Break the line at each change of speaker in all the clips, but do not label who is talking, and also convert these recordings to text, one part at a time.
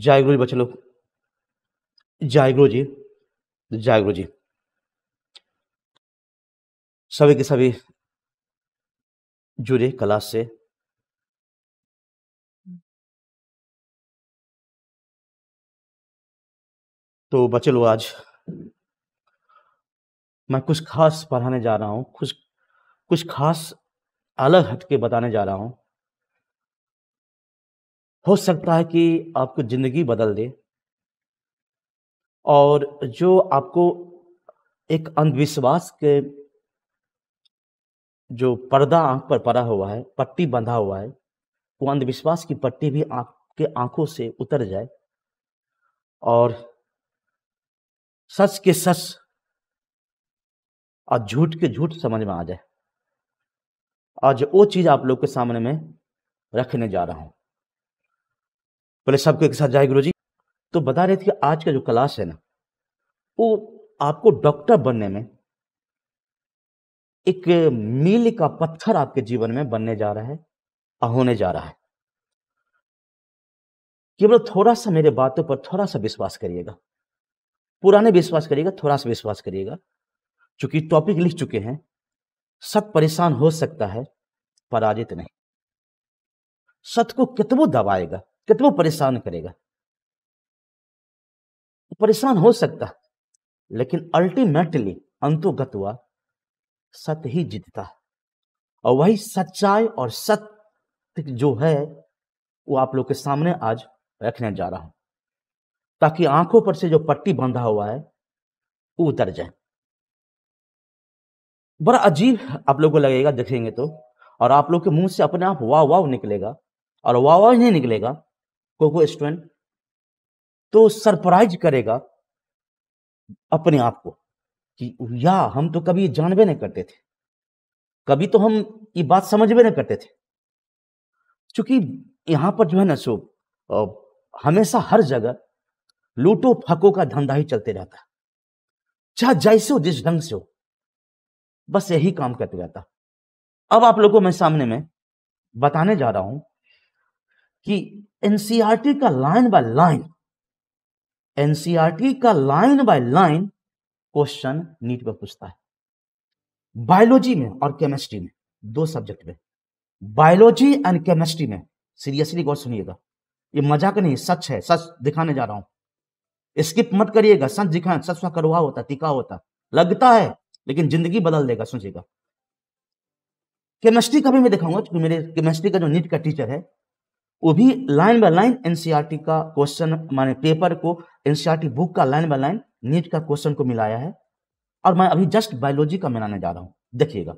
जायगुरु जी बच्चे लोग जय जी जय जी सभी के सभी जुड़े क्लास से तो बच्चे लोग आज मैं कुछ खास पढ़ाने जा रहा हूँ कुछ कुछ खास अलग हटके बताने जा रहा हूँ हो सकता है कि आपको ज़िंदगी बदल दे और जो आपको एक अंधविश्वास के जो पर्दा आंख पर पड़ा हुआ है पट्टी बंधा हुआ है वो अंधविश्वास की पट्टी भी आंख के आंखों से उतर जाए और सच के सच और झूठ के झूठ समझ में आ जाए आज वो चीज़ आप लोग के सामने में रखने जा रहा हूँ बोले सबको एक साथ जाए गुरु जी तो बता रहे थे कि आज का जो क्लास है ना वो आपको डॉक्टर बनने में एक मील का पत्थर आपके जीवन में बनने जा रहा है होने जा रहा है केवल थोड़ा सा मेरे बातों पर थोड़ा सा विश्वास करिएगा पुराने विश्वास करिएगा थोड़ा सा विश्वास करिएगा चूंकि टॉपिक लिख चुके हैं सत परेशान हो सकता है पराजित नहीं सत को कितबो दबाएगा कितनो परेशान करेगा परेशान हो सकता लेकिन अल्टीमेटली अंतो हुआ ही जीतता और वही सच्चाई और सत्य जो है वो आप लोग के सामने आज रखने जा रहा हूं ताकि आंखों पर से जो पट्टी बंधा हुआ है वो उतर जाए बड़ा अजीब आप लोगों को लगेगा देखेंगे तो और आप लोग के मुंह से अपने आप वाह वाह निकलेगा और वाह वाह नहीं निकलेगा कोई कोई स्टूडेंट तो सरप्राइज करेगा अपने आप को कि या हम तो कभी जानवे नहीं करते थे कभी तो हम ये बात भी नहीं करते थे क्योंकि यहां पर जो है ना सो हमेशा हर जगह लूटो फको का धंधा ही चलते रहता चाहे जैसे हो जिस ढंग से हो बस यही काम करते रहता अब आप लोगों को मैं सामने में बताने जा रहा हूं कि एनसीआरटी e का लाइन बाय लाइन एनसीआरटी का line by line question NEET में पूछता है बायोलॉजी में और केमिस्ट्री में दो सब्जेक्ट में बायोलॉजी एंड केमिस्ट्री में सीरियसली गौर सुनिएगा ये मजाक नहीं सच है सच दिखाने जा रहा हूं स्किप मत करिएगा सच दिखा सच करवा होता टिका होता लगता है लेकिन जिंदगी बदल देगा सोचिएगा केमिस्ट्री का भी मैं दिखाऊंगा क्योंकि मेरे केमिस्ट्री का जो नीट का टीचर है वो भी लाइन बाय लाइन एनसीईआरटी का क्वेश्चन माने पेपर को एनसीईआरटी बुक e का लाइन बाय लाइन नीट का क्वेश्चन को मिलाया है और मैं अभी जस्ट बायोलॉजी का मिलाने जा रहा हूँ देखिएगा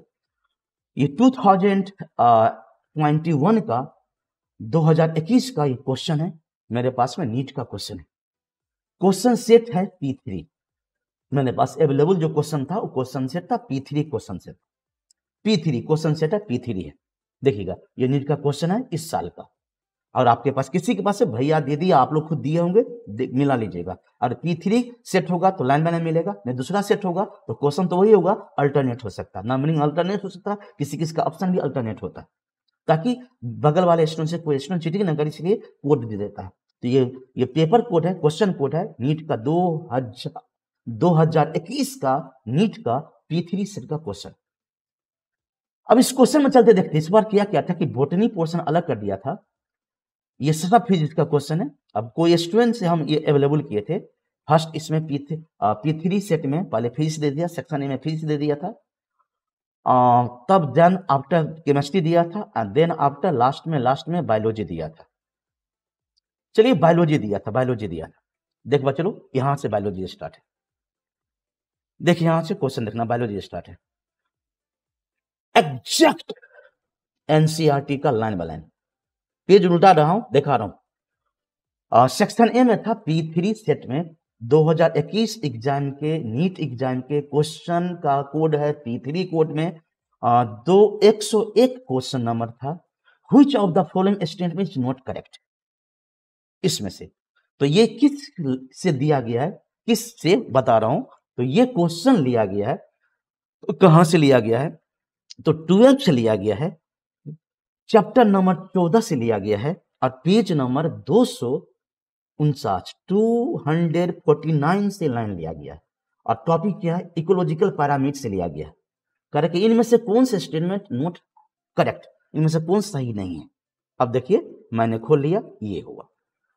ये टू थाउजेंड ट्वेंटी वन का दो हजार इक्कीस का ये क्वेश्चन है मेरे पास में नीट का क्वेश्चन है क्वेश्चन सेट है पी थ्री मेरे पास अवेलेबल जो क्वेश्चन था वो क्वेश्चन सेट था P three question set P three question set है पी थ्री है देखिएगा ये नीट का क्वेश्चन है इस साल का और आपके पास किसी के पास से भैया दे दिया आप लोग खुद दिए होंगे मिला लीजिएगा और पी थ्री सेट होगा तो लाइन बाय मिलेगा नहीं दूसरा सेट होगा तो क्वेश्चन तो वही होगा अल्टरनेट हो सकता है नंबरिंग अल्टरनेट हो सकता है किसी किसी का ऑप्शन भी अल्टरनेट होता है ताकि बगल वाले स्टूडेंट से कोई स्टूडेंट चिटिंग नगर इसलिए कोड दे देता है तो ये ये पेपर कोड है क्वेश्चन कोड है नीट का दो हजार दो हजार इक्कीस का नीट का पी थ्री सेट का क्वेश्चन अब इस क्वेश्चन में चलते देखते इस बार किया क्या था कि बोटनी पोर्शन अलग कर दिया था ये सब फिजिक्स का क्वेश्चन है अब कोई स्टूडेंट से हम ये अवेलेबल किए थे फर्स्ट इसमें पी थ्री सेट में पहले फिजिक्स दे दिया सेक्शन ए में फिजिक्स दे दिया था आ, तब देन आफ्टर केमिस्ट्री दिया था एंड देन आफ्टर लास्ट में लास्ट में बायोलॉजी दिया था चलिए बायोलॉजी दिया था बायोलॉजी दिया था देख चलो यहाँ से बायोलॉजी स्टार्ट है देखिए यहाँ से क्वेश्चन देखना बायोलॉजी स्टार्ट है एग्जैक्ट एनसीआरटी e का लाइन बाइन पेज उल्टा रहा हूं दिखा रहा हूं सेक्शन ए में था पी थ्री सेट में 2021 एग्जाम के नीट एग्जाम के क्वेश्चन का कोड है पी थ्री कोड में आ, दो एक सौ एक क्वेश्चन नंबर था which of the following statement is not correct इसमें से तो ये किस से दिया गया है किस से बता रहा हूं तो ये क्वेश्चन लिया गया है तो कहां से लिया गया है तो ट्वेल्व से लिया गया है चैप्टर नंबर चौदह से लिया गया है और पेज नंबर दो सौ उनसाठ टू हंड्रेड फोर्टी नाइन से लाइन लिया गया है और टॉपिक क्या है इकोलॉजिकल पैरामीटर से लिया गया है करेक्ट इनमें से कौन से स्टेटमेंट नोट करेक्ट इनमें से कौन सही नहीं है अब देखिए मैंने खोल लिया ये हुआ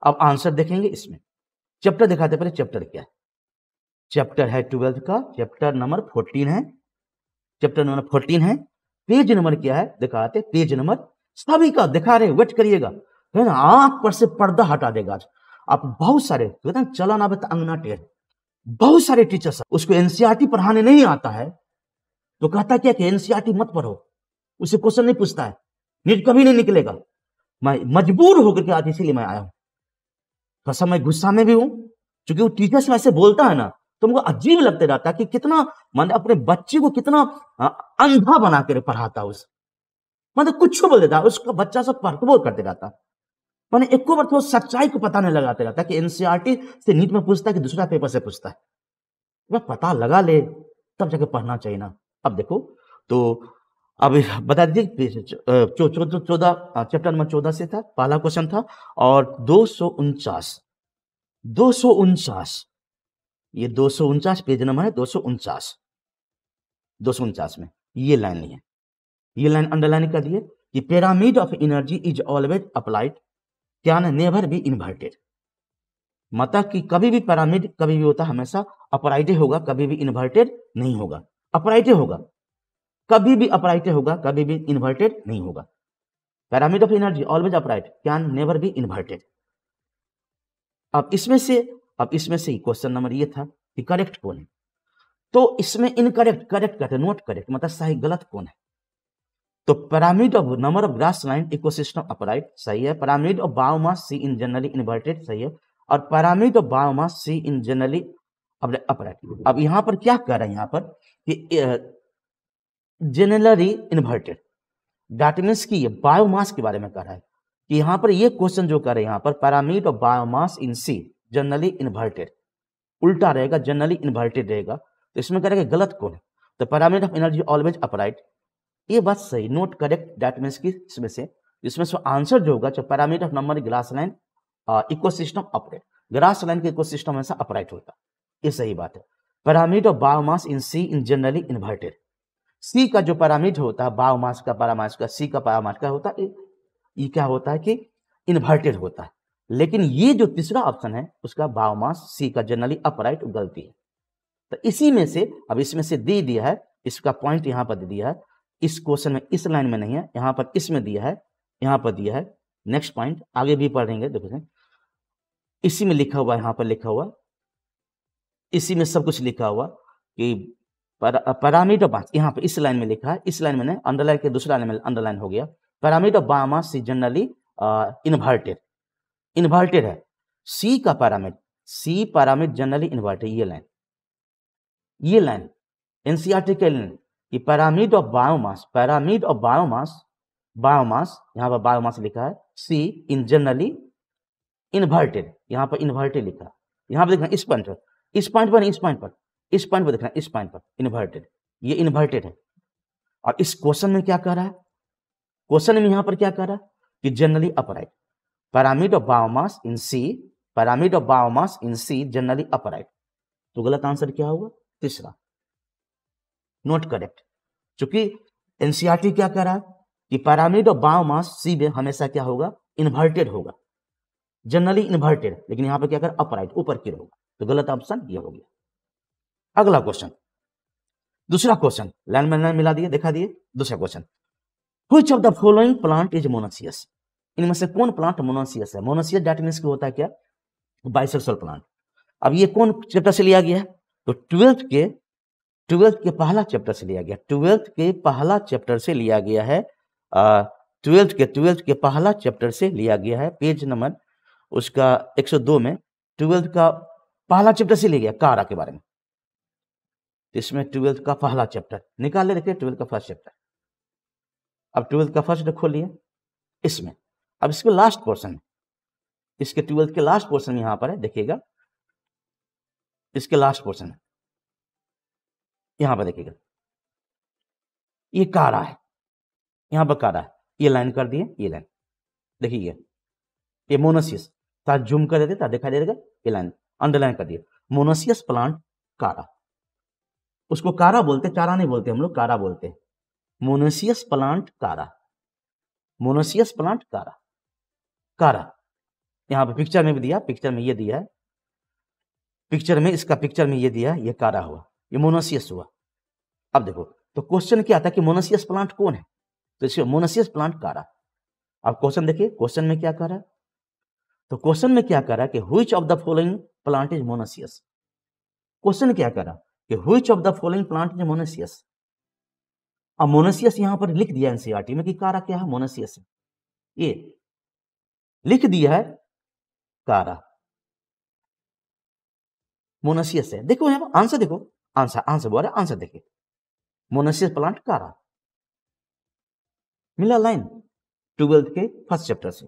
अब आंसर देखेंगे इसमें चैप्टर दिखाते पहले चैप्टर क्या है चैप्टर है ट्वेल्थ का चैप्टर नंबर फोर्टीन है चैप्टर नंबर फोर्टीन है पेज नंबर क्या है दिखाते पेज नंबर सभी का दिखा रहे वेट करिएगा तो है ना आप पर से पर्दा हटा देगा आज आप बहुत सारे कहते हैं चला ना अंगना टेर बहुत सारे टीचर्स उसको एनसीआरटी e पढ़ाने नहीं आता है तो कहता क्या कि एनसीआरटी e मत पढ़ो उसे क्वेश्चन नहीं पूछता है नीट कभी नहीं निकलेगा मैं मजबूर होकर के आज इसीलिए मैं आया हूं कसम मैं गुस्सा में भी हूं क्योंकि वो टीचर्स में ऐसे बोलता है ना तो हमको अजीब लगते रहता है कि कितना मान अपने बच्चे को कितना अंधा बना कर पढ़ाता उसे मतलब कुछ बोल देता उसका बच्चा सब बोल करते रहता मैंने एक बार तो सच्चाई को पता नहीं लगाते रहता कि एनसीआरटी e से नीट में पूछता है कि दूसरा पेपर से पूछता है वह पता लगा ले तब जाके पढ़ना चाहिए ना अब देखो तो अब बता दीजिए चौदह चौदह चैप्टर नंबर चौदह से था पहला क्वेश्चन था और दो सौ उनचास दो सौ उनचास ये दो सौ उनचास पेज नंबर है दो सौ उनचास दो सौ उनचास में ये लाइन नहीं है ये लाइन अंडरलाइन कर दिए कि pyramid of energy is always applied क्या ना नेवर बी इन्वर्टेड मतलब कि कभी भी पिरामिड कभी भी होता हमेशा अपराइटे होगा कभी भी इन्वर्टेड नहीं होगा अपराइटे होगा कभी भी अपराइटे होगा कभी भी इन्वर्टेड नहीं होगा pyramid of energy always upright can never be inverted अब इसमें से अब इसमें से क्वेश्चन नंबर ये था कि करेक्ट कौन है तो इसमें इनकरेक्ट करेक्ट करते नोट करेक्ट मतलब सही गलत कौन है तो pyramid pyramid of number of grassland ecosystem upright सही है pyramid of biomass sea in generally inverted सही है और pyramid of biomass sea in generally upright अब यहां पर क्या कह रहे हैं यहां पर कि जनरली इन्वर्टेड दैट मीन्स कि ये बायोमास के बारे में कह रहा है कि यहां पर ये क्वेश्चन जो कर रहे हैं यहां पर pyramid of biomass in sea generally inverted उल्टा रहेगा जनरली इन्वर्टेड रहेगा तो इसमें कह रहे हैं गलत कौन है तो pyramid of energy always upright ये बात सही नोट करेक्ट डेट मीन की इसमें से इसमें से आंसर जो होगा जो parameter number glass line ecosystem upright grass line के इको सिस्टम हमेशा अपराइट होता ये सही बात है parameter biomass in sea in generally inverted sea का जो पैरामीटर होता है बायोमास का पैरामास का सी का पैरामास का होता है ये क्या होता है कि इन्वर्टेड होता है लेकिन ये जो तीसरा ऑप्शन है उसका बायोमास सी का जनरली अपराइट गलती है तो इसी में से अब इसमें से दे दिया है इसका पॉइंट यहां पर दे दिया है इस क्वेश्चन में इस लाइन में नहीं है यहाँ पर इसमें दिया है यहाँ पर दिया है नेक्स्ट पॉइंट आगे भी पढ़ेंगे देखो इसी में लिखा हुआ है यहाँ पर लिखा हुआ इसी में सब कुछ लिखा हुआ कि पैरामीटर बांस यहाँ पर इस लाइन में लिखा है इस लाइन में अंडरलाइन के दूसरा लाइन में अंडरलाइन हो गया पैरामीटर बामा सी जनरली इन्वर्टेड इन्वर्टेड है सी का parameter sea parameter generally inverted ये लाइन ये लाइन एनसीआर e के लाइन कि pyramid of biomass pyramid of biomass biomass यहाँ पर बायोमास लिखा है सी इन जनरली इन्वर्टेड यहाँ पर इन्वर्टेड लिखा यहाँ पर देखना इस पॉइंट पर इस पॉइंट पर इस पॉइंट पर इस पॉइंट पर देखना इस पॉइंट पर इन्वर्टेड ये इन्वर्टेड है और इस क्वेश्चन में क्या कह रहा है क्वेश्चन में यहाँ पर क्या कह रहा है कि generally upright pyramid of biomass in sea pyramid of biomass in sea generally upright तो गलत आंसर क्या होगा तीसरा नॉट करेक्ट चूंकि एनसीआरटी e क्या कह रहा है कि पैरामिड और बाव मास सी में हमेशा क्या होगा इन्वर्टेड होगा जनरली इन्वर्टेड लेकिन यहां पे क्या कर अपराइट ऊपर की होगा तो गलत ऑप्शन ये हो गया अगला क्वेश्चन दूसरा क्वेश्चन लाइन में लाइन मिला दिए दिखा दिए दूसरा question which of the following plant is monoecious इनमें से कौन प्लांट मोनोसियस है मोनोसियस डेट मीन मीन्स होता है क्या बाइसेक्सुअल प्लांट अब ये कौन चैप्टर से लिया गया है तो ट्वेल्थ के ट्वेल्थ के पहला चैप्टर से लिया गया ट्वेल्थ के पहला चैप्टर से लिया गया है ट्वेल्थ के ट्वेल्थ के पहला चैप्टर से लिया गया है पेज नंबर उसका 102 में ट्वेल्थ का पहला चैप्टर से लिया गया कारा के बारे में इसमें ट्वेल्थ का पहला चैप्टर निकाल ले रखे ट्वेल्थ का फर्स्ट चैप्टर अब ट्वेल्थ का फर्स्ट खोल लिया इसमें अब इसके लास्ट पोर्सन इसके ट्वेल्थ के लास्ट पोर्सन यहाँ पर है देखिएगा इसके लास्ट पोर्सन है यहां पर देखिएगा ये कारा है यहां पर कारा है ये लाइन कर दिए ये लाइन देखिए ये मोनोसियस तार जूम कर देते तार दे देगा ये लाइन अंडरलाइन कर दिए मोनोसियस प्लांट कारा उसको कारा बोलते चारा नहीं बोलते हम लोग कारा बोलते monoecious plant Chara monoecious plant Chara Chara यहां पे पिक्चर में भी दिया पिक्चर में ये दिया है पिक्चर में इसका पिक्चर में ये दिया ये कारा हुआ ये मोनोसियस हुआ अब देखो तो क्वेश्चन क्या था कि मोनोसियस प्लांट कौन है तो इसको मोनोसियस प्लांट कारा अब क्वेश्चन देखिए क्वेश्चन में क्या कह रहा है तो क्वेश्चन में क्या कह रहा है कि which of the following plant is monoecious question क्या कह रहा कि which of the following plant is monoecious अब मोनोसियस यहां पर लिख दिया एनसीआरटी e में कि कारा क्या है मोनोसियस है ये लिख दिया है कारा मोनोसियस है देखो यहां आंसर देखो आंसर आंसर बोल रहे आंसर देखिए मोनासिस प्लांट का रहा मिला लाइन ट्वेल्थ के फर्स्ट चैप्टर से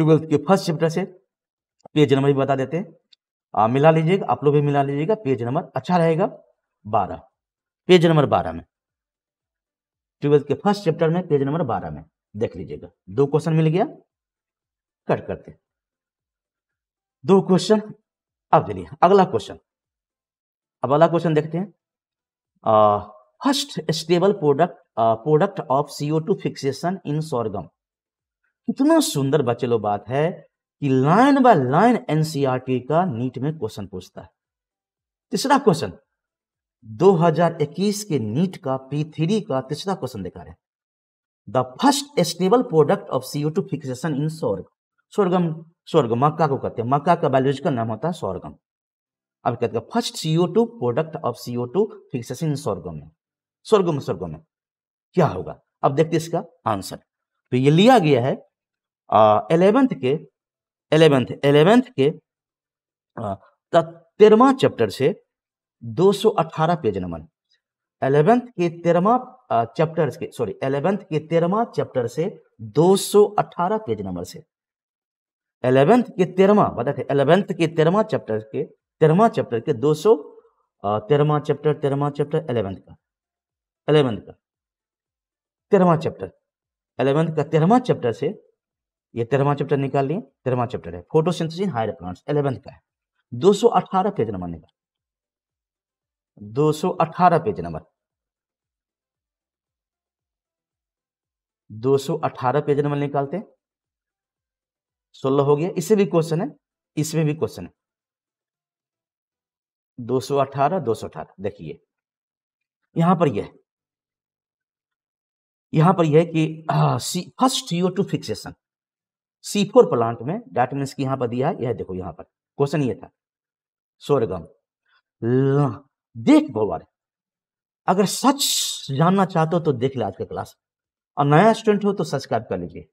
ट्वेल्थ के फर्स्ट चैप्टर से पेज नंबर भी बता देते हैं आ, मिला लीजिएगा आप लोग भी मिला लीजिएगा पेज नंबर अच्छा रहेगा बारह पेज नंबर बारह में ट्वेल्थ के फर्स्ट चैप्टर में पेज नंबर बारह में देख लीजिएगा दो क्वेश्चन मिल गया कट करते दो क्वेश्चन अब चलिए अगला क्वेश्चन अब अगला क्वेश्चन देखते हैं first stable product product of CO two fixation in sorghum कितना सुंदर बच्चे बात है कि लाइन बाय लाइन एनसीईआरटी का नीट में क्वेश्चन पूछता है तीसरा क्वेश्चन 2021 के नीट का पी थ्री का तीसरा क्वेश्चन देखा रहे the first stable product of CO two fixation in sorghum sorghum सोर्ग मक्का को कहते हैं मक्का का बायोलॉजिकल नाम होता है सोरगम अब कहते हैं first CO two product of CO two fixation in स्वर्गो में स्वर्ग में स्वर्ग में क्या होगा अब देखते इसका आंसर तो ये लिया गया है एलेवेंथ के एलेवेंथ एलेवेंथ के तेरवा चैप्टर से 218 पेज नंबर एलेवेंथ के तेरवा चैप्टर के सॉरी एलेवेंथ के तेरवा चैप्टर से 218 पेज नंबर से एलेवेंथ के तेरहवा बताते एलेवेंथ के तेरवा चैप्टर के तेरहवा चैप्टर के दो सौ तेरहवा चैप्टर तेरहवा चैप्टर एलेवेंथ का एलेवेंथ का तेरहवा चैप्टर एलेवेंथ का तेरहवा चैप्टर से ये तेरहवा चैप्टर निकाल लिए तेरहवा चैप्टर है photo photosynthesis higher plants eleventh का है दो सौ अठारह पेज नंबर निकाल दो सौ अठारह पेज नंबर दो सौ अठारह पेज नंबर निकालते सोलह हो गया इससे भी क्वेश्चन है इसमें भी क्वेश्चन है दो सौ अठारह दो सौ अठारह देखिए यहां पर यह यहां पर यह कि C first CO two fixation C four plant में डाटमेंस की यहां पर दिया है यह देखो यहां पर क्वेश्चन ये था सोरगम देख बोवार अगर सच जानना चाहते हो तो देख ले आज का क्लास और नया स्टूडेंट हो तो सब्सक्राइब कर लीजिए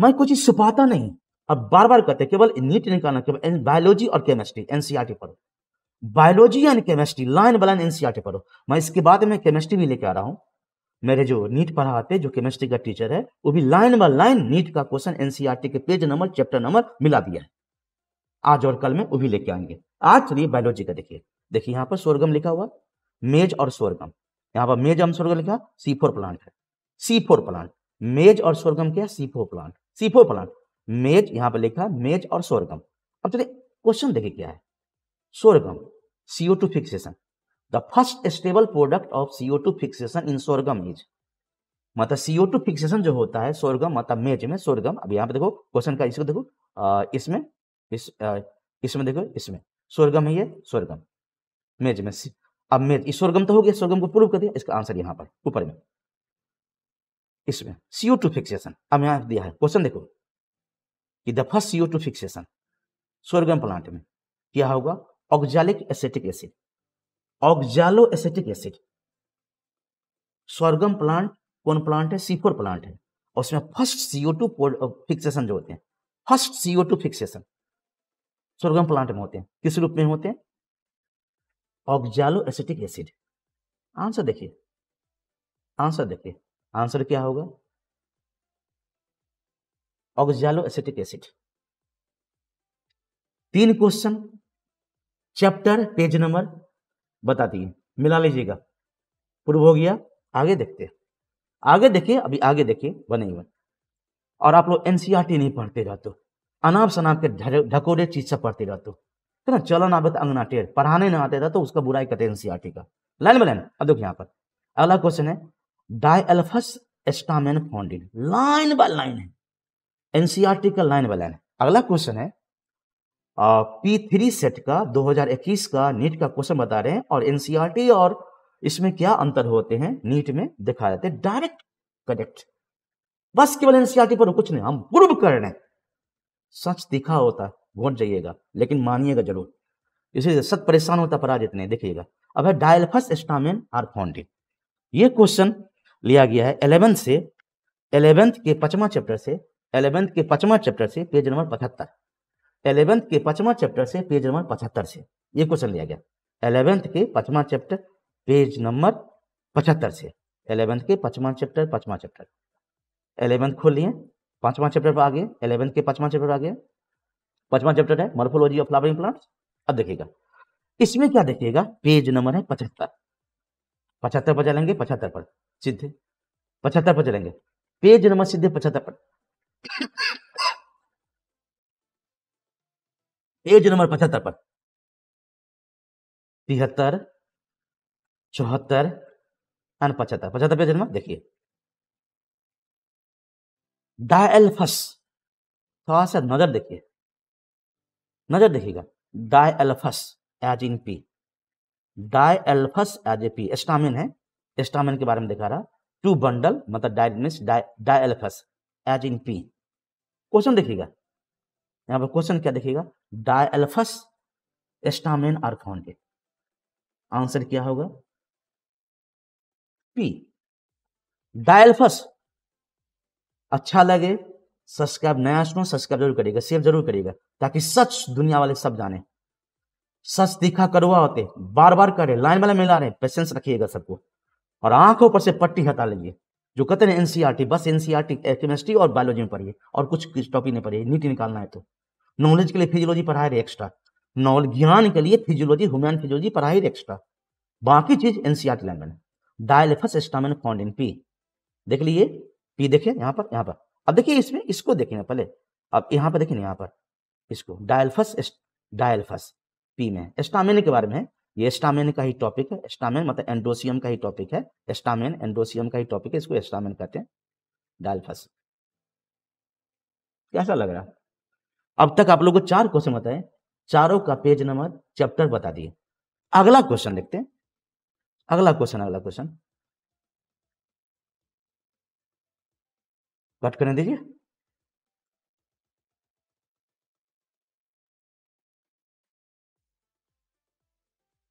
मैं कुछ छुपाता नहीं अब बार बार कहते केवल नीट निकालना केवल बायोलॉजी और केमिस्ट्री एनसीआरटी e पढ़ो biology and chemistry line by line टी पढ़ो मैं इसके बाद में केमिस्ट्री भी लेके आ रहा हूँ मेरे जो नीट पढ़ाते जो केमिस्ट्री का टीचर है वो भी लाइन बाय लाइन नीट का क्वेश्चन एनसीआरटी के पेज नंबर चैप्टर नंबर मिला दिया है आज और कल में वो भी लेके आएंगे आज चलिए तो बायोलॉजी का देखिए देखिए यहाँ पर स्वर्गम लिखा हुआ मेज और स्वर्गम यहाँ पर मेज और स्वर्गम लिखा सी फोर प्लांट है सी फोर प्लांट मेज और स्वर्गम क्या C plant C four plant maize यहाँ पर लिखा मेज और स्वर्गम अब चलिए क्वेश्चन देखिए क्या है sorghum CO2 fixation. The first stable product of CO2 fixation in sorghum is मतलब CO2 फिक्सेशन जो होता है सोरगम मतलब मेज में सोरगम अब यहाँ पे देखो क्वेश्चन का इसको देखो आ, इसमें इस आ, इसमें देखो इसमें सोरगम है ये सोरगम मेज में अब मेज इस सोरगम तो हो गया सोरगम को प्रूव कर दिया इसका आंसर यहाँ पर ऊपर में इसमें सीओ टू फिक्सेशन अब यहाँ दिया है क्वेश्चन देखो कि the first CO two fixation sorghum plant में क्या होगा oxalic acetic acid oxalo acetic acid sorghum plant कौन प्लांट है सीफोर प्लांट है और उसमें फर्स्ट सीओ टू फिक्सेशन जो होते हैं first CO two fixation sorghum plant में होते हैं किस रूप में होते हैं ऑक्जालो एसिटिक एसिड आंसर देखिए आंसर देखिए आंसर क्या होगा ऑक्जालो एसिटिक एसिड तीन क्वेश्चन चैप्टर पेज नंबर बताती है मिला लीजिएगा पूर्व हो गया आगे देखते हैं आगे देखिए अभी आगे देखिए वन ही वन और आप लोग एनसीआरटी e नहीं पढ़ते रहते अनाप शनाप के ढकोरे चीज से पढ़ते रहते है ना चलन आबत अंगना टेर पढ़ाने ना आते रहते उसका बुराई करते एनसीआरटी e का लाइन में लाइन अब देखो यहाँ पर अगला क्वेश्चन है diadelphous stamen found line by line है एनसीआरटी e का लाइन बाय लाइन अगला क्वेश्चन है पी थ्री सेट का 2021 का नीट का क्वेश्चन बता रहे हैं और एनसीईआरटी e और इसमें क्या अंतर होते हैं नीट में दिखा देते हैं डायरेक्ट कनेक्ट बस केवल एनसीआर e पर कुछ नहीं हम प्रूव कर रहे हैं सच दिखा होता घोट जाइएगा लेकिन मानिएगा जरूर इसे सत परेशान होता पराजित नहीं देखिएगा अब है डायल्फस स्टामिन आर फाउंडेड ये क्वेश्चन लिया गया है एलेवेंथ से एलेवेंथ के पचवा चैप्टर से एलेवेंथ के पचवा चैप्टर से पेज नंबर पचहत्तर एलेवेंथ के पचवा चैप्टर से पेज नंबर पचहत्तर से ये क्वेश्चन लिया गया एलेवेंथ के पचवा चैप्टर पेज नंबर पचहत्तर से एलेवेंथ के पचवा चैप्टर पचवा चैप्टर एलेवेंथ खोल लिए पांचवा चैप्टर पर आ गए एलेवेंथ के पचवा चैप्टर पर आ गए पांचवा चैप्टर है मॉर्फोलॉजी ऑफ फ्लावरिंग प्लांट्स अब देखिएगा इसमें क्या देखिएगा पेज नंबर है पचहत्तर पचहत्तर पर चलेंगे पचहत्तर पर सीधे पचहत्तर पर चलेंगे पेज नंबर सीधे पचहत्तर पर एज नंबर पचहत्तर पर तिहत्तर चौहत्तर एंड पचहत्तर पचहत्तर पे जन्म देखिए डायल्फस थोड़ा सा नजर देखिए नजर देखिएगा diadelphous as in pea diadelphous as a pea stamen है एस्टामिन के बारे में दिखा रहा टू बंडल मतलब डाय diadelphous as in pea question देखिएगा यहाँ पर क्वेश्चन क्या देखिएगा diadelphous stamen are founded answer क्या होगा पी डायल्फस अच्छा लगे सब्सक्राइब नया सुनो सब्सक्राइब जरूर करेगा शेयर जरूर करिएगा ताकि सच दुनिया वाले सब जाने सच दिखा करवा होते बार बार करे लाइन वाला मिला रहे पेशेंस रखिएगा सबको और आंखों पर से पट्टी हटा लीजिए जो कहते हैं एनसीआरटी e बस एनसीआरटी केमिस्ट्री e और बायोलॉजी में पढ़िए और कुछ टॉपिक नहीं पढ़िए नीति निकालना है तो नॉलेज के लिए फिजियोलॉजी पढ़ा है एक्स्ट्रा नॉलेज ज्ञान के लिए फिजियोलॉजी ह्यूमन फिजियोलॉजी पढ़ा है एक्स्ट्रा बाकी चीज एनसीआर लैंग्वेज में diadelphous stamen found in pea देख लीजिए पी देखिए यहाँ पर यहाँ पर अब देखिए इसमें इसको देखेंगे पहले अब यहाँ पर देखिए यहाँ पर इसको डायल्फस डायल्फस पी में स्टामिन के बारे में ये स्टामिन का ही टॉपिक है स्टामिन मतलब एंडोसियम का ही टॉपिक है स्टामिन एंडोसियम का ही टॉपिक है इसको स्टामिन कहते हैं डायल्फस कैसा लग रहा है अब तक आप लोगों को चार क्वेश्चन बताए चारों का पेज नंबर चैप्टर बता दिए अगला क्वेश्चन देखते हैं अगला क्वेश्चन अगला क्वेश्चन कट करने दीजिए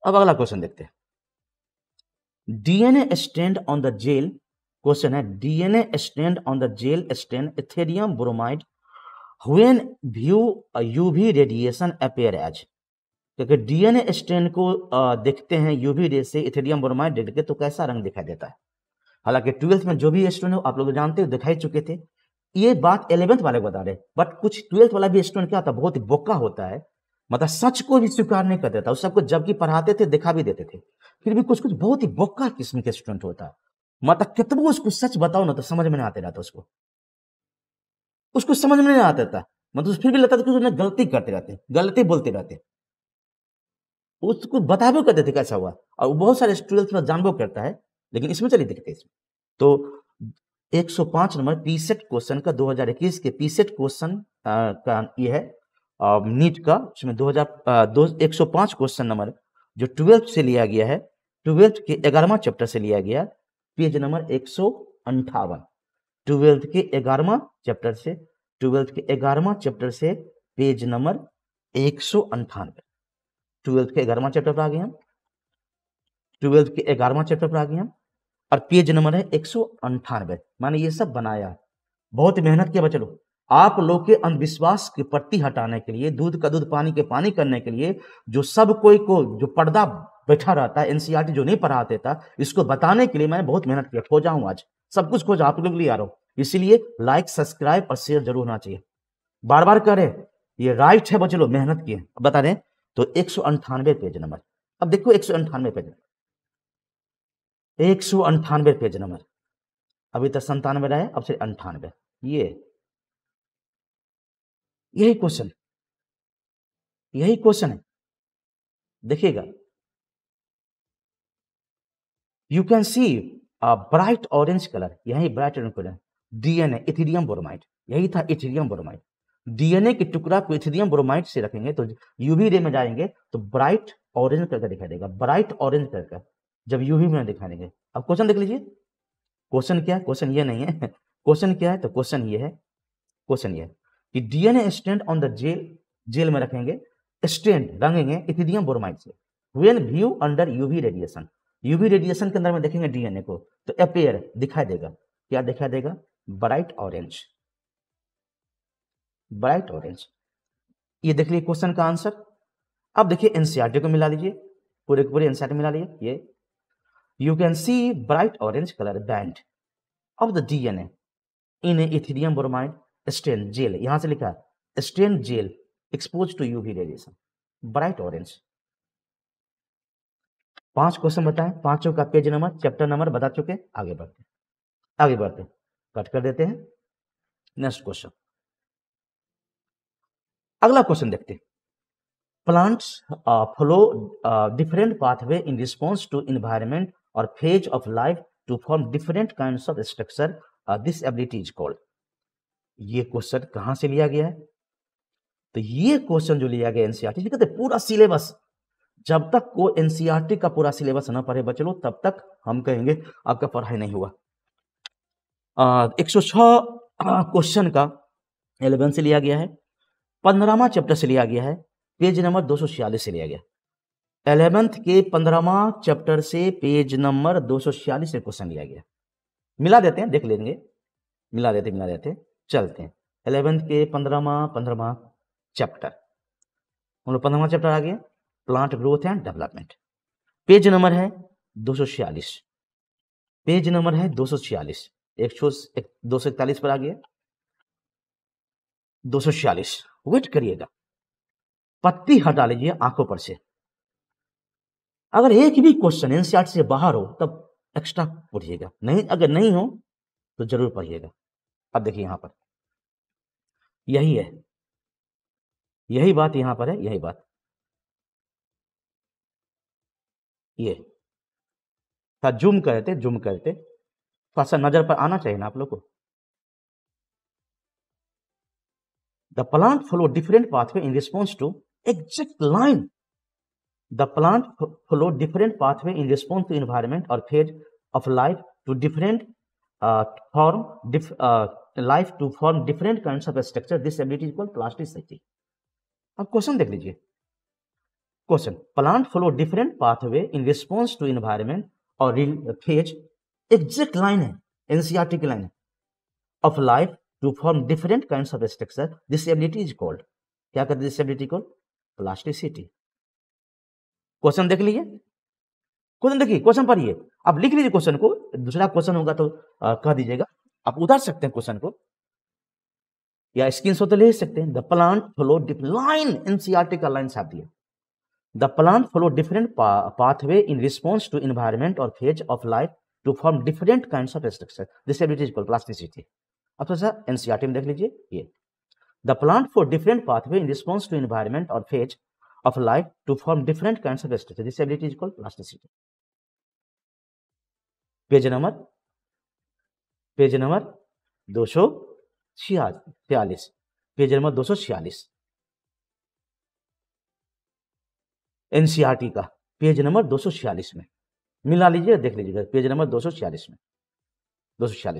अब अगला क्वेश्चन देखते हैं DNA stand on the gel question है DNA stand on the gel stand ethidium bromide when view UV radiation appear as क्योंकि डीएनए स्ट्रेन को uh, देखते हैं यूवी रे से इथेडियम ब्रोमाइड के तो कैसा रंग दिखाई देता है हालांकि ट्वेल्थ में जो भी स्टूडेंट आप लोग जानते हो दिखाई चुके थे ये बात एलेवेंथ वाले को बता रहे बट कुछ ट्वेल्थ वाला भी स्टूडेंट क्या होता बहुत ही बोका होता है मतलब सच को भी स्वीकार नहीं करता था उस सबको जबकि पढ़ाते थे दिखा भी देते थे फिर भी कुछ कुछ बहुत ही बोका किस्म के स्टूडेंट होता है मतलब कितना उसको सच बताओ ना तो समझ में नहीं आते रहता तो उसको उसको समझ में नहीं आता था मतलब फिर भी लगता था कि उसने गलती करते रहते गलती बोलते रहते उसको बता भी करते थे कैसा हुआ और बहुत सारे स्टूडेंट्स में जानबो करता है लेकिन इसमें चलिए देखते इसमें तो 105 नंबर पीसेट क्वेश्चन का 2021 के पीसेट क्वेश्चन का ये है नीट का उसमें 2000 दो एक क्वेश्चन नंबर जो ट्वेल्थ से लिया गया है ट्वेल्थ के ग्यारहवा चैप्टर से लिया गया पेज नंबर एक सौ अंठावन ट्वेल्थ के ग्यारहवा चैप्टर से ट्वेल्थ के ग्यारहवा चैप्टर से पेज नंबर एक सौ अंठानवे ट्वेल्थ के ग्यारहवा चैप्टर पर आ गए हम ट्वेल्थ के ग्यारहवा चैप्टर पर आ गए हम और पेज नंबर है एक सौ अंठानवे माने ये सब बनाया बहुत मेहनत किया चलो आप लोग के अंधविश्वास की पट्टी हटाने के लिए दूध का दूध पानी के पानी करने के लिए जो सब कोई को जो पर्दा बैठा रहता है एनसीआरटी जो नहीं पढ़ाते था इसको बताने के लिए मैंने बहुत मेहनत किया खोजा हूं आज सब कुछ खोज आप लोग लिए आ रहा हूं इसीलिए लाइक सब्सक्राइब और शेयर जरूर होना चाहिए बार बार कह रहे ये राइट है बच्चे लोग मेहनत किए बता रहे तो एक सौ अंठानवे पेज नंबर अब देखो एक सौ अंठानवे पेज नंबर एक सौ अंठानवे पेज नंबर अभी तक संतानवे रहे अब से अंठानवे ये यही क्वेश्चन यही क्वेश्चन है देखिएगा you can see bright orange colour यही bright orange colour DNA ethidium bromide यही था इथिडियम ब्रोमाइड डीएनए के टुकड़ा को इथिडियम ब्रोमाइड से रखेंगे तो यूवी रे में जाएंगे तो ब्राइट ऑरेंज कलर का दिखाई देगा ब्राइट ऑरेंज कलर का जब यूवी में दिखा देंगे अब क्वेश्चन देख लीजिए क्वेश्चन क्या है क्वेश्चन ये नहीं है क्वेश्चन क्या है तो क्वेश्चन ये है क्वेश्चन ये कि DNA stand on the gel gel में रखेंगे स्टैंड रंगेंगे इथिडियम ब्रोमाइड से when view under UV radiation UV radiation के अंदर में देखेंगे डीएनए को तो अपेयर दिखाई देगा क्या दिखाई देगा ब्राइट ऑरेंज ब्राइट ऑरेंज ये देख लीजिए क्वेश्चन का आंसर अब देखिए एनसीआरटी e को मिला लीजिए पूरे पूरे एनसीआरटी e मिला लीजिए ये you can see bright orange colour band of the DNA in ethidium bromide stain gel यहां से लिखा stain gel expose to UV radiation bright orange पांच क्वेश्चन बताएं पांचों का पेज नंबर चैप्टर नंबर बता चुके आगे बढ़ते आगे बढ़ते कट कर देते हैं नेक्स्ट क्वेश्चन अगला क्वेश्चन देखते हैं plants follow different pathway in response to environment और phase of life to form different kind of structure this ability is called ये क्वेश्चन कहां से लिया गया है तो ये क्वेश्चन जो लिया गया एनसीआर e पूरा सिलेबस जब तक वो एनसीईआरटी e का पूरा सिलेबस ना पढ़े बच्चे लोग तब तक हम कहेंगे आपका पढ़ाई नहीं हुआ एक सौ क्वेश्चन का एलेवन से लिया गया है पंद्रहवा चैप्टर से लिया गया है पेज नंबर दो से लिया गया एलेवेंथ के पंद्रहवा चैप्टर से पेज नंबर दो से क्वेश्चन लिया गया मिला देते हैं देख लेंगे मिला देते मिला देते चलते हैं एलेवेंथ के पंद्रहवा पंद्रहवा चैप्टर हम लोग पंद्रहवा चैप्टर आ गया plant growth and development page number है दो पेज नंबर है दो सौ छियालीस एक सौ दो सौ इकतालीस पर आ गया दो सौ छियालीस वेट करिएगा पत्ती हटा लीजिए आंखों पर से अगर एक भी क्वेश्चन एनसीआर से बाहर हो तब एक्स्ट्रा पढ़िएगा नहीं अगर नहीं हो तो जरूर पढ़िएगा अब देखिए यहां पर यही है यही बात यहां पर है यही बात ये था जूम करते जूम करते थोड़ा तो सा नजर पर आना चाहिए ना आप लोग को the plant follow different pathway in response to exact line the plant follow different pathway in response to environment और phase of life to different form life to form different kind of structure this ability equal plasticity अब question देख लीजिए question plant follow different pathway in response to environment और phase exact line है NCERT की line है of life to form different kind of structure this ability is called क्या कहते हैं डिसेबिलिटी को प्लास्टिसिटी क्वेश्चन देख लीजिए क्वेश्चन देखिए क्वेश्चन पढ़िए आप लिख लीजिए क्वेश्चन को दूसरा क्वेश्चन होगा तो आ, कह दीजिएगा आप उतार सकते हैं क्वेश्चन को या स्क्रीन तो ले सकते हैं the plant follow dip line NCERT का लाइन साथ दिया the plant follow different pathway in response to environment और phase of life to form different kind of structure this ability plasticity अब तो सर एनसीआर में देख लीजिए ये the plant for different pathway in response to environment और phase of life to form different kind of structure this ability plasticity page number page number दो सौ छियालीस पेज नंबर दो सौ छियालीस एनसीईआरटी का पेज नंबर दो में मिला लीजिए देख लीजिएगा पेज नंबर दो में दो में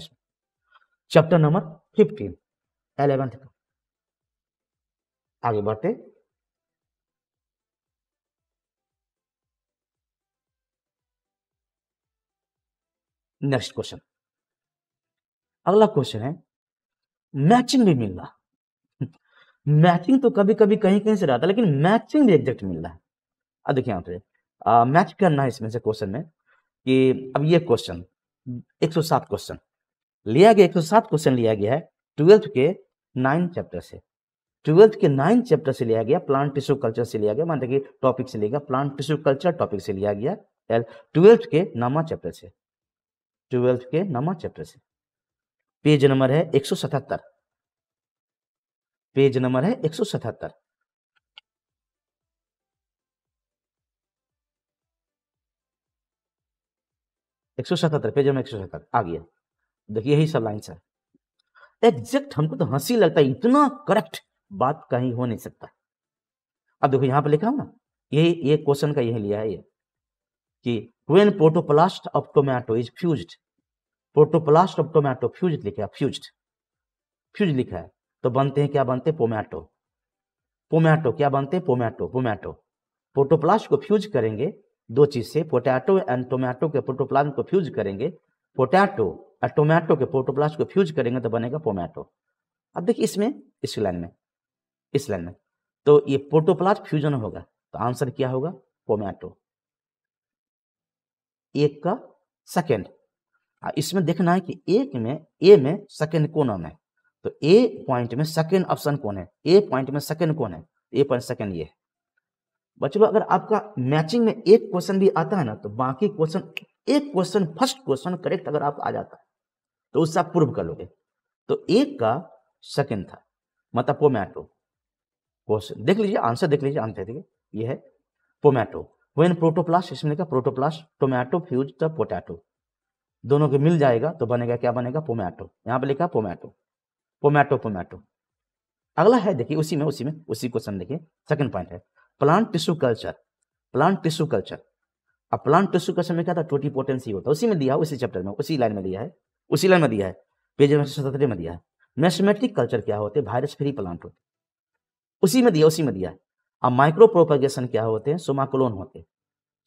चैप्टर नंबर फिफ्टीन एलेवेंथ का आगे बढ़ते नेक्स्ट क्वेश्चन अगला क्वेश्चन है मैचिंग भी मिल रहा मैचिंग तो कभी कभी कहीं कहीं से रहता है लेकिन मैचिंग भी एग्जैक्ट मिल रहा है अब देखिए यहाँ पे मैच करना है इसमें से क्वेश्चन में कि अब ये क्वेश्चन 107 क्वेश्चन लिया गया 107 क्वेश्चन लिया गया है ट्वेल्थ के नाइन चैप्टर से ट्वेल्थ के नाइन चैप्टर से लिया गया प्लांट टिश्यू कल्चर से लिया गया मान देखिए टॉपिक से लिया गया प्लांट टिश्यू कल्चर टॉपिक से लिया गया ट्वेल्थ के नवा चैप्टर से ट्वेल्थ के नवा चैप्टर से पेज नंबर है 177 पेज नंबर है 177 एक सौ सतहत्तर पेज में एक सौ सतहत्तर आ गया देखिए यही सब लाइन्स है एग्जैक्ट हमको तो हंसी लगता है इतना करेक्ट बात कहीं हो नहीं सकता अब देखो यहाँ पर लिखा हूं ना ये ये क्वेश्चन का यही लिया है ये कि when protoplast of tomato is fuse protoplast of tomato fuse लिखा है फ्यूज फ्यूज लिखा है तो बनते हैं क्या बनते हैं पोमैटो पोमैटो क्या बनते हैं पोमैटो पोमैटो प्रोटोप्लास्ट को फ्यूज करेंगे दो चीज से पोटैटो एंड टोमेटो के प्रोटोप्लाज्म को फ्यूज करेंगे पोटैटो और टोमेटो के प्रोटोप्लाज को फ्यूज करेंगे तो बनेगा पोमैटो अब देखिए इसमें इस लाइन में इस लाइन में तो ये प्रोटोप्लास्ट फ्यूजन होगा तो आंसर क्या होगा पोमैटो एक का सेकेंड इसमें देखना है कि एक में ए में सेकेंड कौन है तो ए पॉइंट में सेकेंड ऑप्शन कौन है ए पॉइंट में सेकेंड कौन है ए पॉइंट सेकेंड ये है बच्चों अगर आपका मैचिंग में एक क्वेश्चन भी आता है ना तो बाकी क्वेश्चन एक क्वेश्चन फर्स्ट क्वेश्चन करेक्ट अगर आप आ जाता है तो उससे आप प्रूव कर लोगे तो एक का सेकंड था मतलब पोमैटो क्वेश्चन देख लीजिए आंसर देख लीजिए आंसर देखिए ये है पोमैटो वेन प्रोटोप्लास्ट इसमें लिखा protoplast tomato fuse the potato दोनों के मिल जाएगा तो बनेगा क्या बनेगा पोमैटो यहाँ पे लिखा पोमैटो पोमैटो पोमैटो अगला है देखिए उसी में उसी में उसी क्वेश्चन देखिए सेकंड पॉइंट है plant tissue culture plant tissue culture अब प्लांट टिश्यू कल्चर में क्या था टोटी पोटेंसी होता है उसी में दिया उसी चैप्टर में उसी लाइन में दिया है उसी लाइन में दिया है पेज नंबर सतहत्तर में दिया है मेसमेटिक कल्चर क्या होते हैं वायरस फ्री प्लांट होते उसी में दिया उसी में दिया है अब माइक्रो प्रोपगेशन क्या होते हैं सोमाकुलोन होते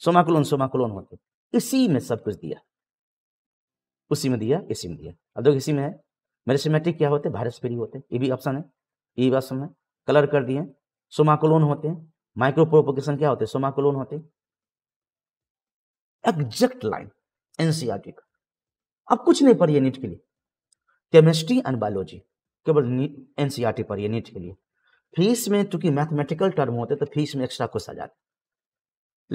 सोमाकुलोन सोमाकुलोन होते इसी में सब कुछ दिया उसी में दिया इसी में दिया अब देखो इसी में है मेरेसिमेटिक क्या होते हैं वायरस फ्री होते ये भी ऑप्शन है ये भी ऑप्शन है कलर कर दिए सोमाकुलोन होते हैं माइक्रो प्रोपोगेशन क्या होते समाकलोन होते एग्जैक्ट लाइन एनसीआरटी का अब कुछ नहीं पढ़िए नीट के लिए केमिस्ट्री एंड बायोलॉजी केवल एनसीआरटी पढ़िए नीट के लिए फीस में चूंकि मैथमेटिकल टर्म होते तो फीस में एक्स्ट्रा कुछ आ जाते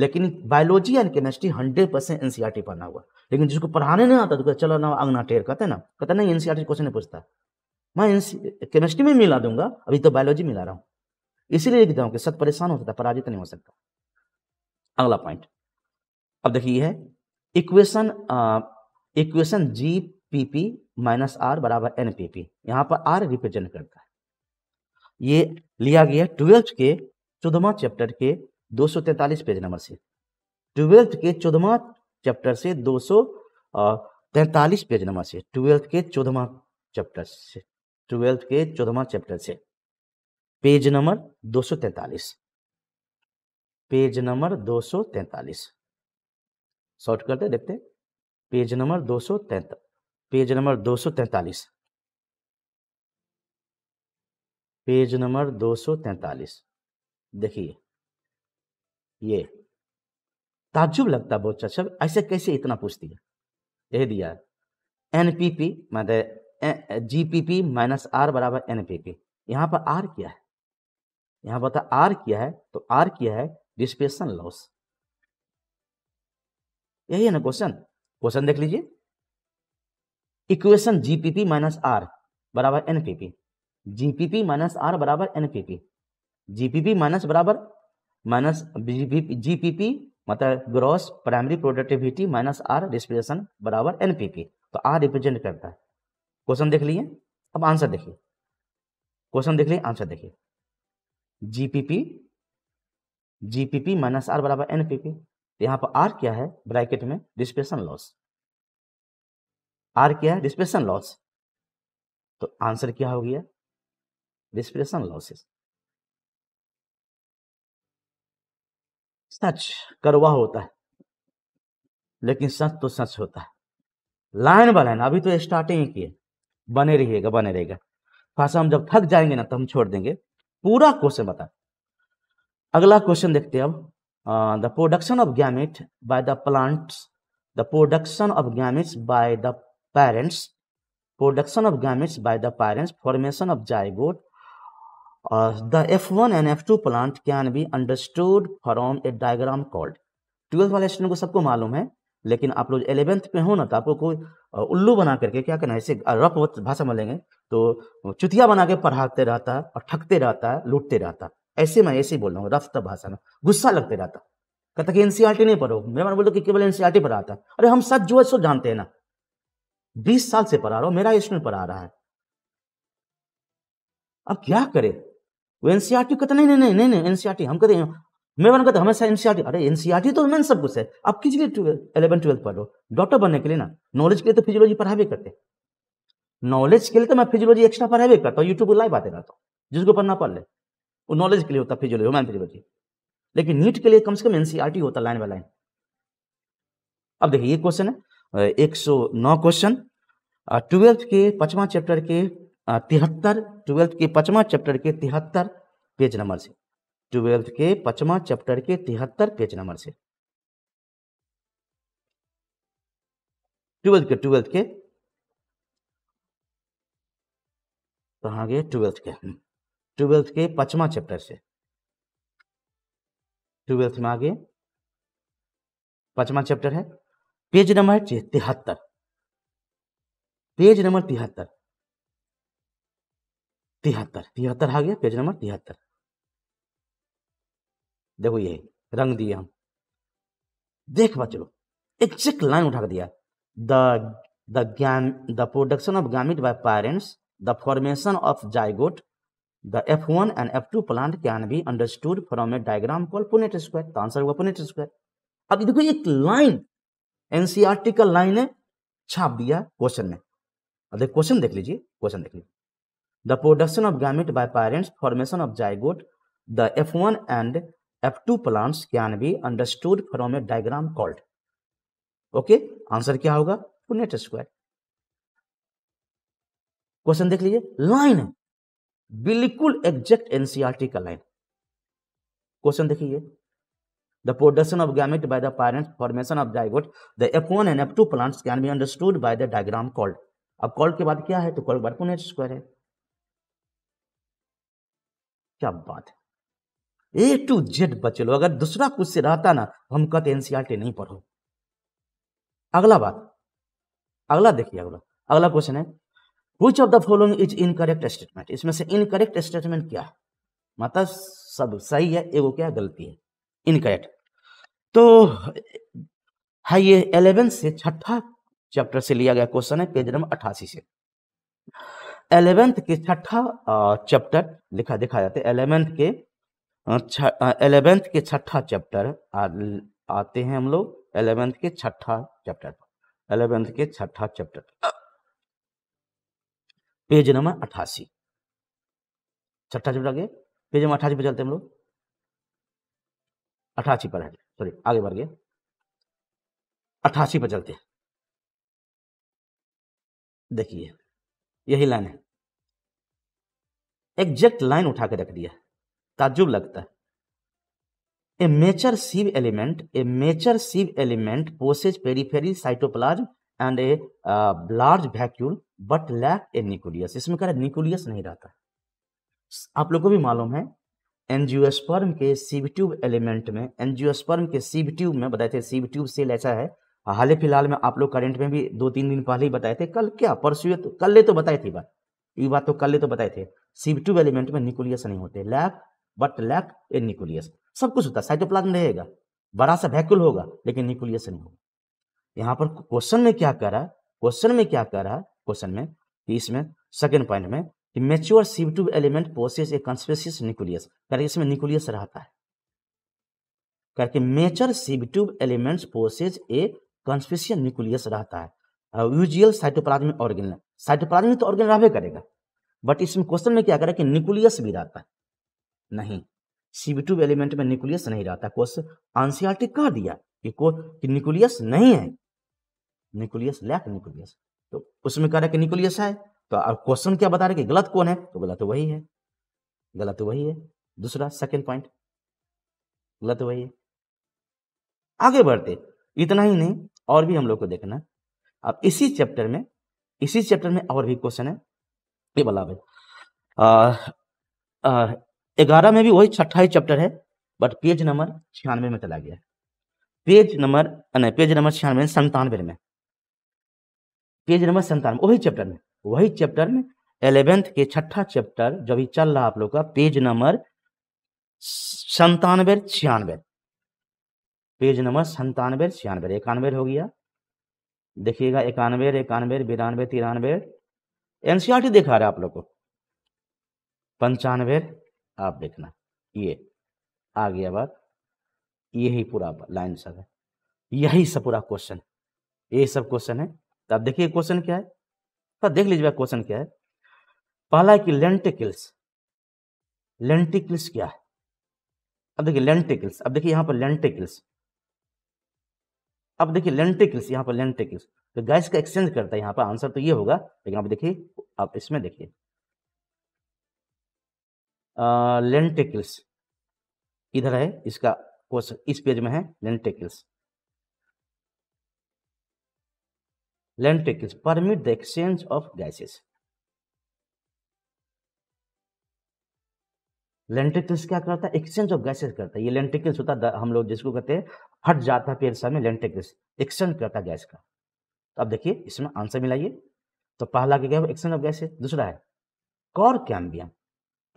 लेकिन biology and chemistry hundred percent NCERT पढ़ना हुआ लेकिन जिसको पढ़ाने नहीं आता तो चलो ना अंगना टेर कहते ना कहते नहीं एनसीआरटी क्वेश्चन नहीं पूछता मैं केमिस्ट्री में मिला दूंगा अभी तो बायोलॉजी मिला रहा हूँ इसीलिए लिखता हूं कि सत परेशान होता था पराजित नहीं हो सकता अगला पॉइंट अब देखिए है equation equation G P P minus R बराबर एन पी पी यहाँ पर आर रिप्रेजेंट करता है ये लिया गया ट्वेल्थ के चौदहवा चैप्टर के 243 पेज नंबर से ट्वेल्थ के चौदहवा चैप्टर से 243 पेज नंबर से ट्वेल्थ के चौदहवा चैप्टर से ट्वेल्थ के चौदहवा चैप्टर से page number 243 page number 243 short करते देखते पेज नंबर दो सौ पेज नंबर 243 पेज नंबर 243 देखिए ये ताजुब लगता बहुत अच्छा ऐसे कैसे इतना पूछती है यह दिया एनपीपी मतलब G P P minus R बराबर एनपीपी यहां यहाँ पर आर क्या है यहां पता आर किया है तो आर किया है डिस्पेशन लॉस यही है ना क्वेश्चन क्वेश्चन देख लीजिए इक्वेशन जीपीपी माइनस आर बराबर एनपीपी जीपीपी माइनस आर बराबर एनपीपी जीपीपी माइनस बराबर माइनस जीपीपी मतलब gross primary productivity minus R dissipation बराबर एनपीपी तो आर रिप्रेजेंट करता है क्वेश्चन देख लीजिए अब आंसर देखिए क्वेश्चन देख लीजिए आंसर देखिए जीपीपी जीपीपी माइनस आर बराबर एनपीपी तो यहां पर आर क्या है ब्रैकेट में डिस्पेशन लॉस आर क्या है डिस्पेशन लॉस तो आंसर क्या हो गया डिस्प्रेशन लॉसेस सच करवा होता है लेकिन सच तो सच होता है लाइन ब लाइन अभी तो स्टार्टिंग ही किए बने रहिएगा बने रहेगा खासा हम जब थक जाएंगे ना तो हम छोड़ देंगे पूरा क्वेश्चन बता अगला क्वेश्चन देखते हैं अब the production of gamete by the plants the production of gametes by the parents production of gametes by the parents formation of zygote the F one and F two plant can be understood from a diagram called twelfth वाले student को सबको मालूम है लेकिन आप लोग eleventh में हो ना तो आपको कोई उल्लू बना करके क्या करना है ऐसे रफ भाषा में लेंगे तो चुतिया बना के पढ़ाते रहता है और ठगते रहता है लूटते रहता है ऐसे मैं ऐसे ही बोल रहा हूँ रफ्त भाषा में गुस्सा लगते रहता कहता कि एनसीआर e नहीं पढ़ो मेरे मैंने बोला कि केवल टी e पढ़ा था अरे हम सच जो है सो जानते हैं ना बीस साल से पढ़ा रहा हूँ मेरा स्टूडेंट पढ़ा रहा है अब क्या करे वो एनसीआर टी कहते नहीं नहीं नहीं नहीं एनसीआर टी e हम कहते मैं बनकर तो हमेशा एनसीआरटी e अरे एनसीआरटी e तो मेन सब कुछ है आप किस लिए इलेवन ट्वेल्थ पढ़ो डॉक्टर बनने के लिए ना नॉलेज के लिए तो फिजियोलॉजी पढ़ावे करते नॉलेज के लिए तो मैं फिजियोलॉजी एक्स्ट्रा पढ़ावे करता हूँ यूट्यूब पर लाइव आते रहता हूँ जिसको पढ़ना पढ़ ले वो नॉलेज के लिए होता फिजियोलॉजी ह्यूमन फिजियोलॉजी लेकिन नीट के लिए कम से कम एनसीआरटी e होता लाइन बाय लाइन अब देखिए ये क्वेश्चन है एक सौ नौ क्वेश्चन ट्वेल्थ के पचवा चैप्टर के तिहत्तर ट्वेल्थ के पचवा चैप्टर के तिहत्तर पेज नंबर से ट्वेल्थ के पचवा चैप्टर के तिहत्तर पेज नंबर से ट्वेल्थ के ट्वेल्थ के कहा गए ट्वेल्थ के हम्म। ट्वेल्थ के पचवा चैप्टर से ट्वेल्थ में आगे पचवा चैप्टर है पेज नंबर तिहत्तर पेज नंबर तिहत्तर तिहत्तर तिहत्तर आ गया पेज नंबर तिहत्तर देखो ये रंग दिया हम देख बच्चों चिक लाइन उठा कर दिया द द ज्ञान the production of gamete by parents the formation of zygote the F one and F two plant can be understood from a diagram call Punnett square तो आंसर होगा पुनेट स्क्वायर अब देखो एक line NCERT का line है छाप दिया question में अब देख क्वेश्चन देख लीजिए क्वेश्चन देख लीजिए the production of gamete by parents formation of zygote the F one and F2 plants can be understood from a diagram called. Okay okay? Answer क्या होगा पुनेट स्क्वायर क्वेश्चन देख लीजिए लाइन है बिल्कुल एग्जैक्ट एनसीआरटी का line question देखिए the production of gamete by the parent formation of zygote the f1 and f2 plants can be understood by the diagram called अब call के बाद क्या है तो कॉल के बाद पुनेट स्क्वायर है क्या बात है ए टू जेड बचे लो अगर दूसरा कुछ से रहता ना हम कहते एनसीआरटी नहीं पढ़ो अगला बात अगला देखिए अगला अगला क्वेश्चन है which of the following is incorrect statement इसमें से इनकरेक्ट स्टेटमेंट क्या है मतलब सब सही है एगो क्या गलती है इनकरेक्ट तो है ये एलेवेंथ से छठा चैप्टर से लिया गया क्वेश्चन है पेज नंबर अठासी से एलेवेंथ के छठा चैप्टर लिखा दिखा है एलेवेंथ के एलेवेंथ के छठा चैप्टर आते हैं हम लोग एलेवेंथ के छठा चैप्टर पर एलेवेंथ के छठा चैप्टर पेज नंबर अठासी छठा चैप्टर आगे पेज नंबर अट्ठासी पर चलते हम लोग अट्ठासी पर है सॉरी आगे बढ़ गए अट्ठासी पर चलते देखिए यही लाइन है एग्जैक्ट लाइन उठा के रख दिया है ताजुब लगता है a mature sieve element a mature sieve element possesses periphery cytoplasm and a large vacuole but lack a a uh, इसमें कह रहा है न्यूक्लियस नहीं रहता आप लोगों को भी मालूम है एनजियोस्पर्म के सीव ट्यूब एलिमेंट में एनजियोस्पर्म के सीव ट्यूब में बताए थे सीव ट्यूब सेल ऐसा है हाल ही फिलहाल में आप लोग करंट में भी दो तीन दिन पहले ही बताए थे कल क्या परसों तो कल ले तो बताए थे बात ये बात तो कल ले तो बताए थे सीव ट्यूब एलिमेंट में न्यूक्लियस नहीं होते lack but lack a nucleus सब कुछ होता है साइटोप्लाज्म रहेगा बड़ा सा वैक्यूल होगा लेकिन न्यूक्लियस नहीं होगा यहाँ पर क्वेश्चन में क्या कह रहा है क्वेश्चन में क्या कह रहा है क्वेश्चन में कि इसमें सेकेंड पॉइंट में कि mature sieve tube element possesses a conspicuous nucleus कर इसमें न्यूक्लियस रहता है करके mature tube elements possesses a conspicuous nucleus रहता है यूजियल साइटोप्लाज्मिक ऑर्गेन साइटोप्लाज्मिक तो ऑर्गेन रहे करेगा बट इसमें क्वेश्चन में क्या करें कि न्यूक्लियस भी रहता है नहीं सीबी एलिमेंट में न्यूक्लियस नहीं रहता क्वेश्चन आंसर टिक कर दिया कि को कि न्यूक्लियस नहीं है न्यूक्लियस लैक न्यूक्लियस तो उसमें कह रहा है कि न्यूक्लियस है तो अब क्वेश्चन क्या बता रहे कि गलत कौन है तो गलत वही है गलत वही है दूसरा सेकेंड पॉइंट गलत वही है आगे बढ़ते इतना ही नहीं और भी हम लोग को देखना अब इसी चैप्टर में इसी चैप्टर में और भी क्वेश्चन है ये बला ग्यारह में भी वही छठा ही चैप्टर है बट पेज नंबर छियानवे में चला गया पेज नंबर नहीं पेज नंबर छियानवे संतानवे में पेज नंबर संतानवे वही चैप्टर में वही चैप्टर में एलेवेंथ के छठा चैप्टर जो अभी चल रहा आप लोग का पेज नंबर संतानवे छियानवे पेज नंबर संतानवे छियानवे इक्यानवे हो गया देखिएगा इक्यानवे इक्यानवे बिरानवे तिरानवे एनसीआरटी e दिखा रहे आप लोग को पंचानवे आप देखना ये आ गया बात यही पूरा लाइन सब है यही सब पूरा क्वेश्चन ये सब क्वेश्चन है तो आप देखिए क्वेश्चन क्या है तो देख लीजिए क्वेश्चन क्या है पहला है कि लेंटिकल्स लेंटिकल्स क्या है अब देखिए लेंटिकल्स अब देखिए यहां पर लेंटिकल्स अब देखिए लेंटिकल्स यहां पर लेंटिकल्स तो गैस का एक्सचेंज करता है यहां पर आंसर तो ये होगा लेकिन अब देखिए आप इसमें देखिए लेंटेकिल्स इधर है इसका क्वेश्चन इस पेज में है lenticels lenticels permit the exchange of gases lenticels क्या करता है एक्सचेंज ऑफ गैसेस करता है ये लेंटिकल्स होता है हम लोग जिसको कहते हैं हट जाता है पेरसा में लेंटिकल्स एक्सचेंज करता है गैस का तो अब देखिए इसमें आंसर मिलाइए तो पहला क्या है एक्सचेंज ऑफ गैसेस दूसरा है कॉर कैम्बियम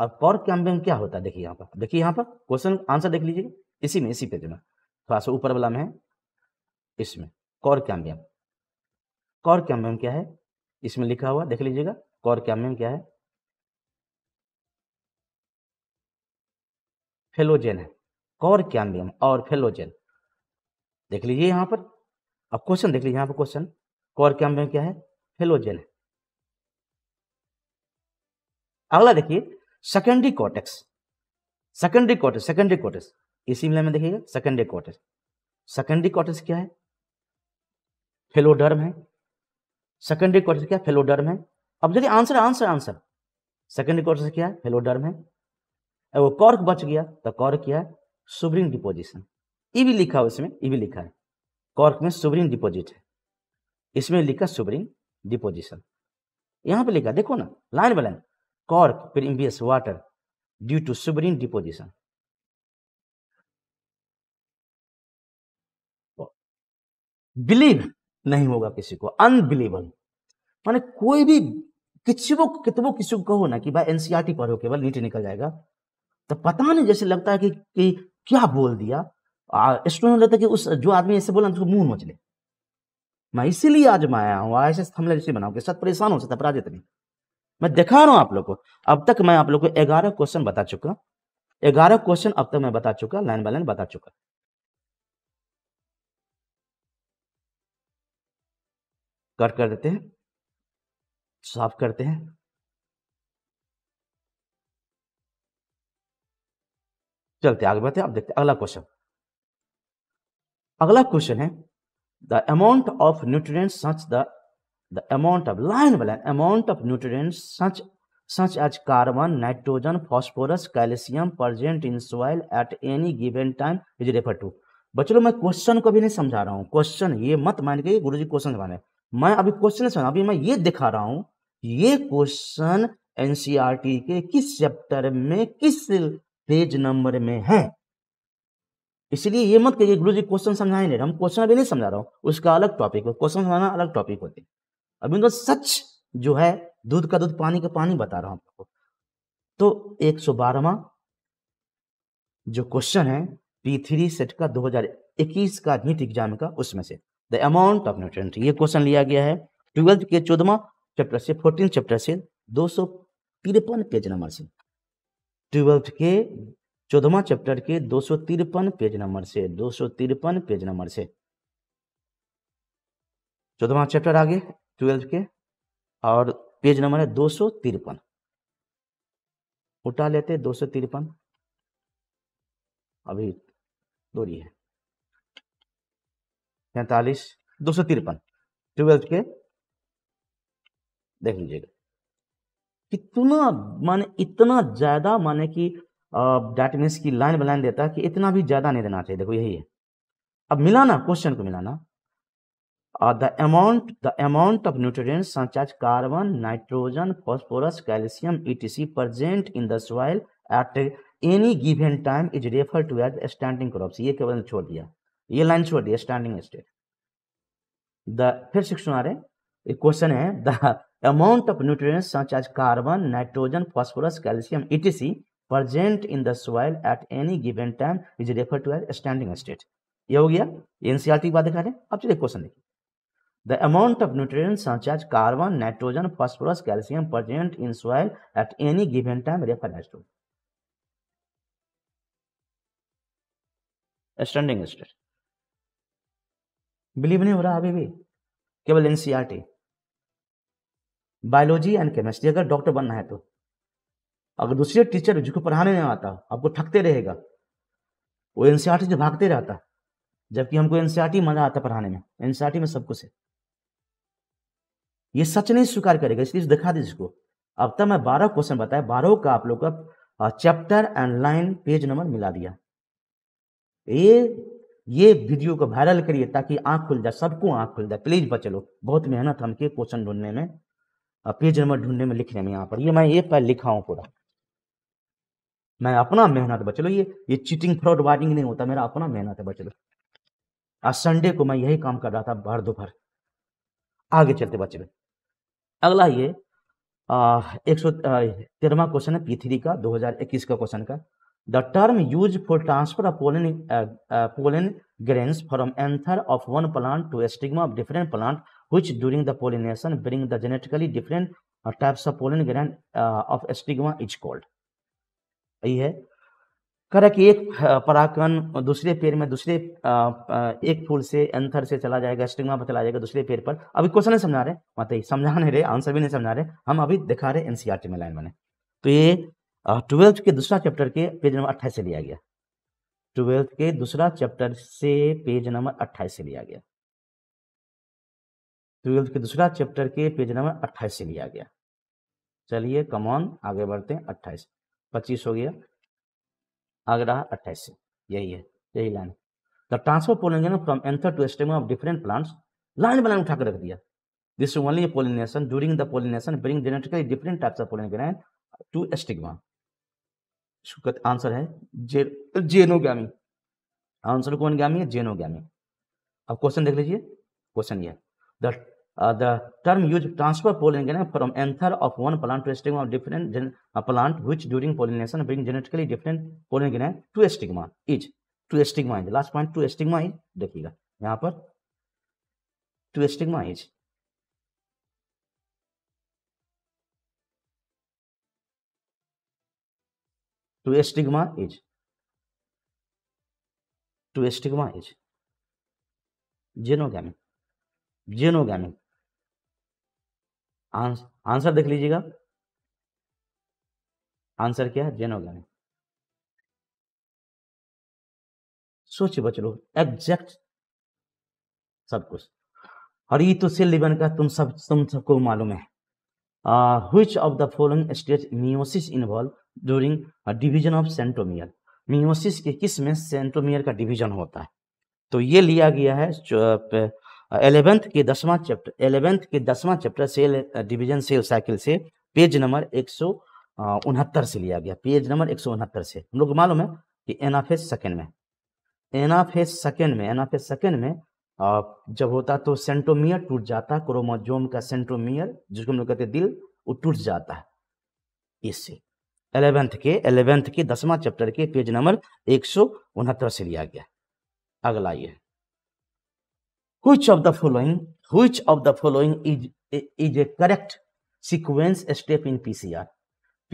अब कौर कैंपेन क्या होता है देखिए यहाँ पर देखिए यहाँ पर क्वेश्चन आंसर देख लीजिए इसी में इसी पेज में थोड़ा सा ऊपर वाला में है इसमें कौर कैम्बियम कौर कैम्बियम क्या है इसमें लिखा हुआ देख लीजिएगा कौर कैम्बियम क्या है फेलोजेन है कौर कैम्बियम और फेलोजेन देख लीजिए यहां पर अब क्वेश्चन देख लीजिए यहां पर क्वेश्चन कौर कैम्बियम क्या है फेलोजेन है अगला देखिए secondary cortex secondary cortex secondary cortex इसी मिला में देखिएगा सेकेंडरी कॉटेक्स सेकेंडरी कॉटेक्स क्या है फेलोडर्म है सेकेंडरी कॉटेक्स क्या फेलोडर्म है अब देखिए answer answer answer secondary cortex क्या है फेलोडर्म है वो कॉर्क बच गया तो कॉर्क क्या है सुब्रीन डिपोजिशन ये भी लिखा हो इसमें ये e भी लिखा है कॉर्क में सुब्रीन डिपोजिट है इसमें लिखा सुब्रीन डिपोजिशन यहां पे लिखा देखो ना line by line cork permeates water due to submarine deposition. Believe नहीं होगा किसी को अनबिलीवल माने कोई भी किसी को कितबो किसी को कहो ना कि भाई एनसीआरटी e पढ़ो केवल नीट निकल जाएगा तो पता नहीं जैसे लगता है कि, कि क्या बोल दिया स्टूडेंट लगता है कि उस जो आदमी ऐसे बोला उसको मुंह नोच ले मैं इसीलिए आज मैं आया हूँ ऐसे हमला जैसे बनाऊ के साथ परेशान हो सकता पराजित तो नहीं मैं दिखा रहा हूं आप लोग को अब तक मैं आप लोग को ग्यारह क्वेश्चन बता चुका ग्यारह क्वेश्चन अब तक मैं बता चुका लाइन बाय लाइन बता चुका कट कर देते हैं साफ करते हैं चलते आगे बढ़ते आप देखते अगला क्वेश्चन अगला क्वेश्चन है the amount of nutrients such the the amount of line by line amount of nutrients such such as carbon, nitrogen, phosphorus, calcium present in soil at any given time is referred to. बच्चों मैं question को भी नहीं समझा रहा हूँ question ये मत मान के गुरु जी क्वेश्चन समझाने मैं अभी क्वेश्चन समझा अभी मैं ये दिखा रहा हूँ ये क्वेश्चन एनसीईआरटी e के किस चैप्टर में किस पेज नंबर में है इसलिए ये मत कहिए गुरु जी क्वेश्चन समझाए नहीं हम क्वेश्चन अभी नहीं समझा रहा हूँ उसका अलग टॉपिक हो क्वेश्चन समझाना अलग टॉपिक होती है अब उनका सच जो है दूध का दूध पानी का पानी बता रहा हूं आपको तो एक सौ बारहवा जो क्वेश्चन है पी थ्री सेट का 2021 का नीट एग्जाम का उसमें से द अमाउंट ऑफ न्यूट्रेंट ये क्वेश्चन लिया गया है ट्वेल्थ के चौदवा चैप्टर से फोर्टीन चैप्टर से दो सौ तिरपन पेज नंबर से ट्वेल्थ के चौदवा चैप्टर के दो सौ तिरपन पेज नंबर से दो सौ तिरपन पेज नंबर से चौदवा चैप्टर आगे ट्वेल्व के और पेज नंबर है दो सौ तिरपन उठा लेते दो सौ तिरपन अभी दोरी है तैतालीस दो सौ तिरपन ट्वेल्थ के देख लीजिएगा कितना माने इतना ज्यादा माने कि डाट मीन्स की लाइन बाय लाइन देता है कि इतना भी ज्यादा नहीं देना चाहिए देखो यही है अब मिलाना क्वेश्चन को मिलाना uh, the amount the amount of nutrients such as carbon nitrogen phosphorus calcium etc present in the soil at any given time is refer to as standing crops ये केवल छोड़ दिया ये लाइन छोड़ दिया स्टैंडिंग स्टेट द फिर section आ रहे एक क्वेश्चन है the amount of nutrients such as carbon nitrogen phosphorus calcium etc present in the soil at any given time is refer to as standing state ये हो गया एनसीईआरटी की बात दिखा रहे हैं अब चलिए क्वेश्चन देखिए amount of of nutrients such carbon nitrogen nitrogen, calcium present in in at any given time refer refers standing state believe नहीं हो रहा अभी भी केवल एनसीईआरटी बायोलॉजी एंड केमिस्ट्री अगर डॉक्टर बनना है तो अगर दूसरे टीचर जिसको पढ़ाने नहीं आता आपको ठकते रहेगा वो एनसीआरटी e से भागते रहता जबकि हमको एनसीआरटी e मजा आता पढ़ाने में एनसीआरटी e में सब कुछ है ये सच नहीं स्वीकार करेगा इसलिए दिखा दीजिए इसको अब तक मैं बारह क्वेश्चन बताया बारह का आप लोग का chapter and line page number मिला दिया ये ये वीडियो को वायरल करिए ताकि आंख खुल जाए सबको आंख खुल जाए प्लीज बचे लोग बहुत मेहनत हम किए क्वेश्चन ढूंढने में पेज नंबर ढूंढने में लिखने में यहाँ पर ये मैं ये पर लिखा हूँ पूरा मैं अपना मेहनत बच्चे लो ये ये चीटिंग फ्रॉड वार्निंग नहीं होता मेरा अपना मेहनत है बच्चे लो आज संडे को मैं यही काम कर रहा था भर दोपहर आगे चलते बच लो अगला ये एक सौ तेरहवा क्वेश्चन है पी का 2021 का क्वेश्चन का the term use for transfer of pollen pollen grains from anther of one plant to stigma of different plant which during the pollination bring the genetically different types of pollen grain of stigma is called यही है कह रहा कि एक पराकन दूसरे पेड़ में दूसरे एक फूल से एंथर से चला जाएगा स्टिग्मा पर चला जाएगा दूसरे पेड़ पर अभी क्वेश्चन नहीं समझा रहे माता समझा नहीं रहे आंसर भी नहीं समझा रहे हम अभी दिखा रहे एनसीआर e में लाइन बने तो ये ट्वेल्थ के दूसरा चैप्टर के पेज नंबर अट्ठाईस से लिया गया ट्वेल्थ के दूसरा चैप्टर से पेज नंबर अट्ठाईस से लिया गया ट्वेल्थ के दूसरा चैप्टर के पेज नंबर अट्ठाईस से लिया गया चलिए कमॉन आगे बढ़ते हैं अट्ठाईस पच्चीस हो गया आगे रहा अट्ठाईस यही है यही line the transfer pollination from anther to stem of different plants line बनाने उठाकर रख दिया this only pollination during the pollination bring genetically different types of pollination to stigma इसका आंसर है जे जेनोगामी आंसर कौन गामी है जेनोगामी अब क्वेश्चन देख लीजिए क्वेश्चन ये the Uh, the term used transfer pollination from anther of one plant to a stigma of different a plant which during pollination bring genetically different pollination to a stigma is to a stigma is last point to a stigma is देखिएगा यहाँ पर to a stigma is to a stigma is to a stigma is xenogamy xenogamy answer, answer देख लीजिएगा answer क्या है Jain organic सोचिए बच लो exact सब कुछ और ये तो सिलिबन का तुम सब तुम सबको मालूम है which of the following stage meiosis involve during division of centromere meiosis के किस में सेंट्रोमियर का डिवीजन होता है तो ये लिया गया है एलेवेंथ के दसवां चैप्टर एलेवेंथ के दसवां chapter cell division cell cycle से पेज नंबर एक सौ उनहत्तर से लिया गया पेज नंबर एक सौ उनहत्तर से हम लोग को मालूम है कि एनाफे सेकेंड में एनाफे सेकेंड में एनाफेज सेकेंड में जब होता तो सेंटोमियर टूट जाता क्रोमोजोम का सेंटोमियर जिसको हम लोग कहते हैं दिल वो टूट जाता है इससे एलेवेंथ के एलेवेंथ के दसवां चैप्टर के पेज नंबर एक से लिया गया अगला ये which of the following which of the following is is a correct sequence step in pcr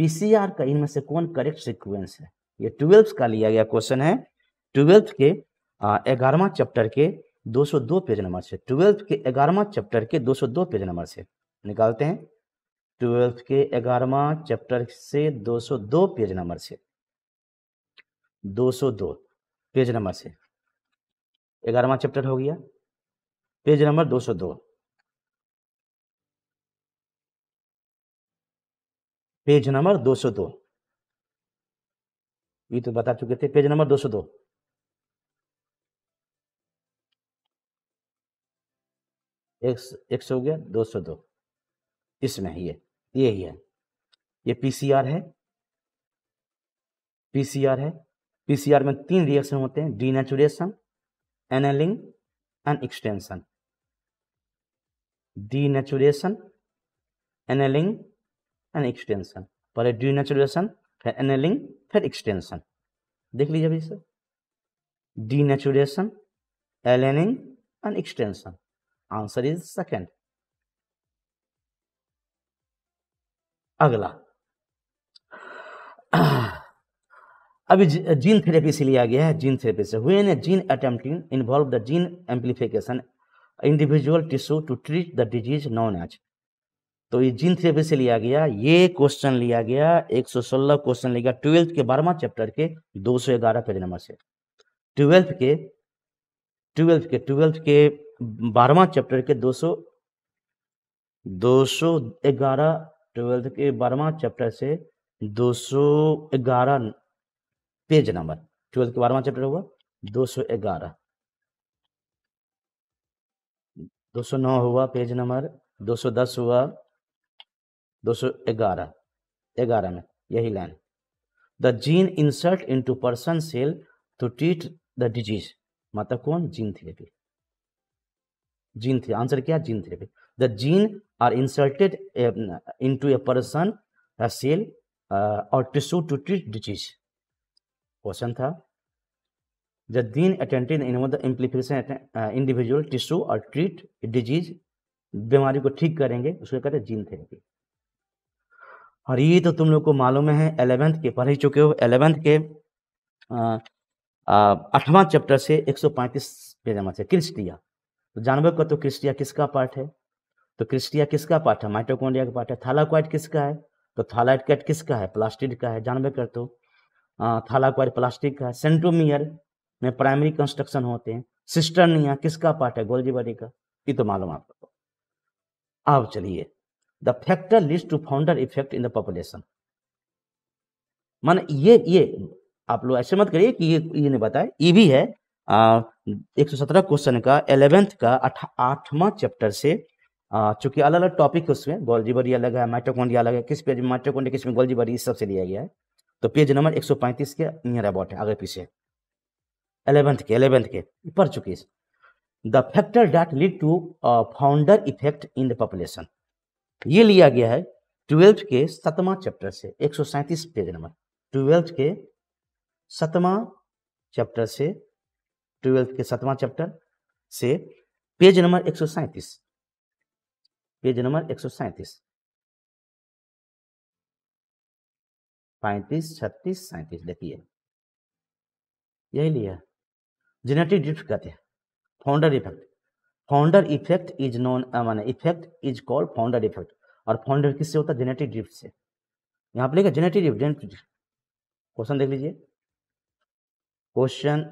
pcr का इनमें से कौन करेक्ट सीक्वेंस है ये ट्वेल्थ का लिया गया क्वेश्चन है ट्वेल्थ के ग्यारहवा चैप्टर के 202 पेज नंबर से ट्वेल्थ के ग्यारहवा चैप्टर के 202 पेज नंबर से निकालते हैं ट्वेल्थ के ग्यारहवा चैप्टर से 202 पेज नंबर से 202 पेज नंबर से ग्यारहवा चैप्टर हो गया पेज नंबर दो सौ दो पेज नंबर दो सौ दो ये तो बता चुके थे पेज नंबर दो सौ दो एक सौ गया दो सौ दो इसमें ये ये ही है ये पीसीआर है पीसीआर है पीसीआर में तीन रिएक्शन होते हैं denaturation annealing and extension denaturation, annealing, and extension. पहले denaturation, फिर annealing, फिर extension. देख लीजिए अभी sir denaturation, annealing, and extension. Answer is second. अगला अभी जीन थेरेपी से लिया गया है जीन थेरेपी से हुए ने gene attempting involve the gene amplification individual tissue to treat the disease non H तो ये जीन थेरेपी से लिया गया ये क्वेश्चन लिया गया 116 क्वेश्चन लिया गया ट्वेल्थ के बारहवा चैप्टर के 211 पेज नंबर से ट्वेल्थ के ट्वेल्थ के ट्वेल्थ के बारहवा चैप्टर के 200 सौ ट्वेल्थ के बारहवा चैप्टर से 211 पेज नंबर ट्वेल्थ के बारहवा चैप्टर हुआ 211 209 हुआ पेज नंबर 210 हुआ 211 11 में यही line the gene insert into person cell to treat the disease मतलब कौन जीन थेरेपी जीन थे आंसर क्या gene therapy the gene are inserted into a person cell और tissue to treat disease question था the gene attended in the amplification uh, individual tissue or treat disease बीमारी को ठीक करेंगे उसको कहते हैं जीन थेरेपी और ये तो तुम लोग को मालूम है एलेवेंथ के पढ़ ही चुके हो एलेवेंथ के आठवां चैप्टर से 135 पेज नंबर से क्रिस्टिया तो जानवर का तो क्रिस्टिया किसका पार्ट है तो क्रिस्टिया किसका पार्ट है माइटोकॉन्ड्रिया का पार्ट है थालाक्वाइड किसका है तो थालाइड कैट किसका है प्लास्टिड का है जानवर कर तो थालाक्वाइड प्लास्टिक का है सेंट्रोमियर में प्राइमरी कंस्ट्रक्शन होते हैं सिस्टर निया किसका पार्ट है गोलजीबारी का ये तो मालूम आपको अब चलिए the factor list to founder effect in the population मान ये ये आप लोग ऐसे मत करिए कि ये ये ने बताया ये भी है एक सौ सत्रह क्वेश्चन का एलेवेंथ का आठवां चैप्टर से चूंकि अलग अलग टॉपिक उसमें गोल्जीबरी अलग है माइटोकॉन्डिया अलग है किस पेज में माइट्रोकोडिया किस में गोल्जीबरी इस सबसे लिया गया है तो पेज नंबर एक सौ पैंतीस के नियर अबाउट है आगे पीछे एलेवेंथ के एलेवेंथ के पढ़ चुके the factor that lead to founder effect in the population ये लिया गया है ट्वेल्थ के सतवा चैप्टर से एक पेज नंबर ट्वेल्थ के सतमा चैप्टर से ट्वेल्थ के सतवा चैप्टर से पेज नंबर एक पेज नंबर एक पैंतीस छत्तीस सैंतीस देखिए यही लिया जेनेटिक ड्रिफ्ट कहते हैं founder effect founder effect is non माने effect is called founder effect और फाउंडर किससे होता है जेनेटिक ड्रिफ्ट से यहाँ पर लिखा जेनेटिक ड्रिफ्ट जेनेटिक क्वेश्चन देख लीजिए question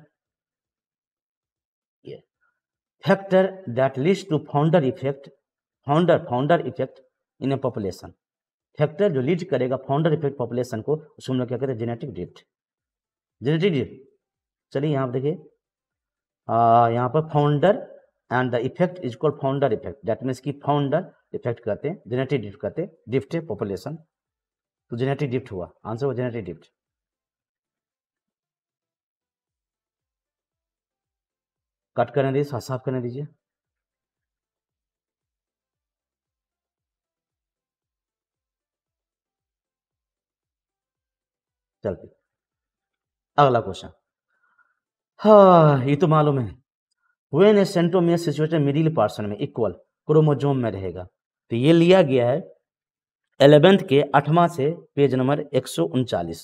factor that leads to founder effect founder founder effect in a population factor जो लीड करेगा फाउंडर इफेक्ट पॉपुलेशन को उसमें क्या कहते हैं जेनेटिक ड्रिफ्ट जेनेटिक ड्रिफ्ट चलिए यहाँ पर देखिए यहाँ पर founder and the effect is called founder effect that means की फाउंडर इफेक्ट कहते हैं जेनेटिक डिफ्ट कहते हैं डिफ्ट है पॉपुलेशन तो जेनेटिक डिफ्ट हुआ आंसर हुआ जेनेटिक डिफ्ट कट करने दीजिए साफ करने दीजिए चलते अगला क्वेश्चन हाँ ये तो मालूम है when a centromere situated middle portion में इक्वल क्रोमोजोम में रहेगा तो ये लिया गया है एलेवेंथ के अठवा से पेज नंबर एक सौ उनचालीस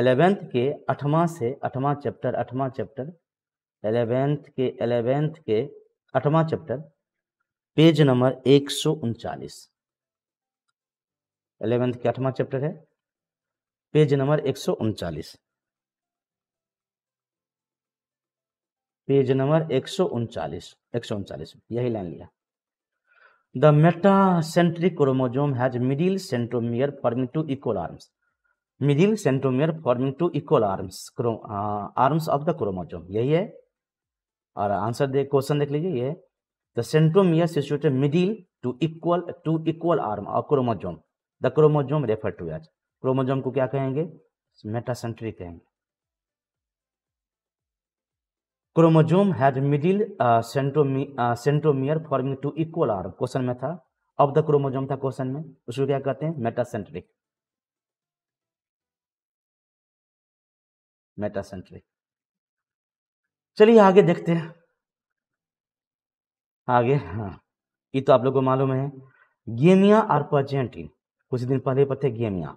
एलेवेंथ के अठवा से अठवा चैप्टर अठवा चैप्टर एलेवेंथ के एलेवेंथ के अठवा चैप्टर पेज नंबर एक सौ उनचालीस एलेवेंथ के अठवा चैप्टर है पेज नंबर एक सौ उनचालीस पेज नंबर एक सौ उनचालीस एक यही लाइन लिया the metacentric chromosome has middle centromere forming two equal arms middle centromere forming two equal arms arms of the chromosome यही है और आंसर दे क्वेश्चन देख लीजिए ये the centromere situate middle two equal two equal arm और chromosome the chromosome refer to each chromosome को क्या कहेंगे मेटासेंट्रिक कहेंगे chromosome has middle centromere forming two equal are question में था अब द क्रोमोजोम था क्वेश्चन में उसको क्या कहते हैं मेटासेंट्रिक मेटासेंट्रिक चलिए आगे देखते हैं आगे हाँ ये तो आप लोग को मालूम है गेमिया आर प्रजेंट इन कुछ दिन पहले पता है गेमिया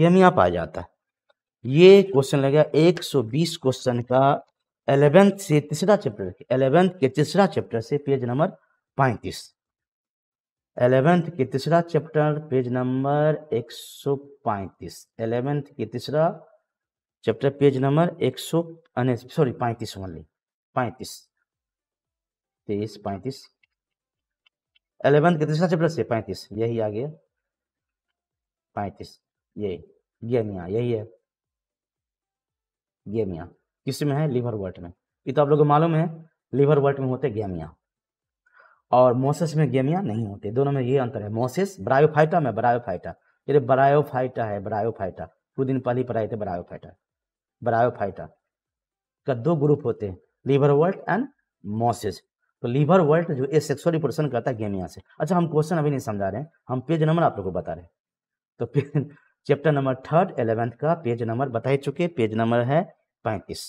गेमिया पाया जाता है ये क्वेश्चन लगेगा 120 क्वेश्चन का एलेवेंथ से तीसरा चैप्टर एलेवेंथ के तीसरा चैप्टर से पेज नंबर पैंतीस एलेवेंथ के तीसरा चैप्टर पेज नंबर एक सौ पैंतीस एलेवेंथ के तीसरा चैप्टर पेज नंबर एक सौ सॉरी पैंतीस ओनली पैंतीस तेईस पैंतीस एलेवेंथ के तीसरा चैप्टर से पैंतीस यही आ गया पैंतीस यही ये मियाँ यही है ये मियाँ किस में है लिवर वर्ट में ये तो आप लोगों को मालूम है लिवर वर्ट में होते गैमिया और मोसेस में गेमिया नहीं होते दोनों में ये अंतर है मोसेस ब्रायोफाइटा में ब्रायोफाइटा ये ब्रायोफाइटा है ब्रायोफाइटा कुछ दिन पहले पढ़ाए थे ब्रायोफाइटा ब्रायोफाइटा का दो ग्रुप होते हैं लिवर वर्ल्ट एंड मोसेस तो लिवर वर्ल्ट जो ए सेक्सुअल रिप्रोडक्शन करता है गेमिया से अच्छा हम क्वेश्चन अभी नहीं समझा रहे हैं हम पेज नंबर आप लोग को बता रहे हैं तो चैप्टर नंबर थर्ड एलेवेंथ का पेज नंबर बता ही चुके पेज नंबर है पैंतीस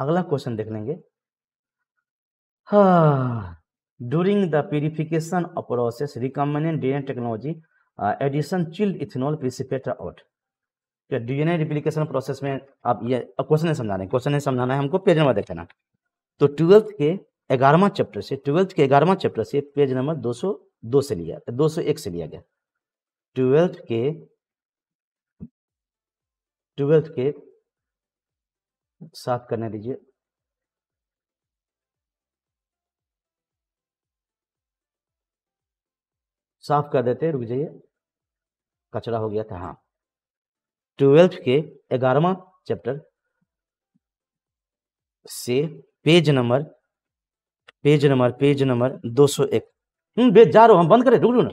अगला क्वेश्चन देख लेंगे during the purification process recombinant DNA technology addition chilled ethanol precipitate out DNA replication process में आप ये क्वेश्चन नहीं समझाना है क्वेश्चन नहीं समझाना है हमको पेज नंबर देखना तो ट्वेल्थ के ग्यारहवा चैप्टर से ट्वेल्थ के ग्यारहवा चैप्टर से पेज नंबर 202 से लिया 201 से लिया गया ट्वेल्थ के ट्वेल्थ के साथ करने दीजिए साफ कर देते हैं रुक जाइए कचरा हो गया था हाँ ट्वेल्थ के ग्यारहवा चैप्टर से page number page number page number दो सौ एक बेच हम्म, जा रहा हूँ बंद करें रुक रू ना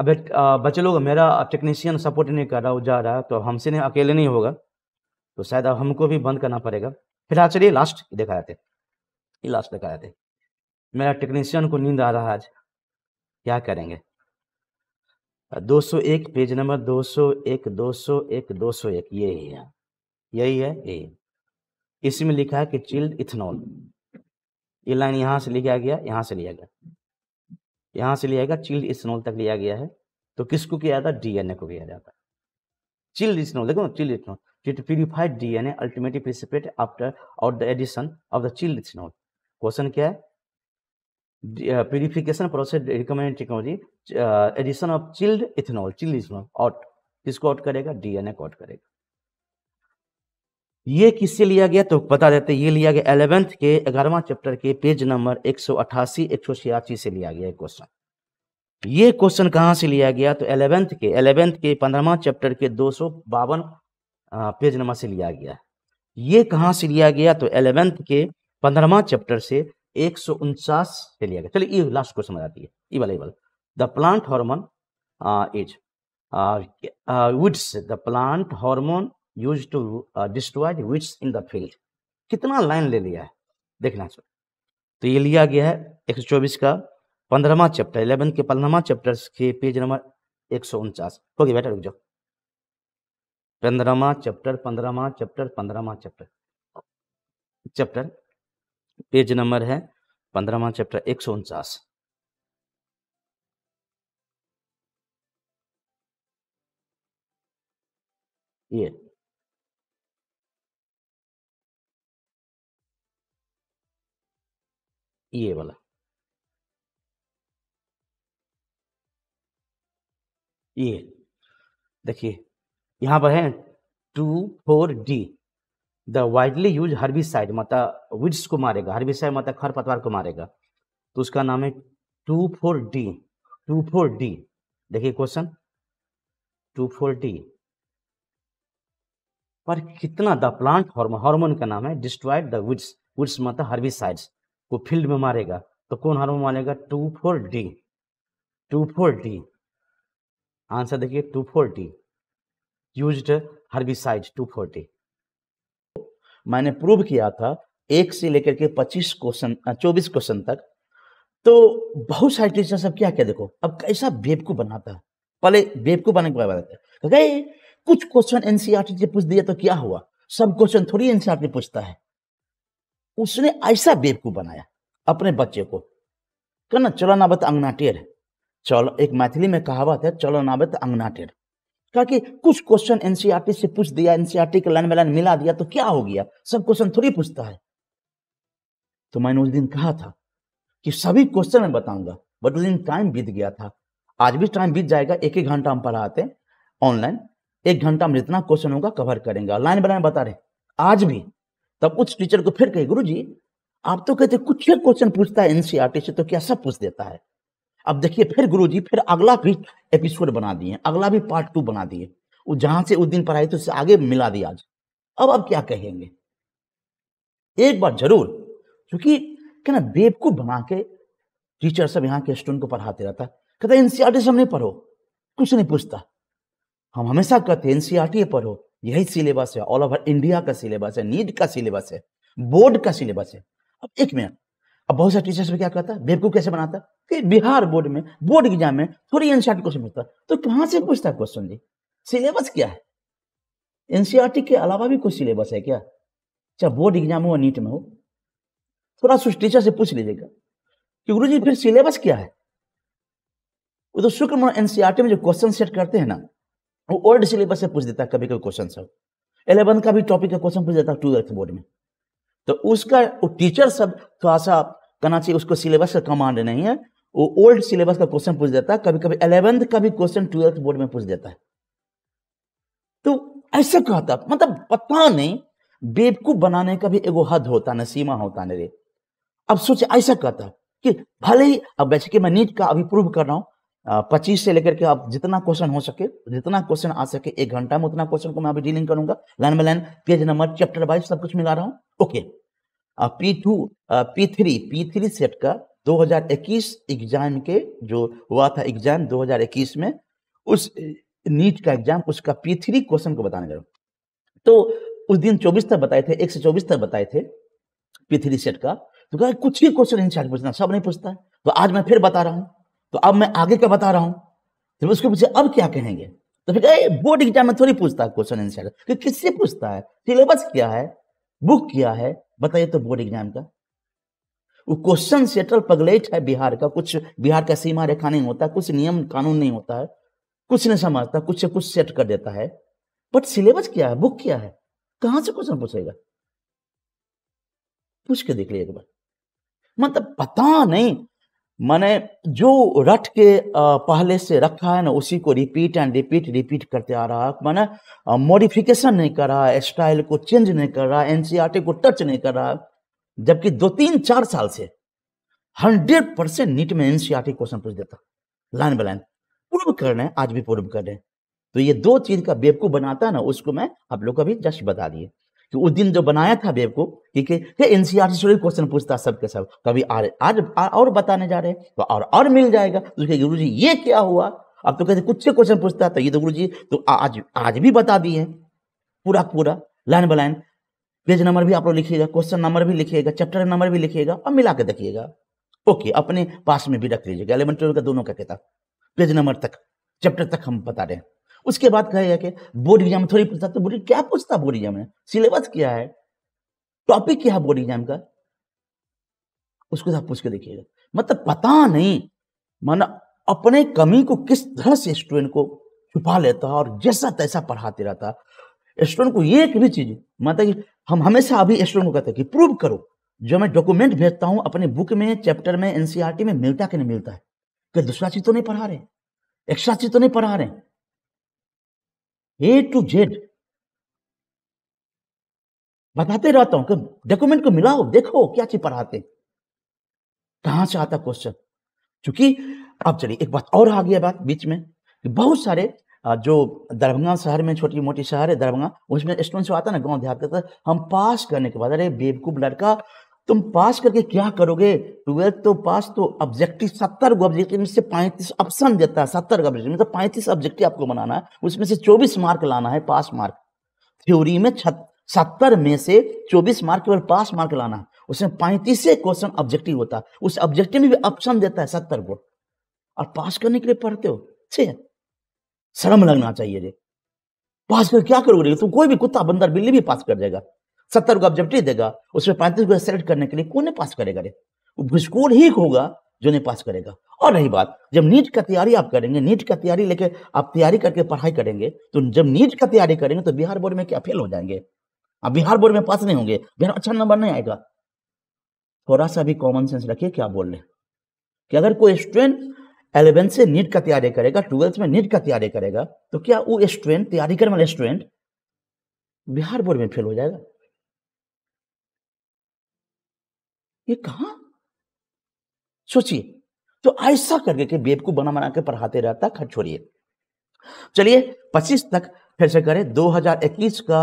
अब एक बच्चे लोग मेरा टेक्नीशियन सपोर्ट नहीं कर रहा वो जा रहा है तो हमसे नहीं अकेले नहीं होगा तो शायद अब हमको भी बंद करना पड़ेगा फिर आज चलिए लास्ट देखा जाते ये लास्ट देखा जाते मेरा टेक्नीशियन को नींद आ रहा है आज क्या करेंगे 201 पेज नंबर 201 201 एक यही है यही है यही इसमें लिखा है कि चिल्ड इथेनॉल ये लाइन यहाँ से लिखा गया यहाँ से लिया गया यहाँ से लिया गया चिल्ड इथेनॉल तक लिया गया है तो किसको किया जाता है डीएनए को किया जाता है चिल्ड इथेनॉल देखो chilled ethanol ethanol D N A ultimately precipitate after और the addition of the chilled ethanol question क्या है purification process recommended technology addition of chilled ethanol chilled ethanol out किसको आउट करेगा डीएनए को out करेगा ये किससे लिया गया तो बता देते ये लिया गया एलेवेंथ के ग्यारहवा चैप्टर के पेज नंबर एक सौ अठासी एक सौ छियासी से लिया गया क्वेश्चन ये क्वेश्चन कहाँ से लिया गया तो एलेवेंथ के एलेवेंथ के पंद्रहवा चैप्टर के दो सौ बावन पेज नंबर से लिया गया ये कहाँ से लिया गया तो एलेवेंथ के पंद्रहवा चैप्टर से एक सौ उनचास से लिया गया चलिए ये लास्ट क्वेश्चन बताती है ये वाला ये वाला the plant hormone is woods the plant hormone use to destroy weeds in the field कितना लाइन ले लिया है देखना चाहिए तो ये लिया गया है एक सौ चौबीस का पंद्रहवा चैप्टर इलेवन के पंद्रहवा चैप्टर के पेज नंबर एक सौ उनचास हो गया बेटा रुक जाओ पंद्रहवा चैप्टर पंद्रहवा चैप्टर पंद्रहवा चैप्टर चैप्टर पेज नंबर है पंद्रहवा चैप्टर एक सौ उनचास ये ये वाला ये देखिए यहां पर है two four D the widely use side मतलब विड्स को मारेगा साइड मतलब खर पतवार को मारेगा तो उसका नाम है two four D two four D देखिए क्वेश्चन टू फोर डी पर कितना द प्लांट हार्मोन हार्मोन का नाम है डिस्ट्रॉयड द विड्स विड्स मतलब साइड्स को फील्ड में मारेगा तो कौन हार्मोन मारेगा two four D two four D answer देखिए two four D use herbicide two four D मैंने प्रूव किया था एक से लेकर के पच्चीस क्वेश्चन चौबीस क्वेश्चन तक तो बहुत सारे टीचर सब क्या क्या देखो अब कैसा को बनाता है पहले को बनाने के बाद कुछ क्वेश्चन एनसीआर से पूछ दिया तो क्या हुआ सब क्वेश्चन थोड़ी एनसीआर पूछता है उसने ऐसा बेवकूफ बनाया अपने बच्चे को कहना चलो नाबत अंगना टेर चलो एक मैथिली में कहावत है चलो नाबत अंगना टेर कहा कि कुछ क्वेश्चन एनसीआरटी e से पूछ दिया एनसीआरटी e के लाइन में लाइन मिला दिया तो क्या हो गया सब क्वेश्चन थोड़ी पूछता है तो मैंने उस दिन कहा था कि सभी क्वेश्चन में बताऊंगा बट उस दिन टाइम बीत गया था आज भी टाइम बीत जाएगा एक एक घंटा हम पढ़ाते ऑनलाइन एक घंटा में जितना क्वेश्चन होगा कवर करेंगे लाइन बनाए बता रहे आज भी तब उस टीचर को फिर कहे गुरु जी आप तो कहते कुछ एक क्वेश्चन पूछता है एनसीआरटी e से तो क्या सब पूछ देता है अब देखिए फिर गुरु जी फिर अगला भी एपिसोड बना दिए अगला भी पार्ट टू बना दिए वो जहां से उस दिन पढ़ाई तो उससे आगे मिला दिया आज अब अब क्या कहेंगे एक बार जरूर क्योंकि क्या ना बेवकूफ बना के टीचर सब यहाँ के स्टूडेंट को पढ़ाते रहता है कहता एनसीआरटी से हम नहीं पढ़ो कुछ नहीं पूछता हम हमेशा कहते एनसीआरटी e पढ़ो यही सिलेबस है ऑल ओवर इंडिया का सिलेबस है नीट का सिलेबस है बोर्ड का सिलेबस है अब एक मिनट अब बहुत सारे टीचर्स में क्या करता है बेवकूफ कैसे बनाता कि बिहार बोर्ड में बोर्ड एग्जाम में थोड़ी एनसीआर क्वेश्चन पूछता तो कहाँ से पूछता क्वेश्चन जी सिलेबस क्या है एनसीआर e के अलावा भी कोई सिलेबस है क्या चाहे बोर्ड एग्जाम हो नीट में हो थोड़ा सा टीचर से पूछ लीजिएगा कि गुरु जी फिर सिलेबस क्या है वो तो शुक्र एनसीआर e में जो क्वेश्चन सेट करते हैं ना वो ओल्ड सिलेबस से पूछ देता है कभी कभी क्वेश्चन सब एलेवन का भी टॉपिक का क्वेश्चन पूछ देता है ट्वेल्थ बोर्ड में तो उसका वो टीचर सब थोड़ा सा कहना चाहिए उसको सिलेबस का कमांड नहीं है वो ओल्ड सिलेबस का क्वेश्चन पूछ देता है कभी कभी एलेवेंथ का भी क्वेश्चन ट्वेल्थ बोर्ड में पूछ देता है तो ऐसा कहता मतलब पता नहीं बेवकूफ बनाने का भी एगो हद होता ना सीमा होता ना रे अब सोचे ऐसा कहता कि भले ही अब वैसे कि मैं नीट का अभी प्रूव कर रहा हूं पच्चीस से लेकर के आप जितना क्वेश्चन हो सके जितना क्वेश्चन आ सके एक घंटा में उतना क्वेश्चन को मैं अभी डीलिंग करूंगा line by line page number chapter wise सब कुछ मिला रहा हूँ okay P two P three P three set का 2021 एग्जाम के जो हुआ था एग्जाम 2021 में उस नीट का एग्जाम उसका पी थ्री क्वेश्चन को बताने जा तो उस दिन 24 तक बताए थे एक से चौबीस तक बताए थे पी थ्री सेट का तो कहा कुछ ही क्वेश्चन इन चार्ज पूछना सब नहीं पूछता है तो आज मैं फिर बता रहा हूँ तो अब मैं आगे क्या बता रहा हूं फिर तो उसके पीछे अब क्या कहेंगे तो फिर बोर्ड एग्जाम में थोड़ी पूछता है क्वेश्चन आंसर कि किससे पूछता है सिलेबस क्या है बुक क्या है बताइए तो बोर्ड एग्जाम का वो क्वेश्चन सेटल पगलेट है बिहार का कुछ बिहार का सीमा रेखा नहीं होता कुछ नियम कानून नहीं होता है कुछ नहीं समझता कुछ से कुछ सेट कर देता है बट सिलेबस क्या है बुक क्या है कहां से क्वेश्चन पूछेगा पूछ के देख लिया एक बार मतलब पता नहीं मैंने जो रट के पहले से रखा है ना उसी को रिपीट एंड रिपीट रिपीट करते आ रहा है मैंने मॉडिफिकेशन नहीं कर रहा है स्टाइल को चेंज नहीं कर रहा है एनसीआरटी e को टच नहीं कर रहा जबकि दो तीन चार साल से हंड्रेड परसेंट नीट में एनसीआरटी क्वेश्चन e पूछ देता लाइन बाय लाइन पूर्व कर रहे हैं आज भी पूर्व कर रहे हैं तो ये दो चीज का बेवकूफ बनाता है ना उसको मैं आप लोग को भी जस्ट बता दिए कि उस दिन जो बनाया था बेवकूफ ठीक है एनसीआर से क्वेश्चन पूछता सबके सब कभी तो आ रहे आज और बताने जा रहे तो और और मिल जाएगा तो गुरु जी ये क्या हुआ अब तो कहते कुछ से क्वेश्चन पूछता तो ये तो गुरु जी तो आज आज भी बता दिए पूरा पूरा line by line page number भी आप लोग लिखिएगा क्वेश्चन नंबर भी लिखिएगा चैप्टर नंबर भी लिखिएगा और मिला के देखिएगा ओके अपने पास में भी रख लीजिएगा एलेवन ट्वेल्व का दोनों का किताब पेज नंबर तक चैप्टर तक हम बता रहे हैं उसके बाद कहेगा कि बोर्ड एग्जाम थोड़ी पूछता तो बोर्ड क्या पूछता बोर्ड एग्जाम में सिलेबस क्या है टॉपिक क्या है बोर्ड एग्जाम का उसको आप पूछ के देखिएगा मतलब पता नहीं माना अपने कमी को किस तरह से स्टूडेंट को छुपा लेता और जैसा तैसा पढ़ाते रहता स्टूडेंट को ये एक भी चीज मतलब कि हम हमेशा अभी स्टूडेंट को कहते हैं कि प्रूव करो जो मैं डॉक्यूमेंट भेजता हूँ अपने बुक में चैप्टर में एनसीआरटी e में मिलता कि नहीं मिलता है कि दूसरा चीज तो नहीं पढ़ा रहे एक्स्ट्रा चीज तो नहीं पढ़ा रहे ए टू जेड बताते रहता हूं कि डॉक्यूमेंट को मिलाओ देखो क्या चीज पढ़ाते कहां से आता क्वेश्चन क्योंकि अब चलिए एक बात और आ गया बात बीच में बहुत सारे जो दरभंगा शहर में छोटी मोटी शहर है दरभंगा उसमें स्टूडेंट्स आता ना गाँव देहात का तो हम पास करने के बाद अरे बेवकूफ लड़का तुम पास करके क्या करोगे ट्वेल्थ तो पास तो ऑब्जेक्टिव सत्तर गो ऑब्जेक्टिव में से पैंतीस ऑप्शन देता है सत्तर ऑब्जेक्टिव मतलब पैंतीस ऑब्जेक्टिव आपको बनाना है उसमें से चौबीस मार्क लाना है पास मार्क थ्योरी में सत्तर में से चौबीस मार्क केवल पास मार्क लाना है उसमें पैंतीस क्वेश्चन ऑब्जेक्टिव होता है उस ऑब्जेक्टिव में भी ऑप्शन देता है सत्तर गो और पास करने के लिए पढ़ते हो छे शर्म लगना चाहिए जी पास कर क्या करोगे तुम कोई भी कुत्ता बंदर बिल्ली भी पास कर जाएगा सत्तर को ऑब्जेक्टिव देगा उसमें पैंतीस को सेलेक्ट करने के लिए कौन ने पास करेगा रे घुसखोर ही होगा जो नहीं पास करेगा और रही बात जब नीट का तैयारी आप करेंगे नीट का तैयारी लेके आप तैयारी करके पढ़ाई करेंगे तो जब नीट का तैयारी करेंगे तो बिहार बोर्ड में क्या फेल हो जाएंगे आप बिहार बोर्ड में पास नहीं होंगे बिहार अच्छा नंबर नहीं आएगा थोड़ा सा भी कॉमन सेंस रखिए क्या बोल रहे कि अगर कोई स्टूडेंट एलेवेंथ से नीट का तैयारी करेगा ट्वेल्थ में नीट का तैयारी करेगा तो क्या वो स्टूडेंट तैयारी करने वाला स्टूडेंट बिहार बोर्ड में फेल हो जाएगा ये कहा सोचिए तो ऐसा करके के बेवकूफ बना बना के पढ़ाते रहता खर्च छोड़िए चलिए 25 तक फिर से करें 2021 का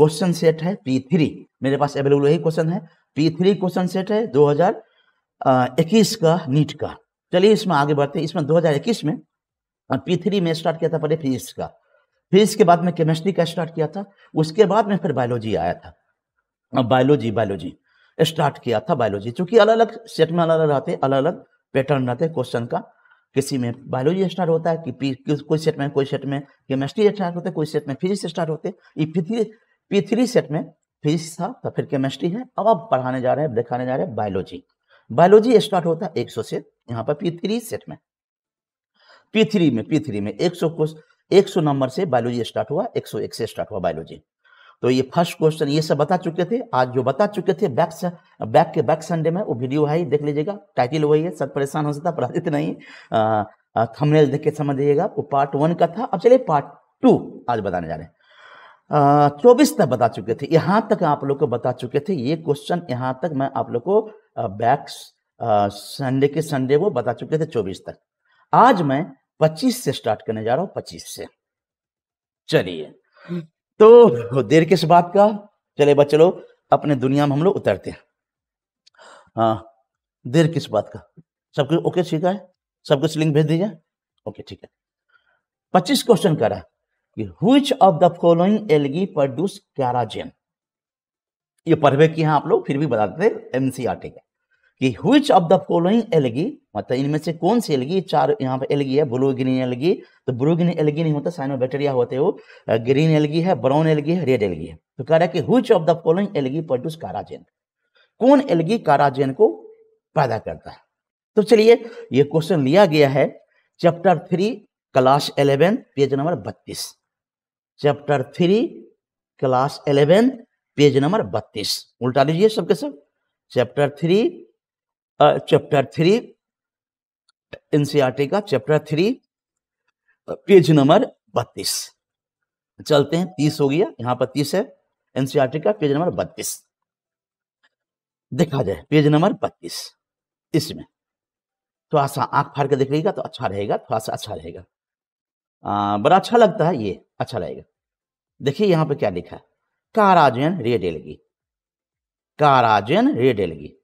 क्वेश्चन सेट है पी थ्री मेरे पास अवेलेबल यही क्वेश्चन है पी थ्री क्वेश्चन सेट है 2021 का नीट का चलिए इसमें आगे बढ़ते हैं इसमें 2021 में पी थ्री में स्टार्ट किया था पहले फिजिक्स का फिजिक्स के बाद में केमिस्ट्री का स्टार्ट किया था उसके बाद में फिर बायोलॉजी आया था बायोलॉजी बायोलॉजी स्टार्ट किया था बायोलॉजी चूंकि अलग अलग सेट में अलग अलग रहते अलग अलग पैटर्न रहते क्वेश्चन का किसी में बायोलॉजी स्टार्ट होता है कि कोई सेट में कोई सेट में केमिस्ट्री स्टार्ट होते कोई सेट में फिजिक्स स्टार्ट होते पी थ्री सेट में फिजिक्स था तो फिर केमिस्ट्री है अब आप पढ़ाने जा रहे हैं दिखाने जा रहे हैं बायोलॉजी बायोलॉजी स्टार्ट होता है एक सौ से यहाँ पर पी थ्री सेट में पी थ्री में पी थ्री में एक सौ एक सौ नंबर से बायोलॉजी स्टार्ट हुआ एक सौ एक से स्टार्ट हुआ बायोलॉजी तो ये फर्स्ट क्वेश्चन ये सब बता चुके थे आज जो बता चुके थे बैक से बैक के बैक संडे में वो वीडियो है देख लीजिएगा टाइटल वही है सब परेशान हो सकता पराजित तो नहीं थंबनेल देख के समझ लीजिएगा वो पार्ट वन का था अब चलिए पार्ट टू आज बताने जा रहे हैं चौबीस तक बता चुके थे यहाँ तक आप लोग को बता चुके थे ये क्वेश्चन यहाँ तक मैं आप लोग को बैक संडे के संडे वो बता चुके थे चौबीस तक आज मैं पच्चीस से स्टार्ट करने जा रहा हूँ पच्चीस से चलिए हम्म। तो देर किस बात का चले बस अपने दुनिया में हम लोग उतरते हैं हाँ देर किस बात का सब कुछ ओके ठीक है सब कुछ लिंक भेज दीजिए ओके ठीक है पच्चीस क्वेश्चन करा कि which of the following algae produce carrageenan ये पढ़वे की हैं आप लोग फिर भी बता देते ठीक है कि which of the following algae मतलब इनमें से कौन सी एलगी चार यहाँ पे एलगी है ब्लू ग्रीन एलगी तो ब्लू ग्रीन एलगी नहीं होता साइनो बैक्टेरिया होते हो ग्रीन एलगी है ब्राउन एलगी है रेड एलगी है तो कह रहा है कि which of the following algae produce carrageenan कौन एलगी काराजेन को पैदा करता है तो चलिए ये क्वेश्चन लिया गया है chapter three class eleven page number बत्तीस chapter three class eleven page number बत्तीस उल्टा लीजिए सबके सब chapter three chapter three NCERT का चैप्टर थ्री पेज नंबर बत्तीस चलते हैं तीस हो गया यहां पर तीस है एनसीआरटी e का पेज नंबर बत्तीस देखा जाए पेज नंबर बत्तीस इसमें थोड़ा सा आंख फाड़ के देख लीजिएगा तो अच्छा रहेगा थोड़ा सा अच्छा रहेगा बड़ा अच्छा लगता है ये अच्छा रहेगा देखिए यहां पे क्या लिखा है काराजन रेडेलगी काराजन रेडेलगी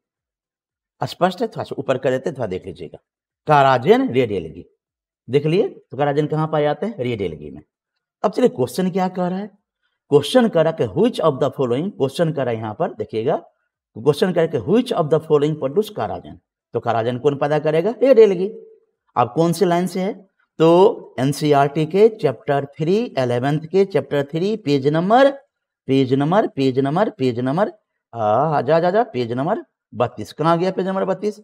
स्पष्ट है थोड़ा ऊपर कर देते थोड़ा देख लीजिएगा काराजन रेडियलगी देख लिए तो काराजन कहाँ पाए जाते हैं रेडियलगी में अब चलिए क्वेश्चन क्या कह रहा है क्वेश्चन कर रहा है हुई ऑफ द फॉलोइंग क्वेश्चन कर रहा है यहाँ पर देखिएगा क्वेश्चन कर हुई of the following produce carrageenan तो काराजन कौन पैदा करेगा रेडियलगी अब कौन सी लाइन से है तो एनसीईआरटी e के चैप्टर थ्री एलेवेंथ के chapter three page number page number page number page number जा जा जा पेज नंबर बत्तीस कहाँ गया पेज नंबर बत्तीस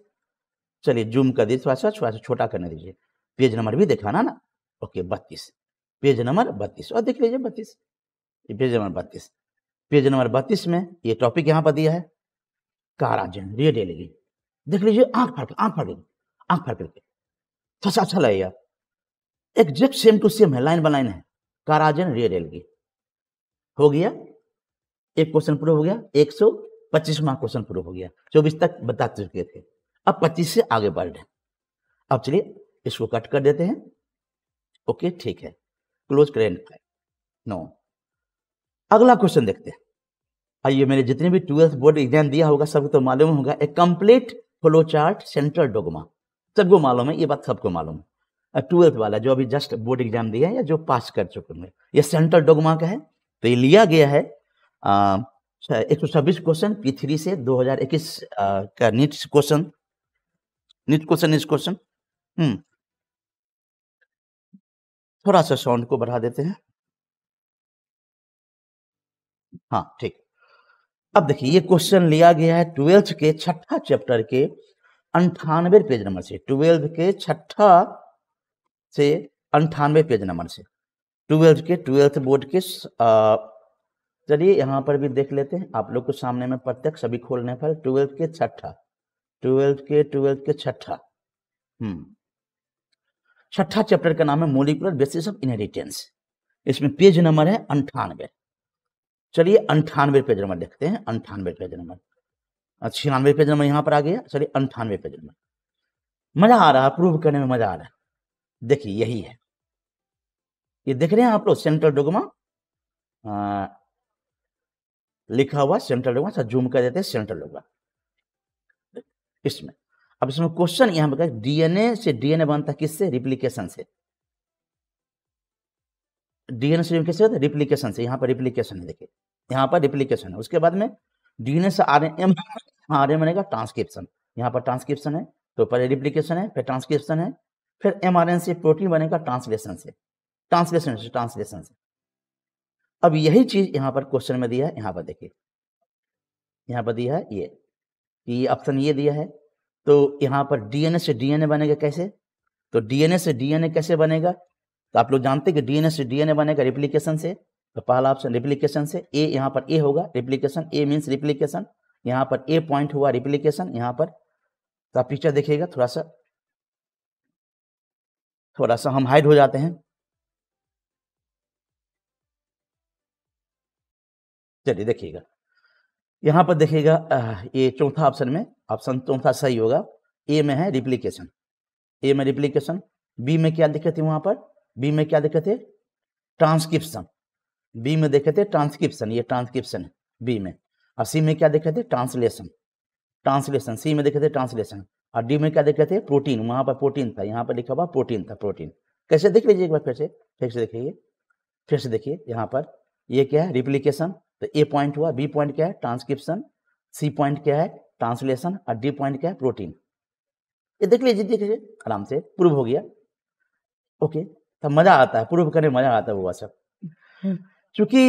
चलिए जूम कर दीजिए थोड़ा सा थोड़ा सा छोटा करने दीजिए पेज नंबर भी दिखाना ना ओके बत्तीस पेज नंबर बत्तीस और देख लीजिए बत्तीस पेज नंबर बत्तीस पेज नंबर बत्तीस में ये टॉपिक यहाँ पर दिया है कारा जैन रेड एलगी देख लीजिए आँख फाड़ आँख फाड़ आँख फाड़ करके थोड़ा सा अच्छा लगेगा एग्जैक्ट सेम टू सेम है लाइन बाय लाइन है काराजन रेड एलगी हो गया एक क्वेश्चन पूरा हो गया एक सौ पच्चीसवा क्वेश्चन पूरा हो गया चौबीस तक बता चुके थे अब पच्चीस से आगे बढ़ रहे अब चलिए इसको कट कर देते हैं ओके ठीक है क्लोज करें नो अगला क्वेश्चन देखते हैं आइए मेरे जितने भी ट्वेल्थ बोर्ड एग्जाम दिया होगा सबको तो मालूम होगा a complete flow chart central dogma सबको मालूम है ये बात सबको मालूम है ट्वेल्थ वाला जो अभी जस्ट बोर्ड एग्जाम दिया है या जो पास कर चुके हैं ये सेंट्रल डोगमा का है तो ये लिया गया है एक सौ छब्बीस क्वेश्चन पी थ्री से दो हजार इक्कीस का नीट क्वेश्चन नीट क्वेश्चन इस क्वेश्चन हम्म थोड़ा सा साउंड को बढ़ा देते हैं हाँ ठीक अब देखिए ये क्वेश्चन लिया गया है ट्वेल्थ के छठा चैप्टर के अंठानवे पेज नंबर से ट्वेल्थ के छठा से अंठानवे पेज नंबर से ट्वेल्थ के ट्वेल्थ बोर्ड के आ, चलिए यहाँ पर भी देख लेते हैं आप लोग को सामने में प्रत्यक्ष अभी खोलने पर ट्वेल्थ के छठा ट्वेल्थ के ट्वेल्थ के छठा हम्म छठा चैप्टर का नाम है मोलिकुलर बेसिस ऑफ इनहेरिटेंस इसमें पेज नंबर है अंठानवे चलिए अंठानवे पेज नंबर देखते हैं अंठानवे पेज नंबर अच्छा, छियानवे पेज नंबर यहाँ पर आ गया चलिए अंठानवे पेज नंबर मजा आ रहा है प्रूव करने में मजा आ रहा है देखिए यही है ये देख रहे हैं आप लोग सेंट्रल डोगमा लिखा हुआ सेंट्रल लोगों से जूम कर देते हैं सेंट्रल लोगों इसमें अब इसमें क्वेश्चन यहां पर डीएनए से डीएनए बनता है किससे रिप्लीकेशन से डीएनए से किससे होता है रिप्लीकेशन से यहां पर रिप्लीकेशन है देखिए यहां पर रिप्लीकेशन है उसके बाद में डीएनए से आर एम आर एम बनेगा ट्रांसक्रिप्शन यहां पर ट्रांसक्रिप्शन है तो पहले रिप्लीकेशन है फिर ट्रांसक्रिप्शन है फिर एम आर एन से प्रोटीन बनेगा ट्रांसलेशन से ट्रांसलेशन से ट्रांसलेशन से अब यही चीज यहाँ पर क्वेश्चन में दिया है यहाँ पर देखिए यहां पर दिया है ये ये ऑप्शन ये दिया है तो यहाँ पर डीएनए से डीएनए बनेगा कैसे तो डीएनए से डीएनए कैसे बनेगा तो आप लोग जानते हैं कि डीएनए से डीएनए बनेगा रिप्लीकेशन से तो पहला ऑप्शन रिप्लीकेशन से ए यहाँ पर ए होगा रिप्लीकेशन ए मीन्स रिप्लीकेशन यहाँ पर ए पॉइंट हुआ रिप्लीकेशन यहाँ पर तो आप पिक्चर देखिएगा थोड़ा सा थोड़ा सा हम हाइड हो जाते हैं चलिए देखिएगा यहाँ पर देखिएगा ये चौथा ऑप्शन में ऑप्शन चौथा सही होगा ए में है रिप्लीकेशन ए में रिप्लीकेशन बी में क्या दिक्कत है वहाँ पर बी में क्या दिक्कत है ट्रांसक्रिप्शन बी में देखे थे ट्रांसक्रिप्शन ये ट्रांसक्रिप्शन है बी में और सी में क्या देखे थे ट्रांसलेशन ट्रांसलेशन सी में देखे थे ट्रांसलेशन और डी में क्या देखे थे प्रोटीन वहाँ पर प्रोटीन था यहाँ पर लिखा हुआ प्रोटीन था प्रोटीन कैसे देख लीजिए एक बार फिर से फिर से देखिए फिर से देखिए यहाँ पर ये क्या है रिप्लीकेशन तो ए पॉइंट हुआ बी पॉइंट क्या है ट्रांसक्रिप्शन सी पॉइंट क्या है ट्रांसलेशन और डी पॉइंट क्या है प्रोटीन ये देख लीजिए देख लीजिए आराम से प्रूव हो गया ओके तो मजा आता है प्रूव करने मजा आता है वो सब क्योंकि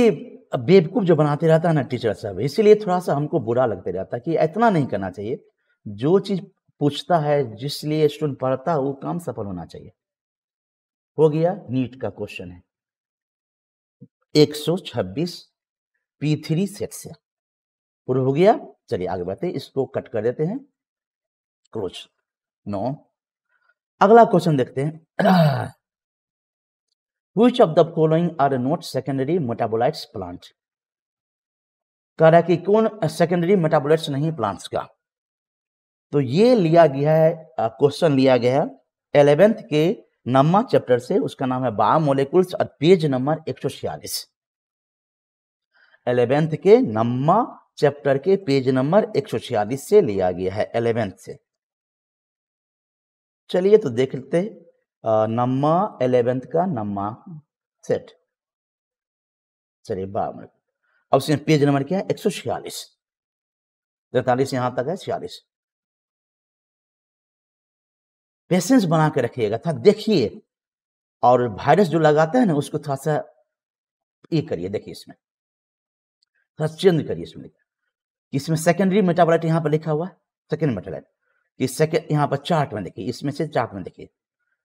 बेवकूफ जो बनाते रहता है ना टीचर सब इसीलिए थोड़ा सा हमको बुरा लगते रहता है कि इतना नहीं करना चाहिए जो चीज पूछता है जिसलिए स्टूडेंट पढ़ता है वो काम सफल होना चाहिए हो गया नीट का क्वेश्चन है 126 पी थ्री सेट से पूर्व हो गया चलिए आगे बढ़ते इसको कट कर देते हैं क्रोच नो अगला क्वेश्चन देखते हैं which of the following are not secondary metabolites plant कह रहा है कि कौन सेकेंडरी मेटाबोलाइट्स नहीं प्लांट्स का तो ये लिया गया है क्वेश्चन लिया गया है एलेवेंथ के नम्मा चैप्टर से उसका नाम है बा मोलिकुल्स और पेज नंबर एक सौ छियालीस एलेवेंथ के नम्मा चैप्टर के पेज नंबर एक से लिया गया है एलेवेंथ से चलिए तो देख लेते नम्मा एलेवेंथ का नम्मा सेट चलिए बारह मिनट अब उसमें पेज नंबर क्या है एक सौ छियालीस तैतालीस यहां तक है छियालीस पेशेंस बना के रखिएगा था देखिए और वायरस जो लगाते हैं ना उसको थोड़ा सा ये करिए देखिए इसमें थोड़ा चेंज करिए इसमें लिखा इसमें सेकेंडरी मेटाबोलाइट यहाँ पर लिखा हुआ है सेकेंड मेटाबोलाइट कि सेकेंड यहाँ पर चार्ट में देखिए इसमें से चार्ट में देखिए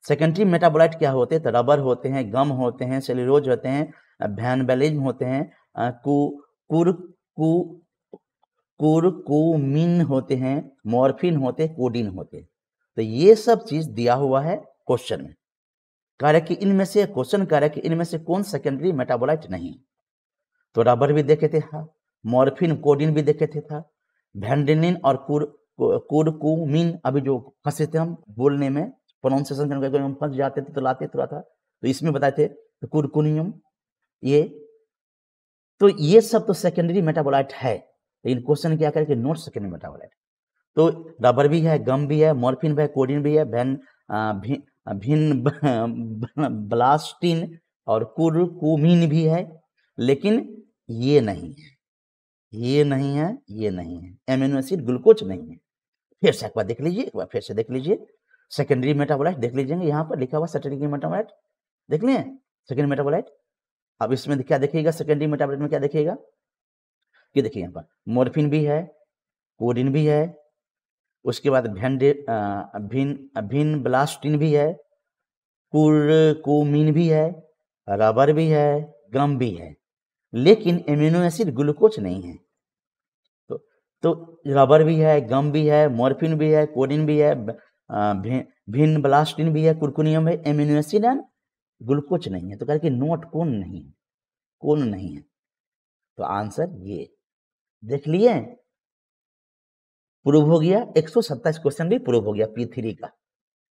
सेकेंडरी मेटाबोलाइट क्या होते हैं तो रबर होते हैं गम होते हैं सेलिरोज होते हैं भैन भैनबेलिज्म होते हैं कुरकुमिन होते हैं मॉर्फिन होते हैं कोडिन होते हैं तो ये सब चीज दिया हुआ है क्वेश्चन में कह रहे कि इनमें से क्वेश्चन कह रहे कि इनमें से कौन सेकेंडरी मेटाबोलाइट नहीं है तो रबर भी देखे थे था हाँ। मॉर्फिन कोडिन भी देखे थे था हाँ। भैंडिन और कुर कुरकुमिन अभी जो फंसे थे हम बोलने में प्रोनाउंसिएशन करने के हम फंस जाते थे तो लाते थोड़ा था तो इसमें बताए थे तो कुरकुनियम ये तो ये सब तो सेकेंडरी मेटाबोलाइट है लेकिन क्वेश्चन क्या करें कि नॉट सेकेंडरी मेटाबोलाइट तो रबर भी है गम भी है मॉर्फिन भी है कोडिन भी है भैन भी, भिन ब्लास्टिन और कुरकुमिन भी है लेकिन ये नहीं है ये नहीं है ये नहीं है एमिनो एसिड ग्लूकोज नहीं है फिर से एक बार देख लीजिए एक बार फिर से देख लीजिए सेकेंडरी मेटाबोलाइट देख लीजिए यहाँ पर लिखा हुआ सेकेंडरी मेटाबोलाइट देख लें सेकेंड मेटाबोलाइट अब इसमें क्या देखिएगा सेकेंडरी मेटाबोलाइट में क्या देखिएगा ये देखिए यहाँ पर मोरफिन भी है कोडिन भी है उसके बाद भेंडे भिन भिन ब्लास्टिन भी है कुरकोमिन भी है रबर भी है गम भी है लेकिन एमिनो एसिड ग्लूकोज नहीं है तो तो रबर भी है गम भी है मोरफिन भी है कोडिन भी है भिन भी, ब्लास्टिन भी है कुरकुनियम है एमिनो एसिड एंड ग्लूकोज नहीं है तो कह रहे कि नोट कौन नहीं है कौन नहीं है तो आंसर ये देख लिए प्रूव हो गया एक क्वेश्चन भी प्रूव हो गया पी थ्री का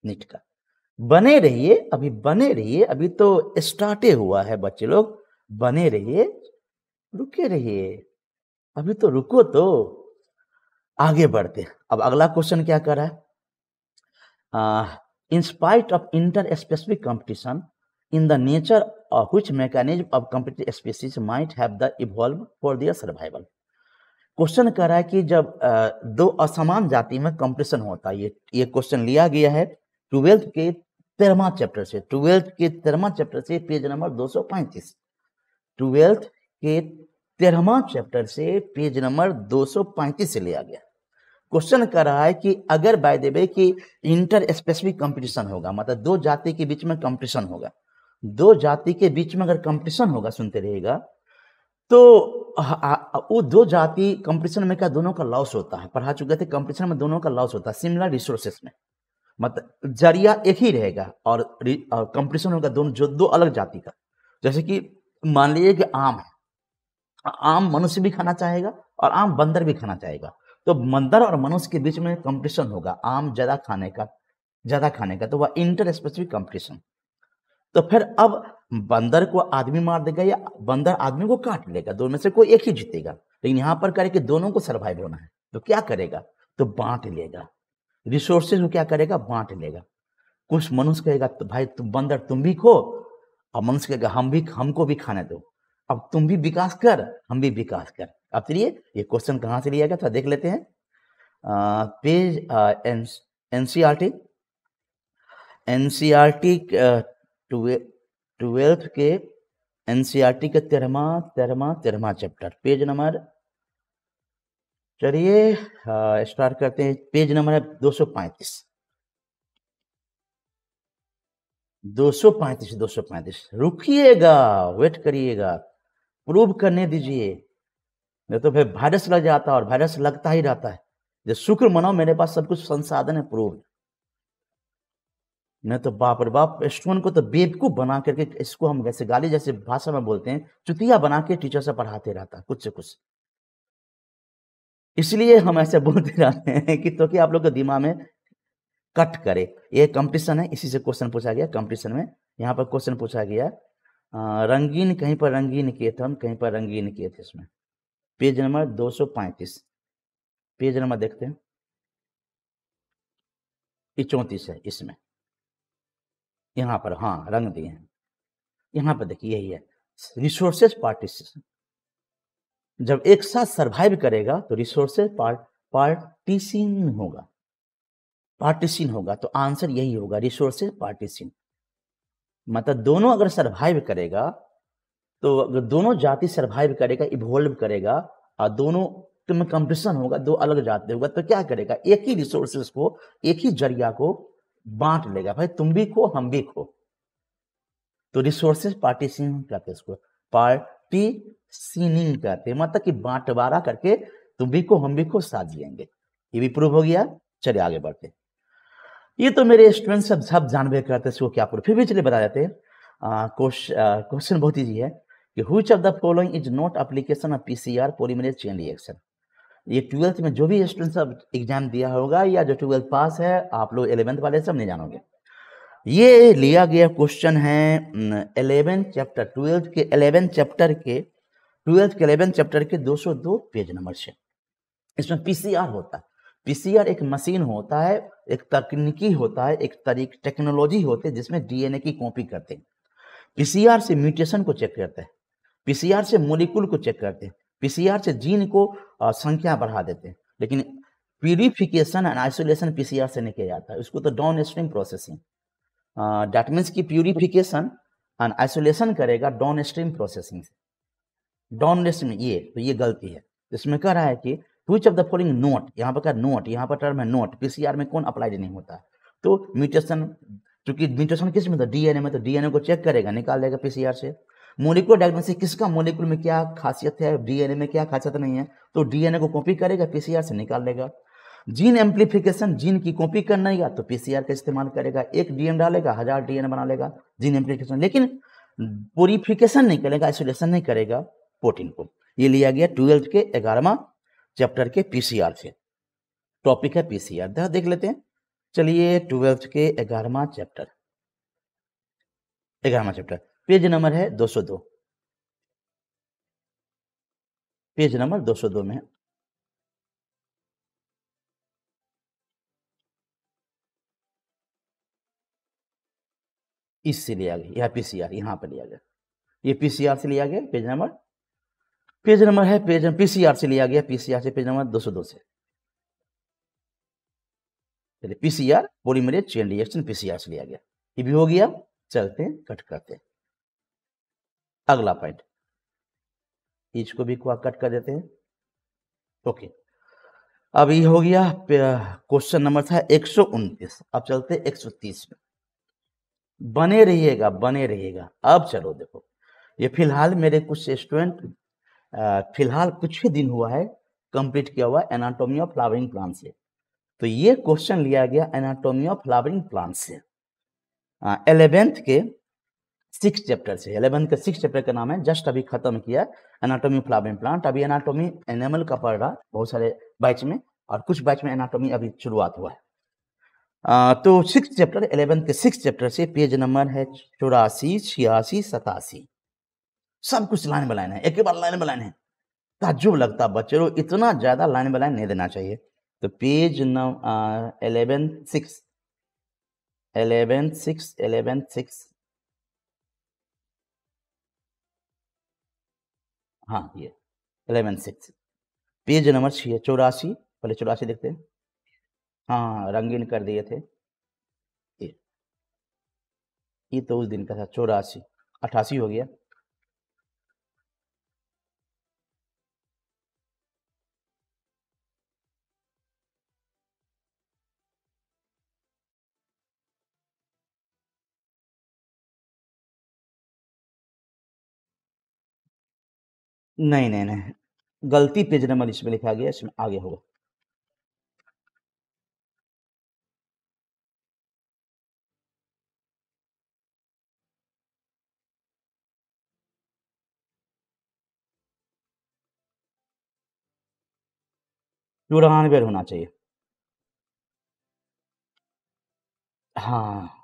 नीट का बने रहिए अभी बने रहिए अभी तो स्टार्टे हुआ है बच्चे लोग बने रहिए रुके रहिए अभी तो रुको तो आगे बढ़ते अब अगला क्वेश्चन क्या कर रहा है in spite of interspecific competition in the nature of which mechanism of competitive species might have the evolve for their survival question कर रहा है कि जब दो असमान जाति में कंपटीशन होता है ये ये क्वेश्चन लिया गया है ट्वेल्थ के तेरहवा चैप्टर से ट्वेल्थ के तेरहवा चैप्टर से पेज नंबर दो सौ पैंतीस ट्वेल्थ के तेरहवा चैप्टर से पेज नंबर 235 से लिया गया क्वेश्चन कर रहा है कि अगर बाय द वे कि इंटर स्पेसिफिक कंपटीशन होगा मतलब दो जाति के बीच में कंपटीशन होगा दो जाति के बीच में अगर कंपटीशन होगा सुनते रहेगा तो वो दो जाति कंपटीशन में क्या दोनों का लॉस होता है पढ़ा चुके थे कंपटीशन में दोनों का लॉस होता है सिमिलर रिसोर्सेस में मतलब जरिया एक ही रहेगा और कंपटीशन होगा दोनों जो दो अलग जाति का जैसे कि मान लीजिए कि आम है आम मनुष्य भी खाना चाहेगा और आम बंदर भी खाना चाहेगा तो बंदर और मनुष्य के बीच में कंपटीशन होगा आम ज्यादा खाने का ज्यादा खाने का तो वह इंटर स्पेसिफिक कंपटीशन तो फिर अब बंदर को आदमी मार देगा या बंदर आदमी को काट लेगा दोनों में से कोई एक ही जीतेगा लेकिन यहाँ पर करे कि दोनों को सर्वाइव होना है तो क्या करेगा तो बांट लेगा रिसोर्सेज को क्या करेगा बांट लेगा कुछ मनुष्य कहेगा तो भाई तुम बंदर तुम भी खो और मनुष्य कहेगा हम भी हमको भी खाने दो अब तुम भी विकास कर हम भी विकास कर अब चलिए ये क्वेश्चन कहाँ से लिया गया था देख लेते हैं आ, page N C R T N C R T twelfth के एन सी आर टी का तेरहवा तेरहवा तेरहवा चैप्टर पेज नंबर चलिए स्टार्ट करते हैं पेज नंबर है दो सौ पैंतीस दो सौ पैंतीस दो सौ पैंतीस रुकिएगा वेट करिएगा प्रूव करने दीजिए नहीं तो फिर वायरस लग जाता है और वायरस लगता ही रहता है जो शुक्र मनाओ मेरे पास सब कुछ संसाधन है प्रूव नहीं तो बाप रे बाप स्टूडेंट को तो बेवकूफ बना करके इसको हम वैसे गाली जैसे भाषा में बोलते हैं चुतिया बना के टीचर से पढ़ाते रहता कुछ से कुछ इसलिए हम ऐसे बोलते रहते हैं कि तो कि आप लोग के दिमाग में कट करे ये कंपटीशन है इसी से क्वेश्चन पूछा गया कंपटीशन में यहाँ पर क्वेश्चन पूछा गया रंगीन कहीं पर रंगीन किए थे हम कहीं पर रंगीन किए थे इसमें पेज नंबर पैंतीस पेज नंबर देखते हैं ये चौंतीस है इसमें यहाँ पर हाँ रंग दिए हैं यहाँ पर देखिए यही है रिसोर्सेज पार्टिसिपेशन जब एक साथ सरवाइव करेगा तो रिसोर्सेज पार्ट पार्टिसिन होगा पार्टिसिन होगा तो आंसर यही होगा रिसोर्सेज पार्टिसिन मतलब दोनों अगर सर्वाइव करेगा तो अगर दोनों जाति सर्वाइव करेगा इवोल्व करेगा और दोनों में कंपटीशन होगा दो अलग जाते होगा तो क्या करेगा एक ही रिसोर्सेस को एक ही जरिया को बांट लेगा भाई तुम भी खो हम भी खो तो रिसोर्सेस पार्टीशन कहते हैं इसको पार्टी सीनिंग कहते हैं मतलब कि बांटवारा करके तुम भी को हम भी को साथ जिएंगे ये भी प्रूव हो गया चलिए आगे बढ़ते ये तो मेरे स्टूडेंट्स सब सब जानबे करते इसको क्या पूरा फिर भी चलिए बता देते हैं क्वेश्चन बहुत ईजी है कि which of the following is not application of PCR polymerase chain reaction ये ट्वेल्थ में जो भी स्टूडेंट सब एग्जाम दिया होगा या जो ट्वेल्थ पास है आप लोग एलेवेंथ वाले सब नहीं जानोगे ये लिया गया क्वेश्चन है एलेवेंथ चैप्टर ट्वेल्थ के एलेवेंथ चैप्टर के ट्वेल्थ के एलेवेंथ चैप्टर के 202 पेज नंबर से इसमें पीसीआर होता है पीसीआर एक मशीन होता है एक तकनीकी होता है एक तरीक टेक्नोलॉजी होती है जिसमें डीएनए की कॉपी करते हैं पीसीआर से म्यूटेशन को चेक करते हैं पीसीआर से मोलिकुल को चेक करते हैं पीसीआर से जीन को संख्या बढ़ा देते हैं लेकिन प्यूरिफिकेशन एंड आइसोलेशन पीसीआर से नहीं किया जाता है उसको तो downstream processing that means की प्यूरिफिकेशन एंड आइसोलेशन करेगा डाउन स्ट्रीम प्रोसेसिंग से डाउन स्ट्रीम ये तो ये गलती है इसमें कह रहा है कि which of the following note यहाँ पर क्या नोट यहाँ पर टर्म है नोट पी में कौन अप्लाइड नहीं होता तो म्यूटेशन चूंकि म्यूटेशन किस में था डीएनए में तो डीएनए को चेक करेगा निकाल देगा पीसीआर से मोलिकुलर डायग्नोसिस किसका मोलिकुल में क्या खासियत है डीएनए में क्या खासियत नहीं है तो डीएनए को कॉपी करेगा पीसीआर से निकाल लेगा जीन एम्प्लीफिकेशन जीन की कॉपी करना या तो पीसीआर का इस्तेमाल करेगा एक डीएन डालेगा हजार डीएन बना लेगा जीन एम्प्लीफिकेशन लेकिन पोरिफिकेशन नहीं करेगा आइसोलेशन नहीं करेगा प्रोटीन को ये लिया गया ट्वेल्थ के ग्यारहवा चैप्टर के पीसीआर से टॉपिक है पीसीआर सी देख लेते हैं चलिए ट्वेल्थ के ग्यारहवा चैप्टर ग्यारहवा चैप्टर पेज नंबर है 202 पेज नंबर 202 में इससे लिया गया यह पीसीआर यहां पर लिया गया ये पीसीआर से लिया गया पेज नंबर पेज नंबर है पेज पीसीआर से लिया गया पीसीआर से पेज नंबर दो सौ दो से चलिए PCR polymerase chain reaction PCR से लिया गया ये भी हो गया चलते हैं कट करते हैं अगला पॉइंट इसको भी कट कर देते हैं ओके अब ये हो गया क्वेश्चन नंबर था एक सौ उनतीस अब चलते एक सौ तीस में बने रहिएगा बने रहिएगा अब चलो देखो ये फिलहाल मेरे कुछ स्टूडेंट फिलहाल कुछ ही दिन हुआ है कंप्लीट किया हुआ एनाटोमी ऑफ फ्लावरिंग प्लांट से तो ये क्वेश्चन लिया गया एनाटोमी ऑफ फ्लावरिंग प्लांट से एलेवेंथ के सिक्स चैप्टर से एलेवेंथ के सिक्स चैप्टर का नाम है जस्ट अभी खत्म किया एनाटोमी फ्लावरिंग प्लांट अभी एनाटोमी एनिमल का पढ़ रहा बहुत सारे बैच में और कुछ बैच में एनाटोमी अभी शुरुआत हुआ है आ, तो सिक्स चैप्टर एलेवेंथ के सिक्स चैप्टर से पेज नंबर है चौरासी छियासी सतासी सब कुछ लाइन लाइन है एक ही बार लाइन लाइन है ताजुब लगता बच्चे लोग इतना ज़्यादा लाइन बलाइन नहीं देना चाहिए तो पेज नम eleven six eleven six eleven six हाँ ये एलेवन सिक्स पेज नंबर छः चौरासी पहले चौरासी देखते हैं हाँ रंगीन कर दिए थे ये ये तो उस दिन का था चौरासी अट्ठासी हो गया नहीं नहीं नहीं गलती पेज नंबर इसमें लिखा गया इसमें आगे होगा चौरानवे होना चाहिए हाँ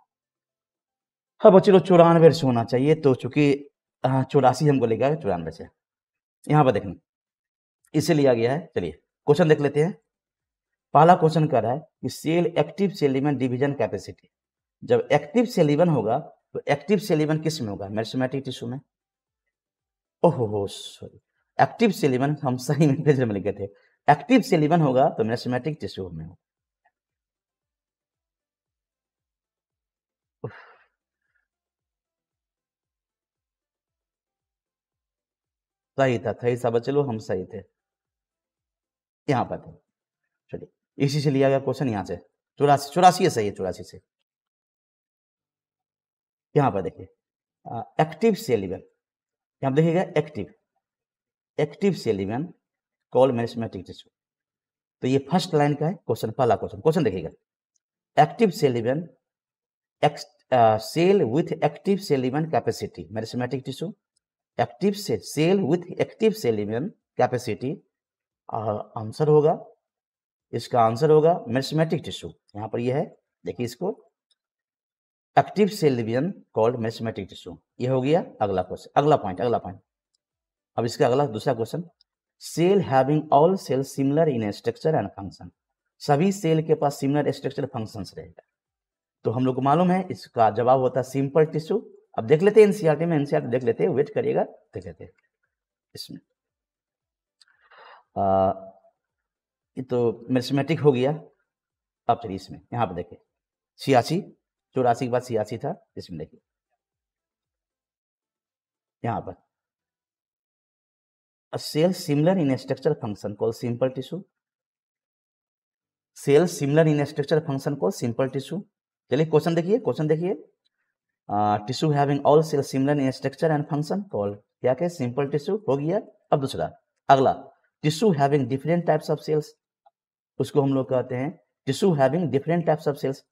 हाँ बच्चे लोग चौरानवे से होना चाहिए तो चूंकि हाँ, चौरासी हमको लेकर चौरानवे से यहां पर देखना इसे लिया गया है चलिए क्वेश्चन देख लेते हैं पहला क्वेश्चन कह रहा है कि सेल एक्टिव सेलिवन डिवीजन कैपेसिटी जब एक्टिव सेलिवन होगा तो एक्टिव सेलिवन किस में होगा मैरिसमेटिक टिश्यू में ओहो हो सॉरी एक्टिव सेलिवन हम सही में पेज में लिखे थे एक्टिव सेलिवन होगा तो मैरिसमेटिक टिश्यू में होगा सही था सही सब चलो हम सही थे यहाँ पर थे चलिए इसी से लिया गया क्वेश्चन यहाँ से चौरासी चौरासी है सही है चौरासी से यहाँ पर देखिए एक्टिव सेल यहाँ देखिएगा active active cell call meristematic tissue तो ये फर्स्ट लाइन का है क्वेश्चन पहला क्वेश्चन क्वेश्चन देखिएगा active cell X cell with active cell capacity meristematic tissue active cell cell with active cell immune capacity answer होगा इसका आंसर होगा mathematic tissue यहाँ पर ये है देखिए इसको active cell division called mathematic tissue ये हो गया अगला क्वेश्चन अगला पॉइंट अगला पॉइंट अब इसका अगला दूसरा question cell having all cell similar in structure and function सभी सेल के पास सिमिलर स्ट्रक्चर फंक्शंस रहेगा तो हम लोग को मालूम है इसका जवाब होता है सिंपल टिश्यू अब देख लेते हैं एनसीआरटी e में एनसीआर e देख लेते हैं वेट करिएगा देख लेते हैं इसमें आ, ये तो मैथमेटिक हो गया अब चलिए इसमें यहाँ पर देखिए सियासी चौरासी के बाद सियासी था इसमें देखिए यहाँ पर cell similar in structure function call simple tissue cell similar in structure function call simple tissue चलिए क्वेश्चन देखिए क्वेश्चन देखिए tissue having all cell similar in structure and function called क्या क्या सिंपल टिश्यू हो गया अब दूसरा अगला tissue having different types of cells उसको हम लोग कहते हैं tissue having different types of cells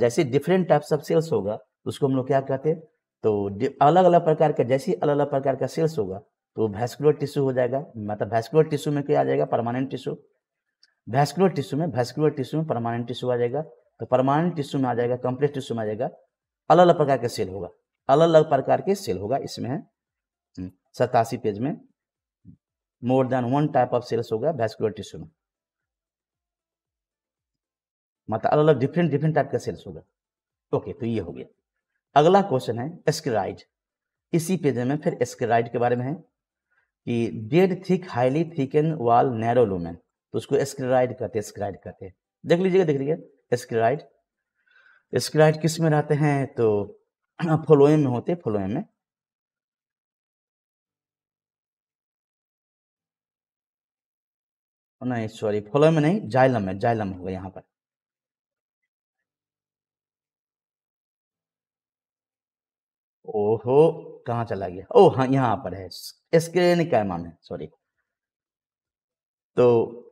जैसे डिफरेंट टाइप्स ऑफ सेल्स होगा उसको हम लोग क्या कहते हैं तो अलग अलग प्रकार का जैसे अलग अलग प्रकार का सेल्स होगा तो वैस्कुलर टिश्यू हो जाएगा मतलब वैस्कुलर टिश्यू में क्या आ जाएगा परमानेंट टिश्यू वैस्कुलर टिश्यू में वैस्कुलर टिश्यू में परमानेंट टिश्यू आ जाएगा तो परमानेंट टिश्यू में आ जाएगा कंप्लेक्स टिश्यू में आ जाएगा अलग अलग प्रकार के सेल होगा अलग अलग प्रकार के सेल होगा इसमें है हम्म, सतासी पेज में more than one type of cells होगा वैस्कुलर टिश्यू में मतलब अलग अलग डिफरेंट डिफरेंट टाइप का सेल्स होगा ओके तो ये हो गया अगला क्वेश्चन है स्क्राइड इसी पेज में फिर स्क्राइड के बारे में है कि dead thick highly thick wall narrow lumen तो उसको स्क्राइड कहते हैं एस्क्राइड कहते हैं देख लीजिएगा देख लीजिए एस्क्राइड स्क्राइट किस में रहते हैं तो हाँ, फोलोए में होते फोलोए में नहीं सॉरी फोलोए में नहीं जाइलम में जाइलम होगा यहां पर ओहो कहा चला गया ओ हाँ यहाँ पर है स्क्रेनिक में सॉरी तो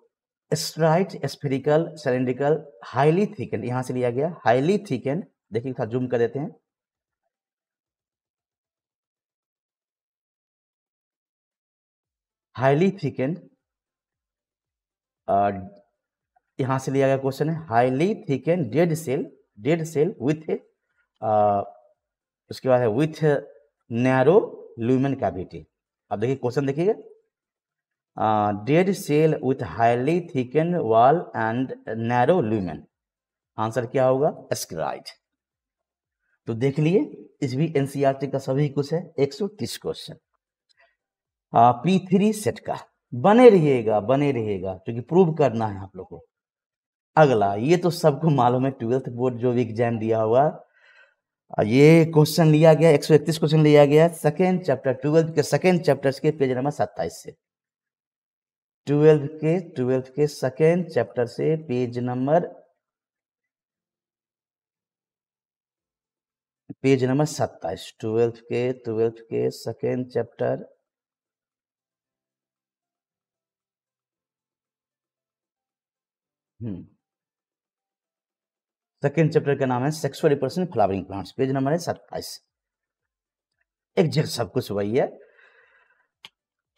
straight spherical cylindrical highly thickened यहां से लिया गया हाईली थिकेंड देखिए थोड़ा जूम कर देते हैं हाईली थिकेंड यहां से लिया गया क्वेश्चन है highly thickened dead cell dead cell with उसके बाद है विथ नैरो ल्यूमन कैविटी अब देखिए क्वेश्चन देखिएगा dead cell with highly thicken wall and narrow lumen answer क्या होगा एस्क्राइड तो देख लिए इस भी एनसीआरटी e का सभी कुछ है 130 क्वेश्चन पी थ्री सेट का बने रहिएगा बने रहिएगा क्योंकि प्रूव करना है आप लोग को अगला ये तो सबको मालूम है ट्वेल्थ बोर्ड जो भी एग्जाम दिया हुआ ये क्वेश्चन लिया गया 131 क्वेश्चन लिया गया सेकेंड चैप्टर ट्वेल्थ के सेकेंड चैप्टर के पेज नंबर 27 से ट्वेल्व के ट्वेल्व के सेकेंड चैप्टर से पेज नंबर पेज नंबर सत्ताईस ट्वेल्थ के ट्वेल्थ के सेकेंड चैप्टर सेकेंड चैप्टर का नाम है sexual reproduction flowering plants page number है सत्ताईस एग्जैक्ट सब कुछ वही है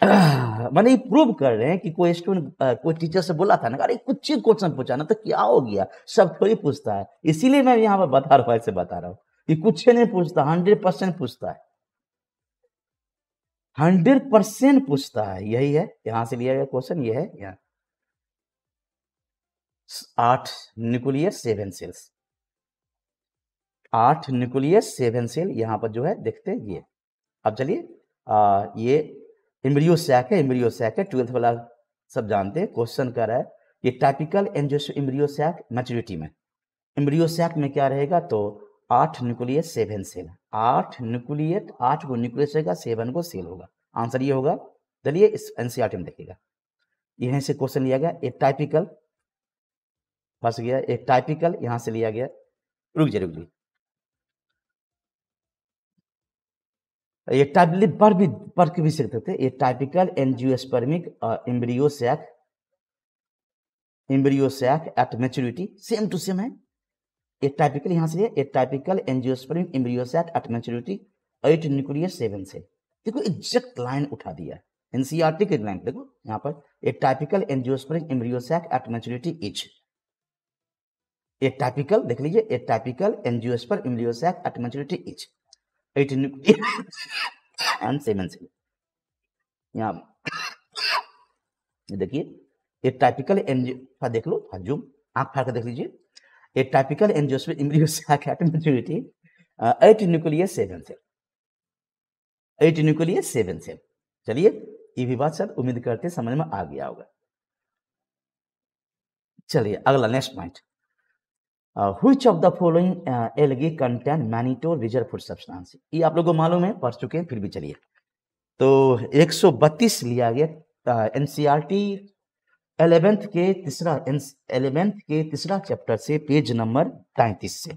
मैंने ये प्रूव कर रहे हैं कि कोई स्टूडेंट कोई टीचर से बोला था ना अरे कुछ ही क्वेश्चन पूछा ना तो क्या हो गया सब थोड़ी पूछता है इसीलिए मैं यहाँ पर बता रहा हूँ ऐसे बता रहा हूँ कि कुछ नहीं पूछता हंड्रेड परसेंट पूछता है हंड्रेड परसेंट पूछता है यही है यहां से लिया गया क्वेश्चन यह है यहाँ आठ न्यूक्लियस सेवन सेल्स आठ न्यूक्लियस सेवन सेल यहां पर जो है देखते हैं ये अब चलिए ये इम्ब्रियो सैक है इम्ब्रियो सैक है ट्वेल्थ वाला सब जानते हैं क्वेश्चन कर रहा है ये टाइपिकल एंजोस इम्ब्रियो सैक मेच्योरिटी में इम्ब्रियो सैक में क्या रहेगा तो आठ न्यूक्लियस सेवन सेल आठ न्यूक्लियट आठ को न्यूक्लियस रहेगा सेवन को सेल होगा आंसर ये होगा चलिए इस एनसीआर e में देखिएगा यहीं से क्वेश्चन लिया गया एक टाइपिकल फंस गया एक टाइपिकल यहाँ से लिया गया रुक जाए रुक जाए ये टाइपली पर भी पर के भी सकते थे ये typical angiospermic embryo sac embryo sac at maturity same to same है ये टाइपिकल यहां से ये typical angiospermic embryo sac at maturity eight nucleus seven से देखो एग्जैक्ट लाइन उठा दिया एनसीआरटी की लाइन देखो यहां पर a typical angiospermic embryo sac at maturity is a typical देख लीजिए a typical angiosperm embryo sac at maturity is 18 यहाँ देखिए ये टाइपिकल हाँ, एनजियो देख लो जूम हाँ, फाड़ देख लीजिए ये typical maturity eight nucleus seven cell eight nucleus seven cell चलिए ये भी बात सर उम्मीद करते समझ में आ गया होगा चलिए अगला next point Uh, which of the following uh, algae contain mannitol reserve food substance ये आप लोगों को मालूम है पढ़ चुके हैं फिर भी चलिए तो 132 लिया गया N C R T eleventh के तीसरा एलेवेंथ के तीसरा चैप्टर से पेज नंबर तैतीस से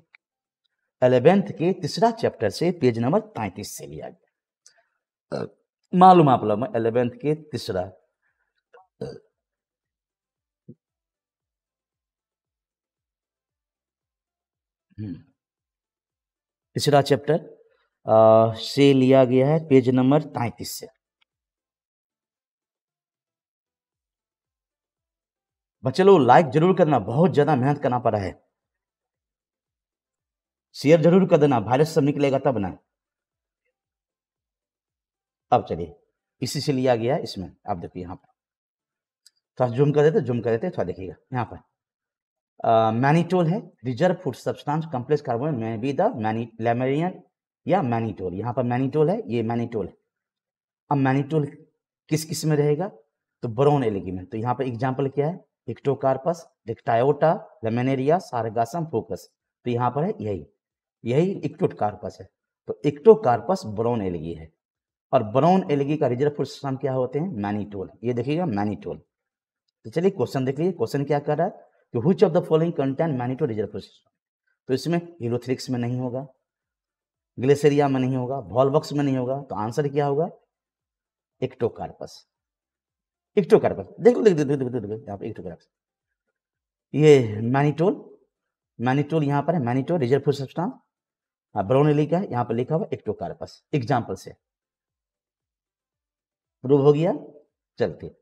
एलेवेंथ के तीसरा चैप्टर से पेज नंबर तैतीस से लिया गया uh, मालूम आप लोग एलेवेंथ के तीसरा हम्म। तीसरा चैप्टर से लिया गया है पेज नंबर तैतीस से चलो लाइक जरूर करना बहुत ज्यादा मेहनत करना पड़ा है शेयर जरूर कर देना वायरस सब निकलेगा तब ना अब चलिए इसी से लिया गया इसमें आप देखिए यहां पर थोड़ा जूम कर देते जूम कर देते थोड़ा देखिएगा यहां पर मैनीटोल है reserve food substance complex carbon में बी द लेमेरियन या मैनीटोल यहाँ पर मैनीटोल है ये मैनीटोल है अब मैनीटोल किस किस में रहेगा तो ब्रोन में तो यहाँ पर एग्जाम्पल क्या है हिक्टोकार्पस डिक्टायोटा लेमेनेरिया सारगासम फोकस तो यहाँ पर है यही यही इक्टोकार्पस है तो इक्टोकार्पस ब्रोन एलगी है और ब्राउन एलगी का रिजर्व फूड सिस्टम क्या होते हैं मैनीटोल ये देखिएगा मैनीटोल तो चलिए क्वेश्चन देख लीजिए क्वेश्चन क्या कर रहा है कि which of the following contain mannitol reserve system तो इसमें हीरोथ्रिक्स में नहीं होगा ग्लेसेरिया में नहीं होगा वॉलबॉक्स में नहीं होगा तो आंसर क्या होगा इक्टोकार्पस एक्टोकार्पस देखो देख देखो देखो देखो यहाँ पर इक्टोकार्पस ये मैनिटोल मैनिटोल यहाँ पर है mannitol reserve food system brown लिखा है यहाँ पर लिखा हुआ इक्टोकार्पस एग्जाम्पल से प्रूव हो गया चलते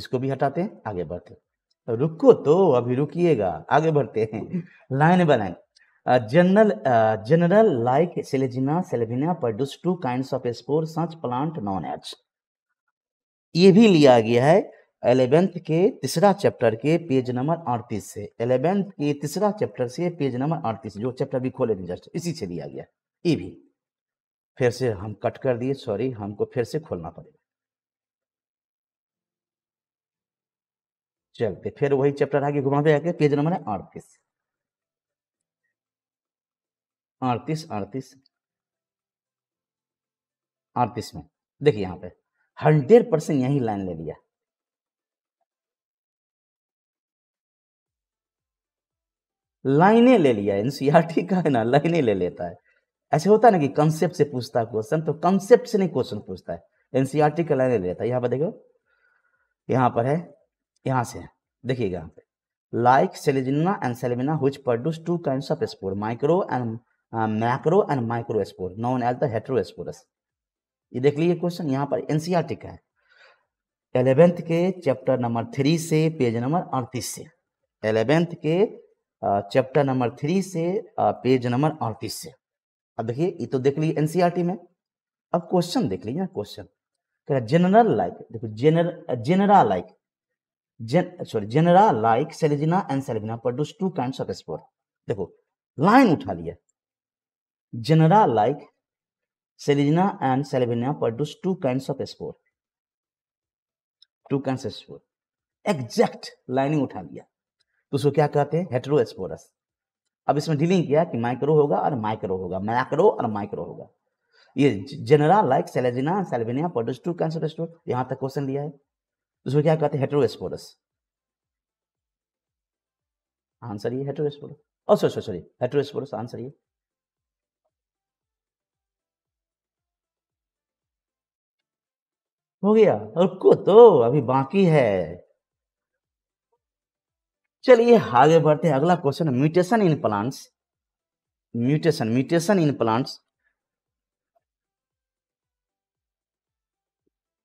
इसको भी हटाते हैं आगे बढ़ते हैं रुको तो अभी रुकिएगा आगे बढ़ते हैं लाइन बनाए general general like Selaginella Salvinia produce two kinds of spore such plant known as ये भी लिया गया है एलेवेंथ के तीसरा चैप्टर के पेज नंबर अड़तीस से एलेवेंथ के तीसरा चैप्टर से पेज नंबर अड़तीस जो चैप्टर भी खोले जस्ट इसी से लिया गया ये भी फिर से हम कट कर दिए सॉरी हमको फिर से खोलना पड़ेगा चलते फिर वही चैप्टर आगे घुमाते आगे पेज नंबर है अड़तीस अड़तीस अड़तीस अड़तीस में देखिए यहाँ पे हंड्रेड परसेंट यही लाइन ले लिया लाइनें ले लिया एनसीईआरटी e का है ना लाइनें ले लेता है ऐसे होता है ना कि कंसेप्ट से पूछता है क्वेश्चन तो कंसेप्ट से नहीं क्वेश्चन पूछता है एनसीईआरटी e का लाइनें ले लेता है यहाँ पर देखो यहाँ पर है यहाँ से देखिएगा यहाँ पे like Selaginella and Salvinia which produce two kind of spore micro and macro and micro spore known as heterosporous ये देख लीजिए क्वेश्चन यहाँ पर एनसीआर का है एलेवेंथ के चैप्टर नंबर थ्री से पेज नंबर अड़तीस से एलेवेंथ के चैप्टर नंबर थ्री से पेज uh, नंबर अड़तीस से अब देखिए ये तो देख लीजिए एनसीआर में अब क्वेश्चन देख लीजिए क्वेश्चन जनरल लाइक देखो genera genera like sorry genera like Selaginella and Salvinia produce two kind of spore देखो लाइन उठा लिया genera like Selaginella and Salvinia produce two kind of spore two kind spore exact lining उठा लिया तो उसको क्या कहते हैं हेट्रो स्पोरस अब इसमें डीलिंग किया कि माइक्रो होगा और माइक्रो होगा मैक्रो और माइक्रो होगा ये genera like Selaginella and Salvinia produce two kind of spore यहां तक क्वेश्चन लिया है उसको क्या कहते हैं हेट्रोस्पोरस आंसर ये heterosporous sorry sorry sorry heterosporous answer ये हो गया रुको तो अभी बाकी है चलिए आगे बढ़ते हैं अगला क्वेश्चन है mutation in plants mutation mutation in plants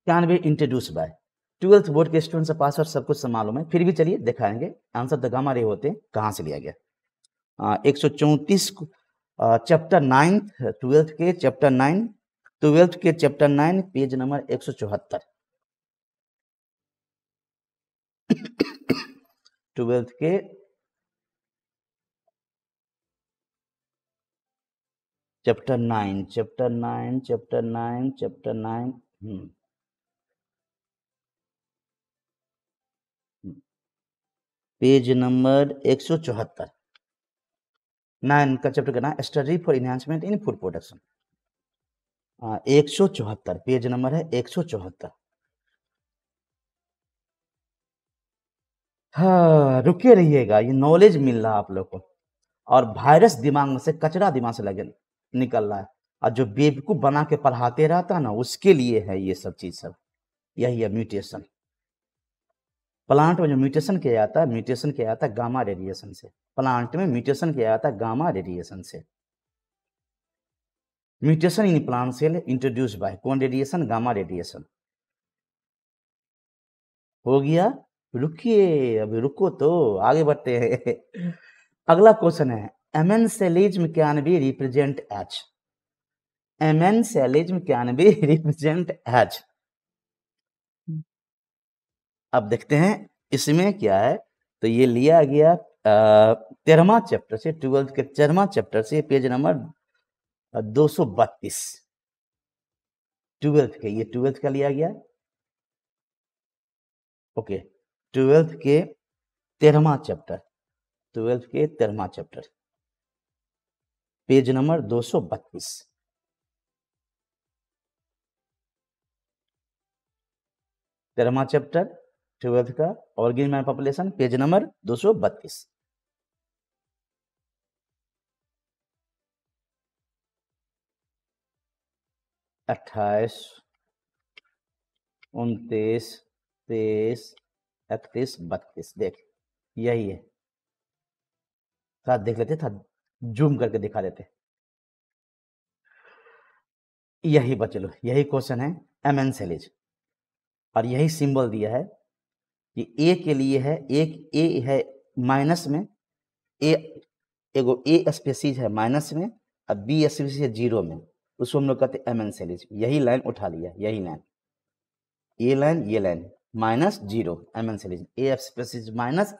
can be introduce by twelfth board के स्टूडेंट से पास और सब कुछ समालूम है फिर भी चलिए दिखाएंगे आंसर तो रे होते हैं कहाँ से लिया गया एक सौ चौंतीस चैप्टर नाइन ट्वेल्थ के चैप्टर नाइन ट्वेल्थ के चैप्टर नाइन पेज नंबर एक सौ चौहत्तर ट्वेल्थ के chapter nine chapter nine chapter nine chapter nine hmm page number एक सौ चौहत्तर नाइन का चैप्टर का नाम study for enhancement in food production एक सौ चौहत्तर पेज नंबर है एक सौ चौहत्तर हाँ रुके रहिएगा ये नॉलेज मिल रहा आप लोग को और वायरस दिमाग में से कचरा दिमाग से लगे निकल रहा है और जो बेवकूफ बना के पढ़ाते रहता ना उसके लिए है ये सब चीज सब यही है म्यूटेशन प्लांट में जो म्यूटेशन किया जाता है म्यूटेशन किया जाता है गामा रेडिएशन से प्लांट में म्यूटेशन किया जाता है गामा रेडिएशन से mutation in plant cell introduce by कौन रेडिएशन गामा रेडिएशन हो गया रुकिए अभी रुको तो आगे बढ़ते हैं अगला क्वेश्चन है एम एमएन सेलेज बी रिप्रेजेंट एच एम सेलिज्म सेलेज बी रिप्रेजेंट एच अब देखते हैं इसमें क्या है तो ये लिया गया तेरहवा चैप्टर से ट्वेल्थ के तेरहवा चैप्टर से पेज नंबर दो सौ बत्तीस ट्वेल्थ के ये ट्वेल्थ का लिया गया ओके ट्वेल्थ के तेरहवा चैप्टर ट्वेल्थ के तेरहवा चैप्टर पेज नंबर दो सौ बत्तीस तेरहवा चैप्टर ट्वेल्थ का organ man population page number दो सौ बत्तीस अट्ठाईस उनतीस तेईस इकतीस बत्तीस देख यही है साथ देख लेते था जूम करके दिखा देते यही बचे लो यही क्वेश्चन है एम एन सेलिज और यही सिंबल दिया है ये ए के लिए है एक ए है माइनस में ए एगो ए स्पेसीज है माइनस में और बी स्पेसीज है जीरो में उसको हम लोग कहते हैं एम एन सेलिज यही लाइन उठा लिया यही लाइन ए लाइन ये line minus zero M N सेलिज ए स्पेसीज माइनस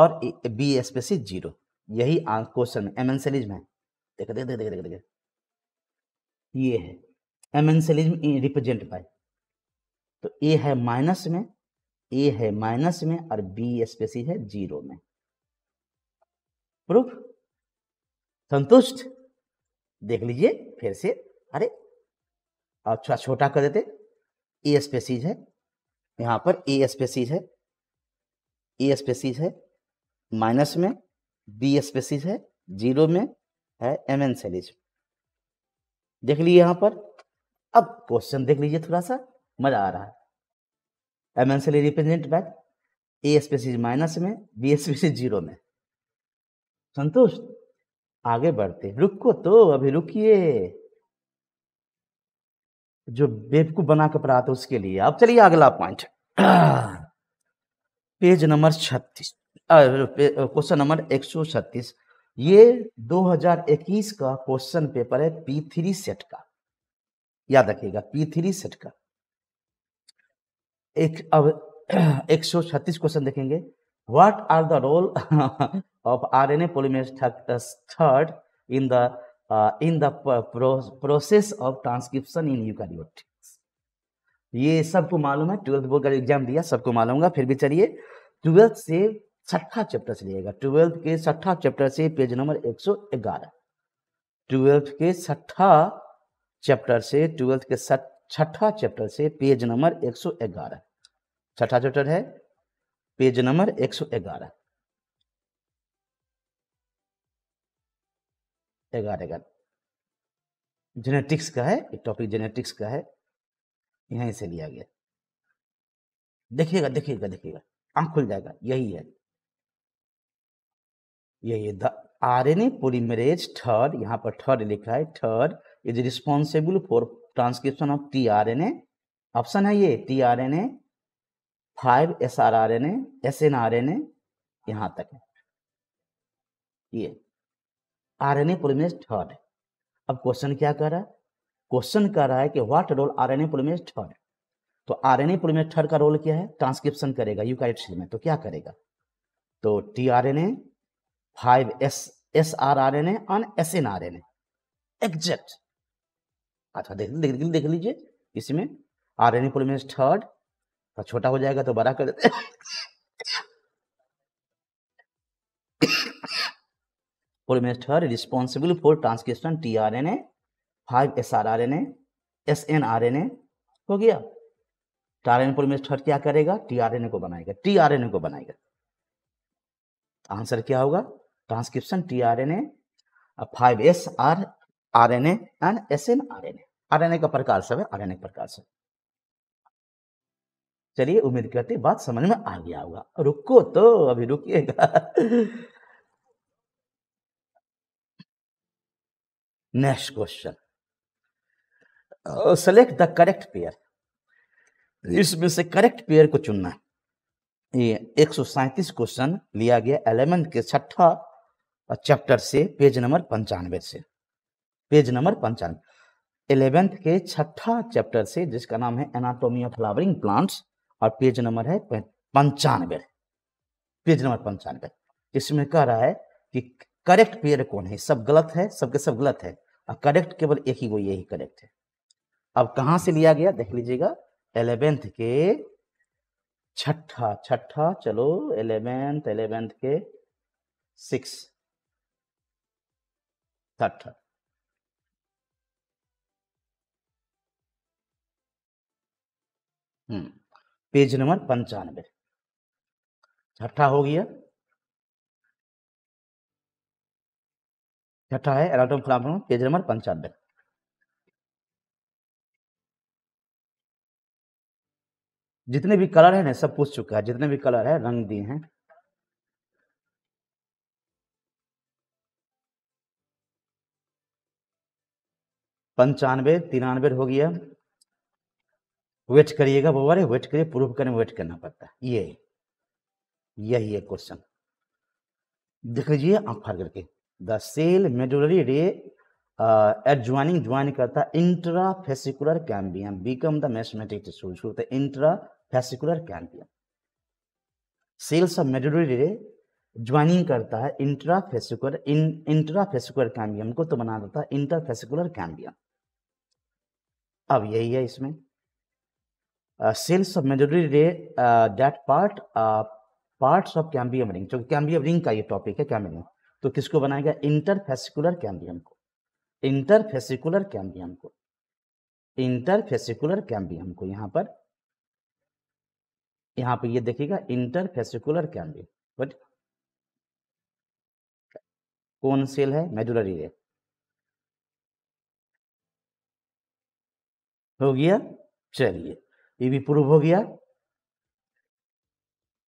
और बी स्पेसीज जीरो यही क्वेश्चन में एम एन सेलिज में देख देख देख देख देख ये है एम एन सेलिज में रिप्रेजेंट बाय तो ए है माइनस में ए है माइनस में और बी स्पेसी है जीरो में प्रूफ संतुष्ट देख लीजिए फिर से अरे अच्छा छोटा कर देते ए स्पेसीज है यहाँ पर ए स्पेसीज है ए स्पेसीज है माइनस में बी स्पेसीज है जीरो में है एम एन सेलिज देख लीजिए यहाँ पर अब क्वेश्चन देख लीजिए थोड़ा सा मजा आ रहा है M represent back A species minus में बी स्पेसिस जीरो में संतुष्ट आगे बढ़ते रुको तो अभी रुकिए जो बेबकू बना के पढ़ाते उसके लिए अब चलिए अगला पॉइंट पेज नंबर छत्तीस क्वेश्चन नंबर एक सौ छत्तीस ये 2021 का क्वेश्चन पेपर है पी थ्री सेट का याद रखिएगा पी थ्री सेट का एक अब एक सौ छत्तीस क्वेश्चन देखेंगे what are the role of R N A third in the in the process of transcription in you ये सबको मालूम है ट्वेल्थ बोर्ड का एग्जाम दिया सबको मालूम होगा फिर भी चलिए ट्वेल्थ से छठा चैप्टर चलिएगा ट्वेल्थ के छठा चैप्टर से पेज नंबर एक सौ ग्यारह ट्वेल्थ के छठा चैप्टर से ट्वेल्थ के छठा चैप्टर से पेज नंबर एक सौ ग्यारह छठा चैप्टर है पेज नंबर 111 ग्यारह ग्यारह जेनेटिक्स का है एक टॉपिक जेनेटिक्स का है यहीं से लिया गया देखिएगा देखिएगा देखिएगा आंख खुल जाएगा यही है यही the R N A polymerase third यहाँ पर थर्ड लिखा है third is responsible for transcription of T R N A option है ये T R N A five S R R N A S N R N A यहां तक है ये R N A police third अब question क्या कर रहा है क्वेश्चन कर रहा है कि what role R N A police third तो R N A police third का रोल क्या है ट्रांसक्रिप्शन करेगा यूकाइटशील में तो क्या करेगा तो T R N A five S S R R N A on S N R N A exact अच्छा देख देख, देख, लीजिए इसमें R N A police third तो छोटा हो जाएगा तो बड़ा कर देते R R N A S N R N A हो गया tRNA पर मेथड क्या करेगा ए को बनाएगा ए को बनाएगा आंसर क्या होगा transcription R N A and N A का प्रकार सब है आरएनए का प्रकार सब चलिए उम्मीद करते बात समझ में आ गया होगा रुको तो अभी रुकिएगा next question select the correct pair इसमें से करेक्ट पेयर को चुनना ये एक क्वेश्चन लिया गया एलेवेंथ के छठा चैप्टर से पेज नंबर पंचानवे से पेज नंबर पंचानवे एलेवेंथ के छठा चैप्टर से जिसका नाम है एनाटोमी ऑफ फ्लावरिंग प्लांट्स और पेज नंबर है पंचानवे पेज नंबर पंचानवे इसमें कह रहा है कि करेक्ट पेयर कौन है सब गलत है सबके सब गलत है और करेक्ट केवल एक ही वो यही करेक्ट है अब कहा से लिया गया देख लीजिएगा एलेवेंथ के छठा छठा चलो एलेवेंथ एलेवेंथ के सिक्स हम्म पेज नंबर पंचानवे छठा हो गया छठा है एराटोम फ्लाफोम पेज नंबर पंचानवे जितने भी कलर है ना सब पूछ चुका है जितने भी कलर है रंग दिए हैं पंचानवे तिरानवे हो गया वेट करिएगा बाबा अरे वेट करिए प्रूफ करने में वेट करना पड़ता है ये यही है क्वेश्चन देख लीजिए आप फार करके the cell medullary ray adjoining join करता intrafascicular cambium become the mathematic tissue the intrafascicular cambium cells of medullary ray joining करता है intrafascicular in intrafascicular cambium को तो बना देता है इंटर फेसिकुलर कैम्बियम अब यही है इसमें cells uh, of of ray that part parts of cambium ring cambium ring क्योंकि का ये टॉपिक है cambium तो किसको बनाएगा इंटरफेसिकुलर कैम्बियम को इंटरफेसिकुलर कैम्बियम को इंटरफेसिकुलर कैम्बियम को यहां पर यहां पर ये देखिएगा इंटरफेसिकुलर कैम्बियम बट कौन सेल है मेजुलरी रे हो गया चलिए ये भी प्रूव हो गया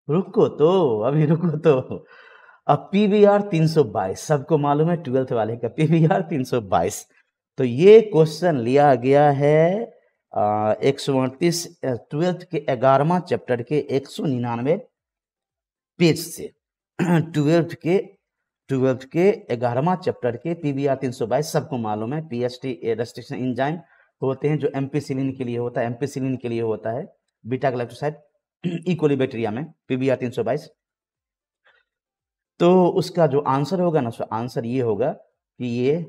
रुको तो अभी रुको तो अब पी वी आर तीन सौ बाईस सबको मालूम है ट्वेल्थ वाले का पी वी आर तीन सौ बाईस तो ये क्वेश्चन लिया गया है एक सौ अड़तीस ट्वेल्थ के ग्यारहवा चैप्टर के एक सौ निन्यानवे पेज से ट्वेल्थ के ट्वेल्थ के ग्यारहवा चैप्टर के पी वी आर तीन सौ बाईस सबको मालूम है P H T restriction enzyme तो होते हैं जो एम्पीसिलिन के लिए होता है एम्पीसिलिन के लिए होता है बीटा ग्लाइकोसाइड बैक्टीरिया में पीबीआर तीन सौ बाईस तो उसका जो आंसर होगा ना आंसर ये होगा कि ये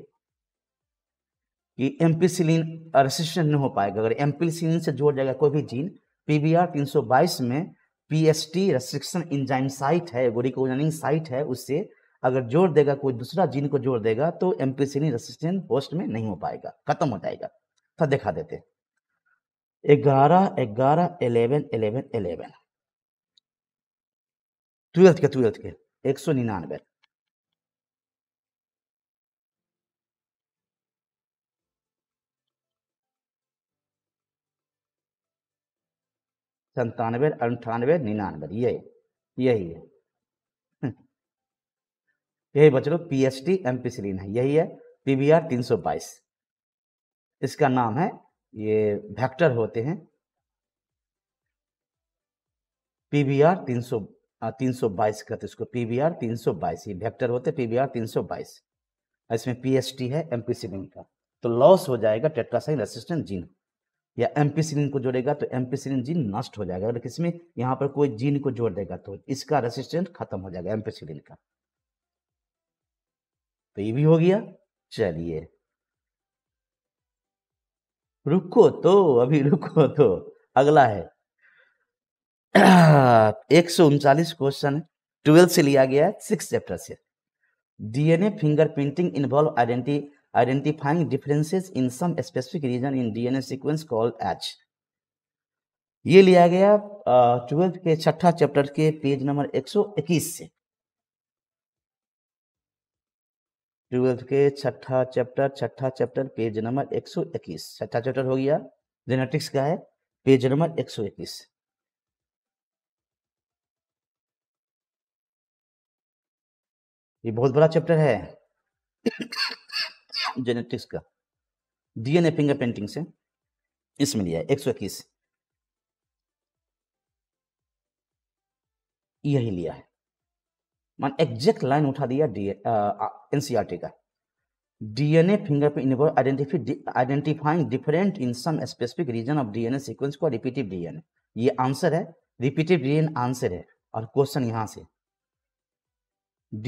कि एम्पीसिलिन रेसिस्टेंट नहीं हो पाएगा अगर एम्पीसिलिन से जोड़ जाएगा कोई भी जीन पीबीआर 322 में पीएसटी रेस्ट्रिक्शन इंजाइम साइट है गोरिकोजनिंग साइट है उससे अगर जोड़ देगा कोई दूसरा जीन को जोड़ देगा तो एम्पीसिलिन रेसिस्टेंट होस्ट में नहीं हो पाएगा खत्म हो जाएगा था दिखा देते ग्यारह ग्यारह इलेवन इलेवन इलेवन ट्वेल्थ के ट्वेल्थ के एक सौ निन्यानवे संतानवे अंठानवे निन्यानवे यही यही है हम्म। यही बच लो P H D ampicillin है यही है पी बी आर तीन सौ बाईस इसका नाम है ये वेक्टर होते हैं पी बी आर तीन सौ तीन सौ बाईस कहते हैं इसको पी बी आर तीन सौ बाईस ये वेक्टर होते हैं पी बी आर तीन सौ बाईस इसमें पी एस टी है एम्पीसिलिन का तो लॉस हो जाएगा टेट्रासाइन रेसिस्टेंट जीन या एम्पीसिलिन को जोड़ेगा तो एम्पीसिलिन जीन नष्ट हो जाएगा अगर किसमें यहाँ पर कोई जीन को जोड़ देगा तो इसका रेसिस्टेंट खत्म हो जाएगा एम्पीसिलिन का तो ये भी हो गया चलिए रुको तो अभी रुको तो अगला है एक सौ उनचालीस क्वेश्चन ट्वेल्थ से लिया गया है सिक्स चैप्टर से DNA fingerprinting involve identi identifying differences in some specific region in DNA sequence called H ये लिया गया ट्वेल्थ के छठा चैप्टर के पेज नंबर 121 से ट्वेल्थ के छठा चैप्टर छठा चैप्टर पेज नंबर एक सौ इक्कीस छठा चैप्टर हो गया जेनेटिक्स का है पेज नंबर एक सौ इक्कीस ये बहुत बड़ा चैप्टर है जेनेटिक्स का डीएनए फिंगर पेंटिंग से इसमें लिया है एक सौ इक्कीस यही लिया है मान एग्जैक्ट लाइन उठा दिया डी एनसीआरटी e का DNA fingerprint enable identify identifying different in some specific region of DNA sequence को रिपीटिव डीएनए ये आंसर है रिपीटिव डीएनए आंसर है और क्वेश्चन यहाँ से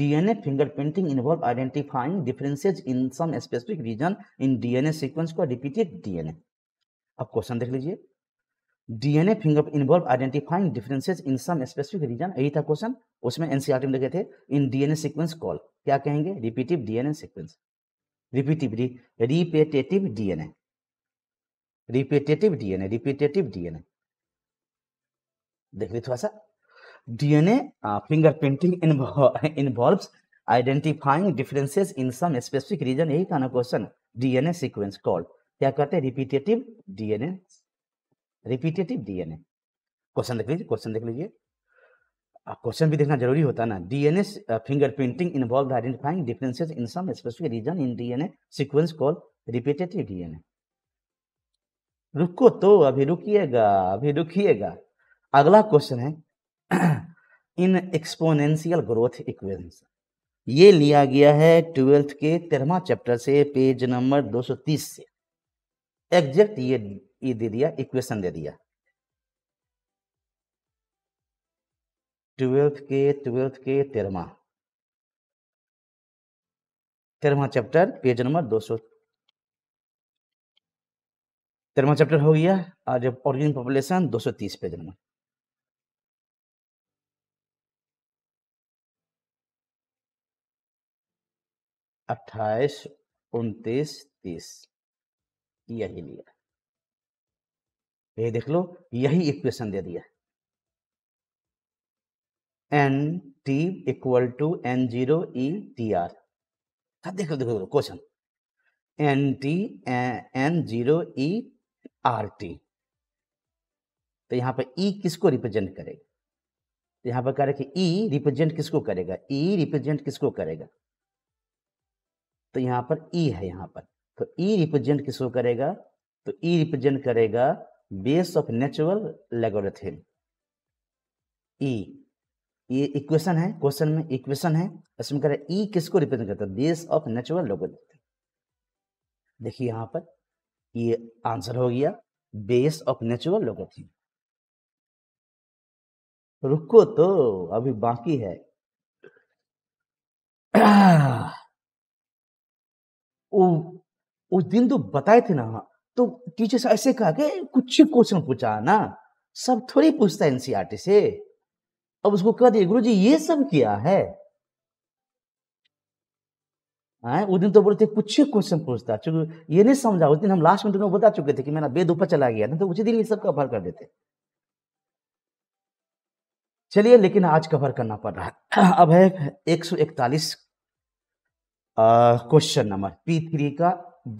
DNA fingerprinting involve identifying differences in some specific region in DNA sequence को repeated DNA अब question देख लीजिए DNA finger involve identifying differences in some specific region यही था क्वेश्चन उसमें एनसीआर e में लिखे थे इन डीएनए सीक्वेंस कॉल क्या कहेंगे repetitive DNA sequence repetitive repetitive DNA repetitive DNA repetitive DNA देख ली थोड़ा सा DNA fingerprinting involve identifying differences in some specific region यही था ना क्वेश्चन डीएनए सीक्वेंस कॉल क्या कहते हैं repetitive DNA repetitive DNA question देख लीजिए क्वेश्चन देख लीजिए क्वेश्चन भी देखना जरूरी होता है ना DNA fingerprinting involve identifying differences in some specific region in DNA sequence call repetitive DNA रुको तो अभी रुकिएगा अभी रुकिएगा अगला क्वेश्चन है इन एक्सपोनेंशियल ग्रोथ इक्वेशंस ये लिया गया है ट्वेल्थ के तेरहवा चैप्टर से पेज नंबर 230 से एग्जैक्ट ये ये दे दिया इक्वेशन दे दिया ट्वेल्थ के ट्वेल्थ के तेरवा तेरवा चैप्टर पेज नंबर दो सौ तेरवा चैप्टर हो गया और जब ऑरिजिन पॉपुलेशन दो सौ तीस पेज नंबर अट्ठाईस उनतीस तीस यही लिया यही देख लो यही इक्वेशन दे दिया N T equal to N zero E T R देखो देखो देखो question N T N zero E R T तो यहाँ पर ई e किसको रिप्रेजेंट करेगा तो यहाँ पर कह रहे कि ई e रिप्रेजेंट किसको करेगा ई e रिप्रेजेंट किसको करेगा तो यहाँ पर ई है यहाँ पर तो ई रिप्रेजेंट किसको करेगा तो ई रिप्रेजेंट करेगा base of natural logarithm E ये इक्वेशन है क्वेश्चन में इक्वेशन है इसमें कह रहा है ई किसको रिप्रेजेंट करता है बेस ऑफ नेचुरल लोगोलिथम देखिए यहां पर ये आंसर हो गया बेस ऑफ नेचुरल लोगोलिथम रुको तो अभी बाकी है उस दिन तो बताए थे ना तो टीचर ऐसे कहा कि कुछ क्वेश्चन पूछा ना सब थोड़ी पूछता है एनसीआरटी से अब उसको कह दिया गुरु जी ये सब किया है आए उस दिन तो बोलते कुछ ही क्वेश्चन पूछता चूंकि ये नहीं समझा उस दिन हम लास्ट मिनट में तो बता चुके थे कि मेरा बेद ऊपर चला गया तो उसी दिन ये सब कवर कर देते चलिए लेकिन आज कवर करना पड़ रहा है अब है एक सौ इकतालीस क्वेश्चन नंबर पी थ्री का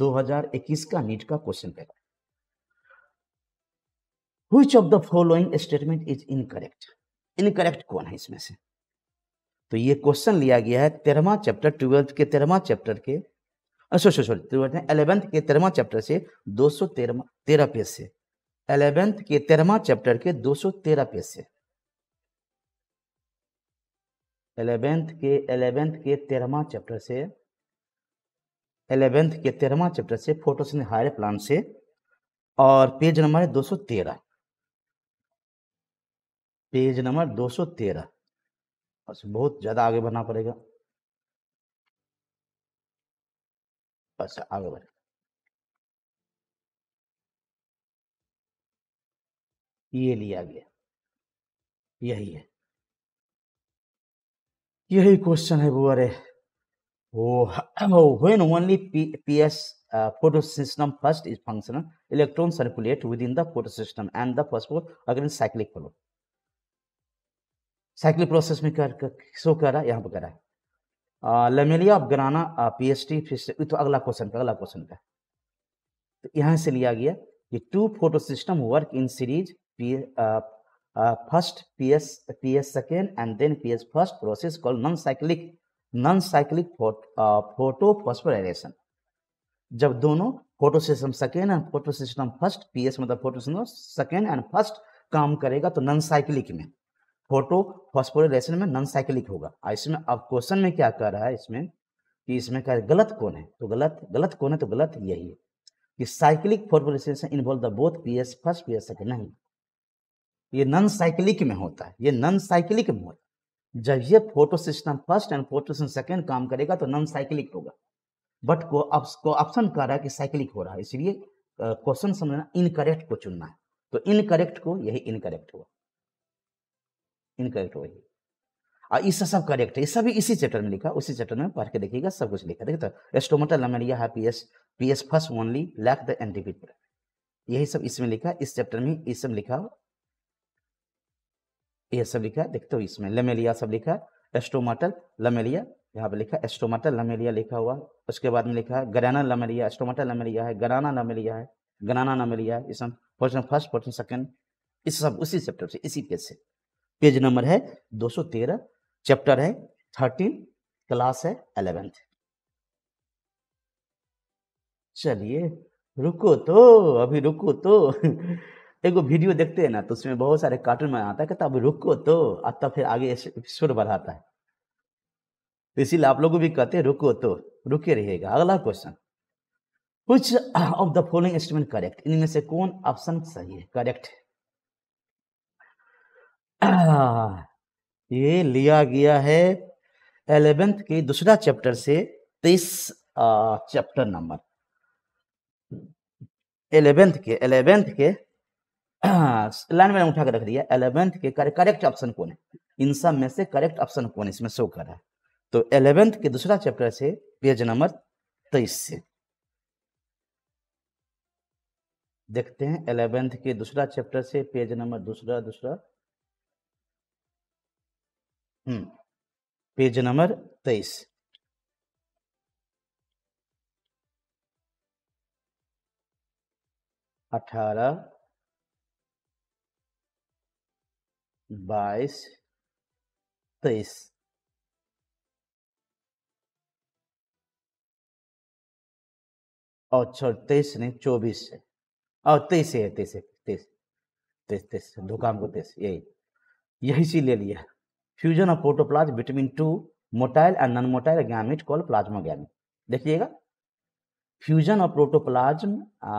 2021 का नीट का question paper which of the following statement is incorrect incorrect कौन है इसमें से तो ये क्वेश्चन लिया गया है तेरहवा चैप्टर ट्वेल्थ के तेरहवा चैप्टर के सॉरी सॉरी ट्वेल्थ एलेवेंथ के तेरहवा चैप्टर से दो सौ तेरह पेज से एलेवेंथ के तेरहवा चैप्टर के दो सौ तेरह पेज से एलेवेंथ के एलेवेंथ के तेरहवा चैप्टर से एलेवेंथ के तेरहवा चैप्टर से फोटोसिन हायर प्लान से और पेज नंबर है दो सौ तेरह पेज नंबर दो सौ तेरह बस बहुत ज्यादा आगे बढ़ना पड़ेगा बस आगे बढ़े ये लिया गया यही है यही क्वेश्चन है बुआ रे when only P S photo system first is functional electron circulate within the photo system and the first for अगर in cyclic flow cycle process में कर, कर शो कर रहा है यहाँ पर कर रहा है lamellae of grana P H D फिर से तो अगला क्वेश्चन का अगला क्वेश्चन का तो यहाँ से लिया गया ये two photo system work in series P first P S P S second and then P S first process call non cyclic non cyclic photo phosphorylation जब दोनों photo system second and photo system first P S मतलब photo system second and first काम करेगा तो non cyclic में photo phosphorylation में non cyclic होगा इसमें अब क्वेश्चन में क्या कह रहा है इसमें कि इसमें क्या गलत कौन है तो गलत गलत कौन है तो गलत यही है कि cyclic formulation involve the both P S first P S second नहीं ये नॉन साइक्लिक में होता है ये नॉन साइक्लिक में होता है जब ये photo system first and photo system second काम करेगा तो नॉन साइक्लिक होगा बट को ऑप्शन कह रहा है कि साइक्लिक हो रहा है इसलिए क्वेश्चन समझना इनकरेक्ट को चुनना है तो इनकरेक्ट को यही इनकरेक्ट हुआ इनकरेक्ट वही और इस सब करेक्ट है सभी इसी चैप्टर में लिखा उसी चैप्टर में पढ़ के देखिएगा सब कुछ लिखा देखिए तो एस्टोमेटा लमेरिया है P S P S first only lack the एंटीबिट यही सब इसमें लिखा इस चैप्टर में इस सब लिखा यह सब लिखा देखते हो इसमें लमेलिया सब लिखा एस्टोमाटल लमेलिया यहाँ पे लिखा एस्टोमाटल लमेलिया लिखा हुआ उसके बाद में लिखा है गराना लमेलिया एस्टोमाटल लमेलिया है गराना लमेलिया है गराना लमेलिया है इसमें फर्स्ट पोर्शन सेकंड इस सब उसी चैप्टर से इसी पेज से पेज नंबर है 213 चैप्टर है 13 क्लास है एलेवेंथ चलिए रुको तो अभी रुको तो एगो वीडियो देखते हैं ना तो उसमें बहुत सारे कार्टून में आता है कहता अब रुको तो आता फिर आगे एपिसोड बढ़ाता है तो इसीलिए आप लोगों भी कहते हैं रुको तो रुके रहिएगा अगला क्वेश्चन कुछ of the following statement correct इनमें से कौन ऑप्शन सही है करेक्ट है ये लिया गया है एलेवेंथ के दूसरा चैप्टर से तेईस चैप्टर नंबर एलेवेंथ के एलेवेंथ के लाइन में उठा कर रख दिया एलेवेंथ के करेक्ट ऑप्शन कौन है इन सब में से करेक्ट ऑप्शन कौन है इसमें शो कर रहा है तो एलेवेंथ के दूसरा चैप्टर से पेज नंबर तेईस से देखते हैं एलेवेंथ के दूसरा चैप्टर से पेज नंबर दूसरा दूसरा हम्म, पेज नंबर तेईस अठारह बाईस तेईस और छो तेईस नहीं चौबीस है और तेईस है तेईस तेईस तेईस तेईस दुकान को तेईस यही यही चीज ले लिया fusion of protoplasm between two motile and non motile gamete call plasma gamete देखिएगा fusion of protoplasm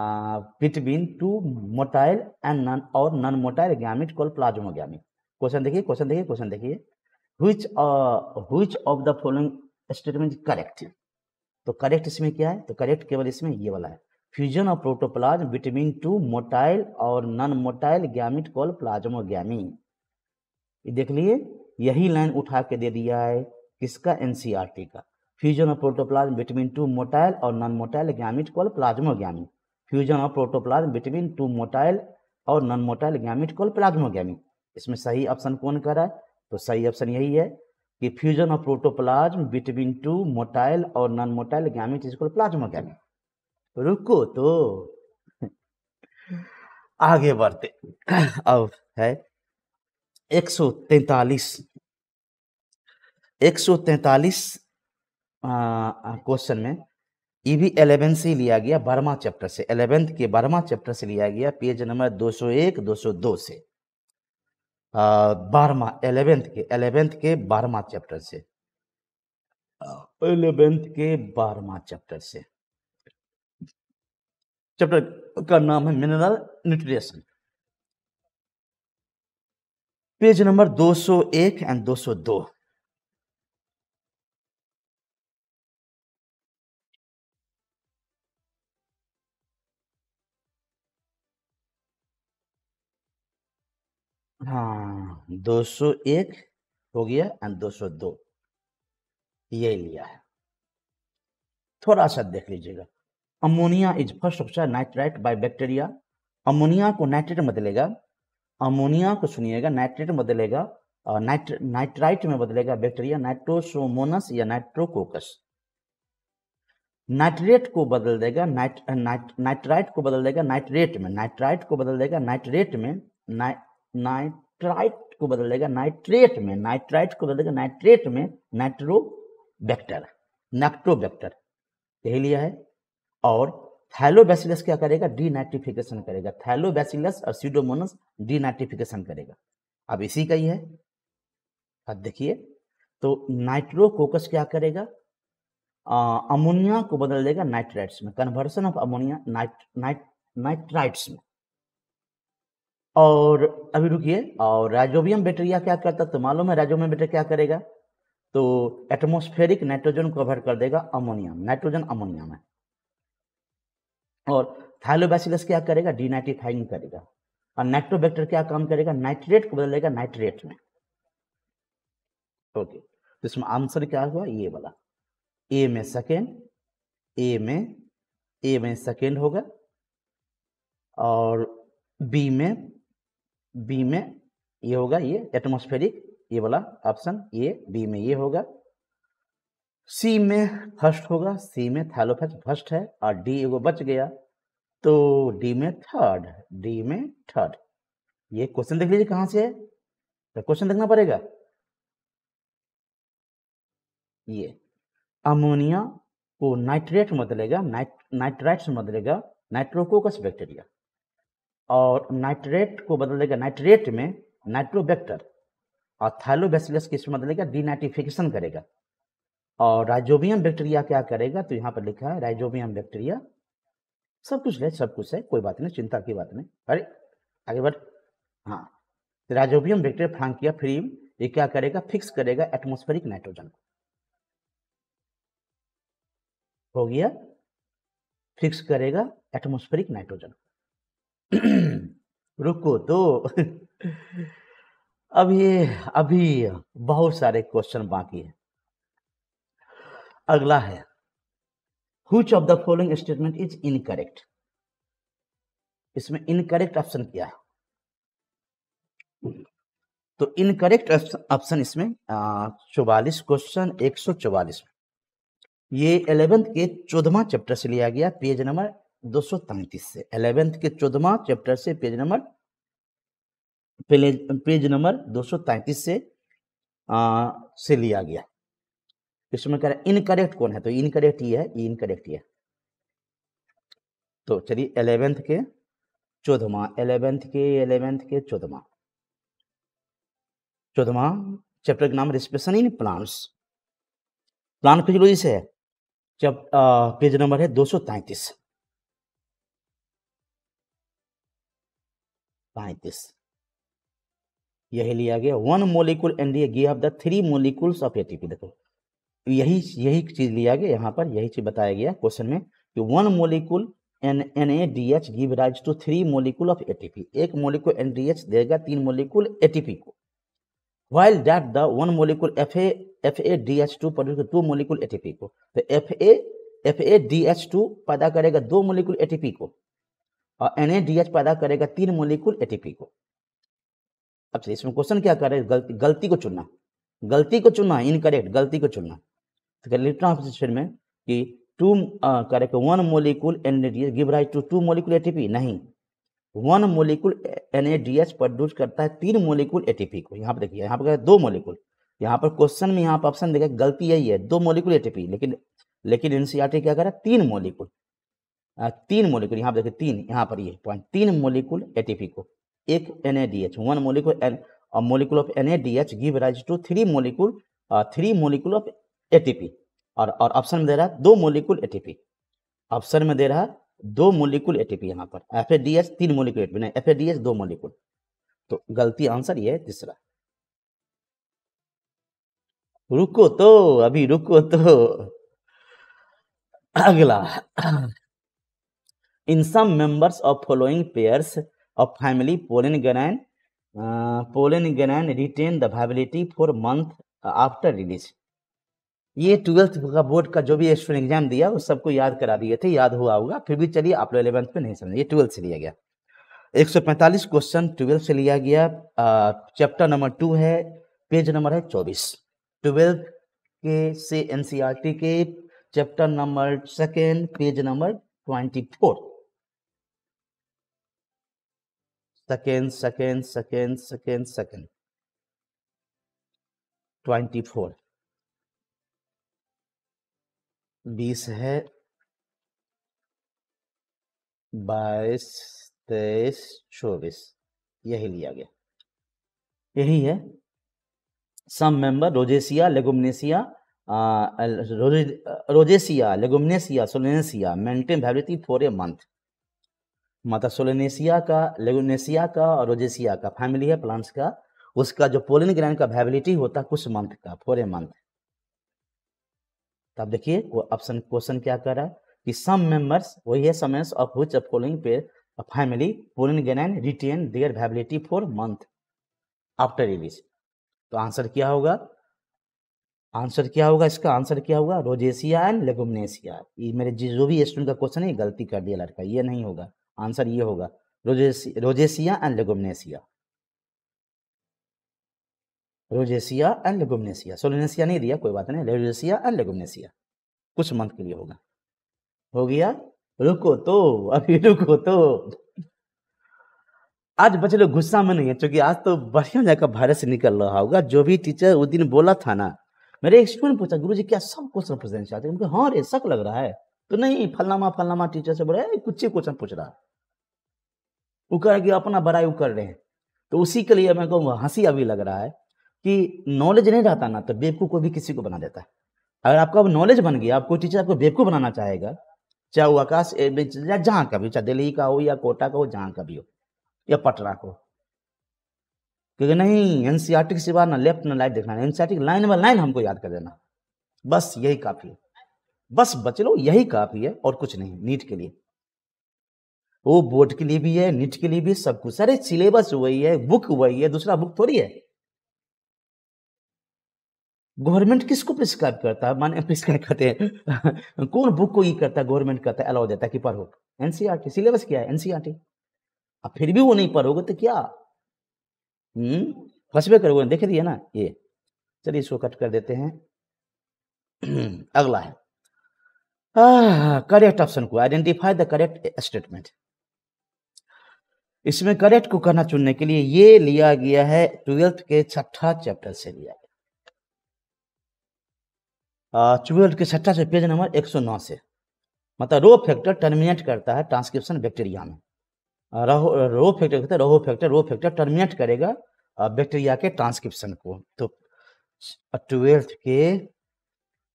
between two motile and non और non motile gamete call plasma gamete question देखिए क्वेश्चन देखिए क्वेश्चन देखिए which uh, of the following statement correct तो correct इसमें क्या है तो करेक्ट केवल इसमें ये वाला है fusion of protoplasm between two motile और non motile gamete call plasmogamy ये देख लिए यही लाइन उठा के दे दिया है किसका एन e का fusion of protoplasm between two motile और non motile gamete call plasmogamy fusion of protoplasm between two motile और non motile gamete call plasmogamy इसमें सही ऑप्शन कौन कर रहा है तो सही ऑप्शन यही है कि fusion of protoplasm between two motile और non motile gamete is call plasmogamy रुको तो आगे बढ़ते अब है सौ तैतालीस एक सौ तैतालीस क्वेश्चन में ई भी एलेवेंथ से लिया गया बारहवा चैप्टर से एलेवेंथ के बारहवा चैप्टर से लिया गया पेज नंबर 201 202 से बारहवा एलेवेंथ के एलेवेंथ के बारहवा चैप्टर से एलेवेंथ के बारहवा चैप्टर से चैप्टर का नाम है mineral nutrition page number 201 and 202 सौ एक हो गया एंड दो सौ दो ये लिया है थोड़ा सा देख लीजिएगा ammonia is first option nitrite by bacteria ammonia को नाइट्रेट मत अमोनिया को सुनिएगा नाइट्रेट में बदलेगा नाइट्राइट में बदलेगा बैक्टीरिया नाइट्रोसोमोनस या नाइट्रोकोकस नाइट्रेट को बदल देगा नाइट नाइट नाइट्राइट को बदल देगा नाइट्रेट में नाइट्राइट को बदल देगा नाइट्रेट में नाइट्राइट को बदल देगा नाइट्रेट में नाइट्राइट को बदल देगा नाइट्रेट में नाइट्रोबैक्टर नाइट्रोबैक्टर यही लिया है और थैलोबैसिलस क्या करेगा डीनाइट्रिफिकेशन करेगा थैलोबैसिलस और सीडोमोनस डीनाइट्रिफिकेशन करेगा अब इसी का ही है अब देखिए तो नाइट्रोकोकस क्या करेगा अमोनिया को बदल देगा नाइट्राइट्स में conversion of ammonia nit nit nitrites में और अभी रुकिए और राइजोबियम बैक्टीरिया क्या करता तो मालूम है राइजोबियम बैक्टीरिया क्या करेगा तो एटमोस्फेरिक नाइट्रोजन कवर कर देगा अमोनिया नाइट्रोजन अमोनिया में और थाइलोबैसिलस क्या करेगा डिनाइट्रीफाइंग करेगा और नाइट्रोबैक्टर क्या काम करेगा नाइट्रेट को बदलेगा नाइट्रेट में ओके तो इसमें आंसर क्या हुआ ये वाला ए में सेकेंड ए में ए में सेकेंड होगा और बी में बी में ये होगा ये एटमोस्फेरिक ये वाला ऑप्शन ए बी में ये होगा सी में फर्स्ट होगा सी में थैलोफेक्स फर्स्ट है और डी एगो बच गया तो डी में थर्ड डी में थर्ड ये क्वेश्चन देख लीजिए कहां से है तो क्वेश्चन देखना पड़ेगा ये अमोनिया को नाइट्रेट बदलेगा नाइट नाइट्राइट से बदलेगा नाइट्रोकोकस बैक्टीरिया और नाइट्रेट को बदलेगा नाइट्रेट में नाइट्रोबैक्टर और थैलोबैसिलस किस में बदलेगा डीनाइट्रिफिकेशन करेगा और राइजोबियम बैक्टीरिया क्या करेगा तो यहाँ पर लिखा है राइजोबियम बैक्टीरिया सब कुछ है सब कुछ है कोई बात नहीं चिंता की बात नहीं अरे आगे बढ़ हाँ राइजोबियम बैक्टीरिया फ्रांकिया फ्री ये क्या करेगा फिक्स करेगा एटमोस्फेरिक नाइट्रोजन को हो गया फिक्स करेगा एटमोस्फेरिक नाइट्रोजन रुको तो अब ये अभी बहुत सारे क्वेश्चन बाकी है अगला है which of the following statement is incorrect इसमें इनकरेक्ट ऑप्शन क्या है तो इनकरेक्ट ऑप्शन इसमें चौवालीस क्वेश्चन एक सौ चौवालीस में ये एलेवेंथ के चौदहवा चैप्टर से लिया गया पेज नंबर दो सौ तैतीस से एलेवेंथ के चौदहवा चैप्टर से पेज नंबर पेज नंबर दो सौ तैतीस से आ, से लिया गया इसमें कह रहा है इनकरेक्ट कौन है तो इनकरेक्ट ये है इनकरेक्ट ये तो चलिए एलेवेंथ के चौदमा एलेवेंथ के एलेवेंथ के चौदमा चौदमा चैप्टर का नाम respiration in plants plant physiology से है जब पेज नंबर है दो सौ तैतीस पैंतीस यही लिया गया one molecule and give the three molecules of ATP देखो यही यही चीज लिया गया यहाँ पर यही चीज बताया गया क्वेश्चन में कि one molecule N N A D H give rise to three molecule of ATP एक मोलिकुल एन डी एच देगा तीन मोलिकुल एटीपी को while that the one molecule F A F A D H two produce two molecule ATP को तो F A F A D H two पैदा करेगा दो molecule ATP को और एन ए डी एच पैदा करेगा तीन मोलिकुल एटीपी को अब इसमें क्वेश्चन क्या करे गलती गलती को चुनना गलती को चुनना इनकरेक्ट गलती को चुनना तो इलेक्ट्रॉन ऑक्सीडेशन में कि टू क्या रहे one molecule N A D S give rise to two molecule A T P नहीं one molecule N A D S produce करता है तीन मोलिकुल ए टी पी को यहाँ पर देखिए यहाँ पर दो मोलिकुल यहाँ पर क्वेश्चन में यहाँ पर ऑप्शन देखा गलती यही है दो मोलिकुल ए टी पी लेकिन लेकिन एन सी आर टी क्या है तीन मोलिकुल तीन मोलिकुल यहाँ पर देखिए तीन यहाँ पर ये पॉइंट तीन मोलिकुल ए टी पी को एक N A D H one molecule N molecule of N A D H give rise to three molecule three molecule of ATP और और ऑप्शन में दे रहा है दो मोलिकुल एटीपी ऑप्शन में दे रहा है दो मोलिकुल एटीपी यहाँ पर एफ ए डी एस तीन मोलिकुल एटीपी नहीं एफ ए डी एस दो मोलिकुल तो गलती आंसर ये तीसरा रुको तो अभी रुको तो अगला in some members of following pairs of family pollen grain pollen grain retain the viability for month after release ये ट्वेल्थ का बोर्ड का जो भी स्टूडेंट एग्जाम दिया उस सबको याद करा दिए थे याद हुआ होगा फिर भी चलिए आप लोग इलेवंथ में नहीं समझे ये ट्वेल्थ से लिया गया 145 क्वेश्चन ट्वेल्थ से लिया गया चैप्टर नंबर टू है पेज नंबर है चौबीस ट्वेल्थ के से एन e के chapter number second page number twenty four second second second second second twenty four बीस है बाईस तेईस चौबीस यही लिया गया यही है some member Rosaceae Leguminosae Rosaceae Leguminosae Solanaceae maintain viability for a month माता सोलेनेसिया का लेगोनेसिया का और रोजेसिया का फैमिली है प्लांट्स का उसका जो पोलिन ग्रैंड का वैबिलिटी होता है कुछ मंथ का फोर ए मंथ तो आप देखिए ऑप्शन क्वेश्चन क्या कर रहा है कि सम मेंबर्स वही है समय of which of following pair family pollen grain and retain their viability for month after release तो आंसर क्या होगा आंसर क्या होगा इसका आंसर क्या होगा रोजेसिया एंड लेगुमनेसिया ये मेरे जो भी स्टूडेंट का क्वेश्चन है गलती कर दिया लड़का ये नहीं होगा आंसर ये होगा रोजेसिया एंड लेगुमनेसिया रोजेसिया एंड लेगुमनेसिया सोलिनेसिया नहीं दिया कोई बात नहीं रोजेसिया एंड लेगुमनेसिया कुछ मंथ के लिए होगा हो गया रुको तो अभी रुको तो आज बच्चे लोग गुस्सा में नहीं है क्योंकि आज तो बढ़िया जाकर से निकल रहा होगा जो भी टीचर उस दिन बोला था ना मेरे एक स्टूडेंट पूछा गुरु जी क्या सब क्वेश्चन देना चाहते हैं हाँ रे शक लग रहा है तो नहीं फलनामा फलनामा टीचर से बोला कुछ ही क्वेश्चन पूछ रहा वो कह रहा कि अपना बड़ाई वो कर रहे हैं तो उसी के लिए मेरे को हंसी अभी लग रहा है कि नॉलेज नहीं रहता ना तो बेवकूफ़ को भी किसी को बना देता है अगर आपका अब नॉलेज बन गया आपको टीचर आपको बेवकूफ़ बनाना चाहेगा चाहे वो आकाश या जहाँ का भी चाहे दिल्ली का हो या कोटा का हो जहाँ का भी हो या पटना का हो क्योंकि नहीं एन सी आर टी के सिवा ना लेफ्ट ना लाइट देखना N C R T line by line हमको याद कर देना बस यही काफ़ी है बस बच लो यही काफ़ी है और कुछ नहीं नीट के लिए वो बोर्ड के लिए भी है नीट के लिए भी सब कुछ सारे सिलेबस वही है बुक वही है दूसरा बुक थोड़ी है गवर्नमेंट किसको प्रिस्क्राइब करता है माने प्रिस्क्राइब करते हैं कौन बुक को ये करता है गवर्नमेंट करता है अलाउ देता है कि पढ़ो टी सिलेबस e क्या है टी e अब फिर भी वो नहीं पढ़ोगे तो क्या हम्म? फंसवे करोगे देख दिए ना ये चलिए इसको कट कर देते हैं अगला है करेक्ट ऑप्शन को आइडेंटिफाई द करेक्ट स्टेटमेंट इसमें करेक्ट को करना चुनने के लिए ये लिया गया है ट्वेल्थ के छठा चैप्टर से लिया ट्वेल्व के छठा से पेज नंबर 109 से मतलब रो फैक्टर टर्मिनेट करता है ट्रांसक्रिप्शन बैक्टीरिया में रहो रो फैक्टर कहते हैं rho factor rho factor terminate करेगा बैक्टीरिया के ट्रांसक्रिप्शन को तो ट्वेल्थ के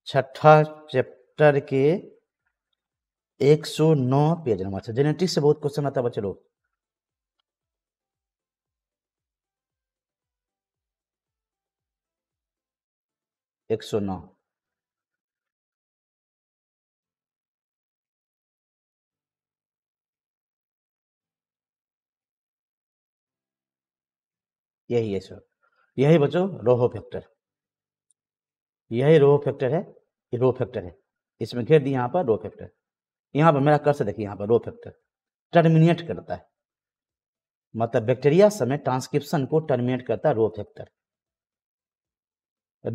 छठा चैप्टर के 109 पेज नंबर से अच्छा, जेनेटिक्स से बहुत क्वेश्चन आता है बच्चे लोग एक सौ नौ यही है सो यही बच्चों रोहो फैक्टर यही रोहो फैक्टर है ये रो फैक्टर है इसमें घेर दिया यहाँ पर रो फैक्टर यहाँ पर मेरा कर्स देखिए यहाँ पर रो फैक्टर टर्मिनेट करता है मतलब बैक्टीरिया समय ट्रांसक्रिप्शन को टर्मिनेट करता है रो फैक्टर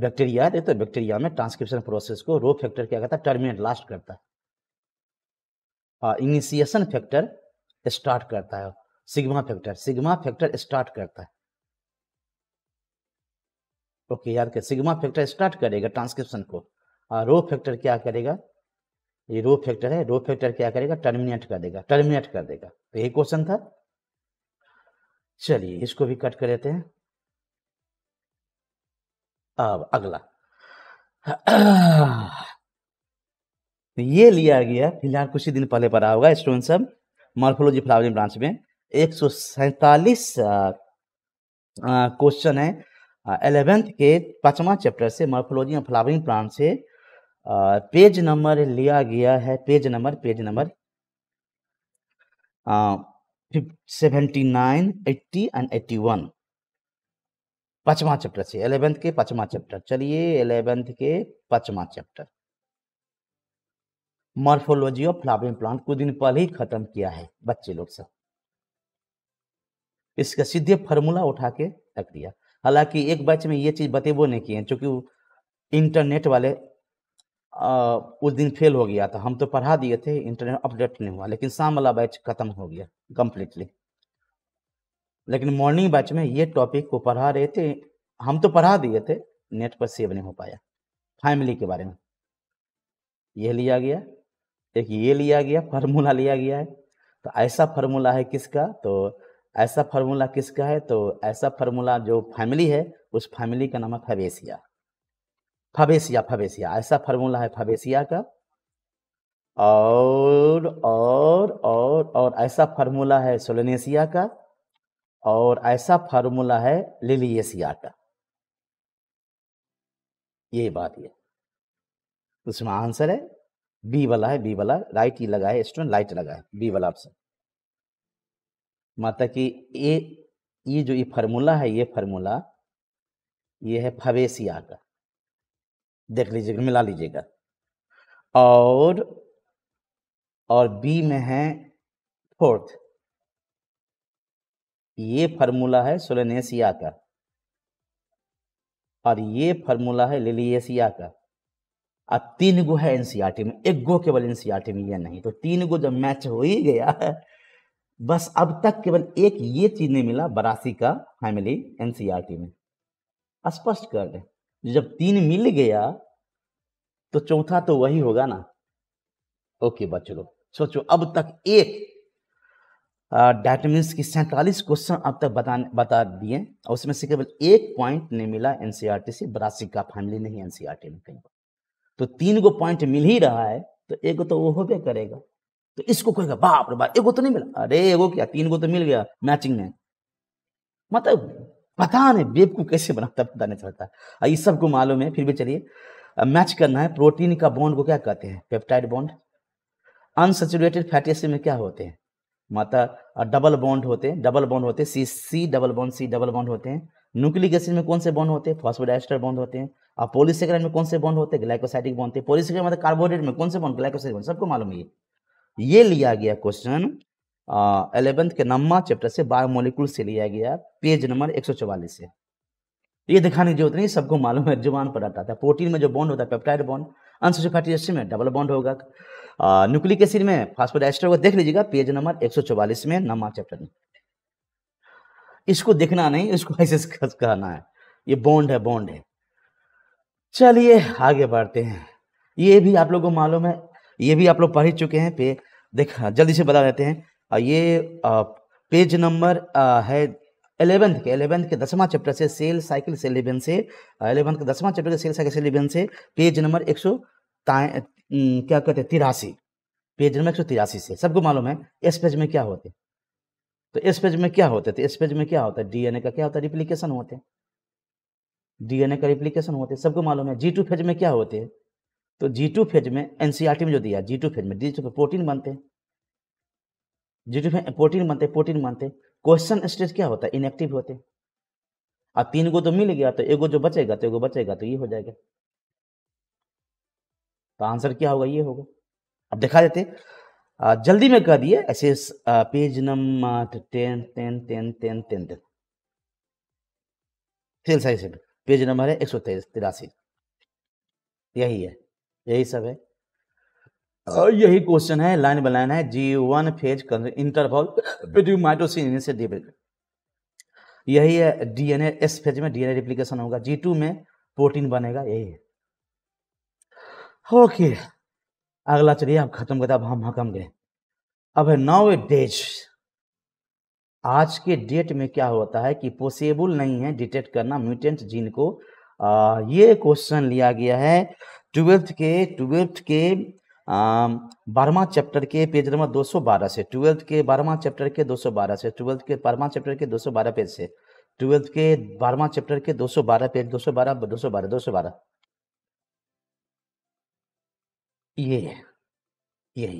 बैक्टीरिया देखते तो बैक्टीरिया में ट्रांसक्रिप्शन प्रोसेस को रो फैक्टर क्या करता है टर्मिनेट लास्ट करता है और इनिशिएशन फैक्टर स्टार्ट करता है sigma factor sigma factor start करता है ओके याद कर सिग्मा फैक्टर स्टार्ट करेगा ट्रांसक्रिप्शन को और रो फैक्टर क्या करेगा ये रो फैक्टर है रो फैक्टर क्या करेगा टर्मिनेट कर देगा टर्मिनेट कर देगा तो यही क्वेश्चन था चलिए इसको भी कट कर देते हैं अब अगला तो ये लिया गया फिलहाल कुछ ही दिन पहले पढ़ा होगा स्टूडेंट सब मार्फोलॉजी फ्लावरिंग ब्रांच में एक सौ सैतालीस क्वेश्चन है एलेवेंथ के पाँचवा चैप्टर से मॉर्फोलॉजी ऑफ फ्लावरिंग प्लांट से पेज नंबर लिया गया है page number page number seventy nine eighty and eighty one पाँचवा चैप्टर से एलेवेंथ के पाँचवा चैप्टर चलिए एलेवेंथ के पाँचवा chapter morphology of flowering plant कुछ दिन पहले ही खत्म किया है बच्चे लोग सब इसका सीधे फॉर्मूला उठा के रख दिया हालांकि एक बैच में ये चीज़ बतेबो नहीं किए चूँकि इंटरनेट वाले आ, उस दिन फेल हो गया था हम तो पढ़ा दिए थे इंटरनेट अपडेट नहीं हुआ लेकिन शाम वाला बैच खत्म हो गया कम्प्लीटली लेकिन मॉर्निंग बैच में ये टॉपिक को पढ़ा रहे थे हम तो पढ़ा दिए थे नेट पर सेव नहीं हो पाया फैमिली के बारे में यह लिया गया एक ये लिया गया फार्मूला लिया गया है तो ऐसा फार्मूला है किसका तो ऐसा फार्मूला किसका है तो ऐसा फार्मूला जो फैमिली है उस फैमिली का नाम है फवेसिया फवेसिया फवेसिया ऐसा फार्मूला है फवेसिया का और और और और ऐसा फार्मूला है सोलनेशिया का और ऐसा फार्मूला है लिलियसिया का ये बात है उसमें आंसर है बी वाला है बी वाला राइट ही लगा है स्टूडेंट लाइट लगा है बी वाला ऑप्शन माता की ये ये जो ये फार्मूला है ये फार्मूला ये है फवेसिया का देख लीजिएगा मिला लीजिएगा और और बी में है फोर्थ ये फार्मूला है सोलेनेसिया का और ये फार्मूला है लिलियसिया का और तीन गो है एनसीआरटी में एक गो केवल एनसीआरटी में यह नहीं तो तीन गो जब मैच हो ही गया बस अब तक केवल एक ये चीज नहीं मिला बरासी का फैमिली एनसीईआरटी e में स्पष्ट कर दे जब तीन मिल गया तो चौथा तो वही होगा ना ओके बच्चों सोचो अब तक एक डेट मीन्स की सैंतालीस क्वेश्चन अब तक बताने बता दिए और उसमें से केवल एक पॉइंट नहीं मिला एनसीईआरटी e से बरासी का फैमिली नहीं एनसीईआरटी e में कहीं तो तीन गो पॉइंट मिल ही रहा है तो एक तो वो हो गया करेगा तो इसको कहेगा बाप रे बाप एगो तो नहीं मिला अरे एगो क्या तीन गो तो मिल गया मैचिंग में मतलब पता नहीं बेवकूफ कैसे बनाता पता नहीं चलता और ये सबको मालूम है फिर भी चलिए मैच करना है प्रोटीन का बॉन्ड को क्या कहते हैं peptide bond unsaturated fatty acid में क्या होते हैं माता डबल बॉन्ड होते हैं डबल बॉन्ड होते हैं C C double bond C double bond होते हैं न्यूक्लिक एसिड में कौन से बॉन्ड होते हैं फॉस्फोडाइस्टर बॉन्ड होते हैं और पोलिसेक्राइड में कौन से बॉन्ड होते हैं ग्लाइकोसाइटिक बॉन्ड होते हैं पोलिसेक्राइड मतलब कार्बोहाइड्रेट में कौन से बॉन्ड ग्लाइकोसाइड बॉन्ड सबको मालूम है ये लिया गया क्वेश्चन एलेवेंथ के नम्मा चैप्टर से बायोमोलिकुल से लिया गया पेज नंबर एक से ये दिखाने की जरूरत नहीं सबको मालूम है जुबान पर आता था प्रोटीन में जो बॉन्ड होता है पेप्टाइड बॉन्ड अनसोशल एसिड में डबल बॉन्ड होगा न्यूक्लिक एसिड में फास्फोडाइस्टर होगा देख लीजिएगा पेज नंबर 144 में नम्मा चैप्टर में इसको देखना नहीं इसको ऐसे कहना है ये बॉन्ड है बॉन्ड है चलिए आगे बढ़ते हैं ये भी आप लोगों को मालूम है ये भी आप लोग पढ़ ही चुके हैं पे देख हाँ, जल्दी से बता देते हैं ये पेज नंबर है एलेवेंथ के एलेवेंथ के दसवां चैप्टर से सेल साइकिल से से एलेवेंथ के दसवां चैप्टर से सेल साइकिल से से पेज नंबर एक क्या कहते हैं तिरासी पेज नंबर एक से सबको मालूम है इस पेज में क्या होते तो इस पेज में क्या होते तो इस पेज में क्या होता है डीएनए का क्या होता है रिप्लीकेशन होते हैं डीएनए का रिप्लीकेशन होते हैं सबको मालूम है जी टू फेज में क्या होते हैं तो जी टू फेज में एनसीआरटी e में जो दिया जी टू फेज में जी टू प्रोटीन बनते हैं जी टू फेज प्रोटीन बनते प्रोटीन बनते क्वेश्चन स्टेज क्या होता है इनएक्टिव होते अब तीन गो तो मिल गया तो एगो जो बचेगा तो एगो बचेगा तो ये हो जाएगा तो आंसर क्या होगा ये होगा अब दिखा देते जल्दी में कह दिए ऐसे page number ten ten ten ten ten ten cell size page number है एक सौ तिरासी यही है यही सब है हाँ। और यही क्वेश्चन है लाइन बाय लाइन है G one phase interval between mitosis से यही है डीएनए एस फेज में डीएनए रिप्लिकेशन होगा जी टू में प्रोटीन बनेगा यही है ओके अगला चलिए अब खत्म करते अब हम हकम गए अब है नाउ डेज आज के डेट में क्या होता है कि पॉसिबल नहीं है डिटेक्ट करना म्यूटेंट जीन को आ, ये क्वेश्चन लिया गया है ट्वेल्थ के ट्वेल्थ के बारहवा चैप्टर के पेज नंबर 212 से ट्वेल्थ के बारहवा चैप्टर के 212 से ट्वेल्थ के बारहवा चैप्टर के 212 पेज से ट्वेल्थ के बारहवा चैप्टर के 212 पेज 212 212 212 ये यही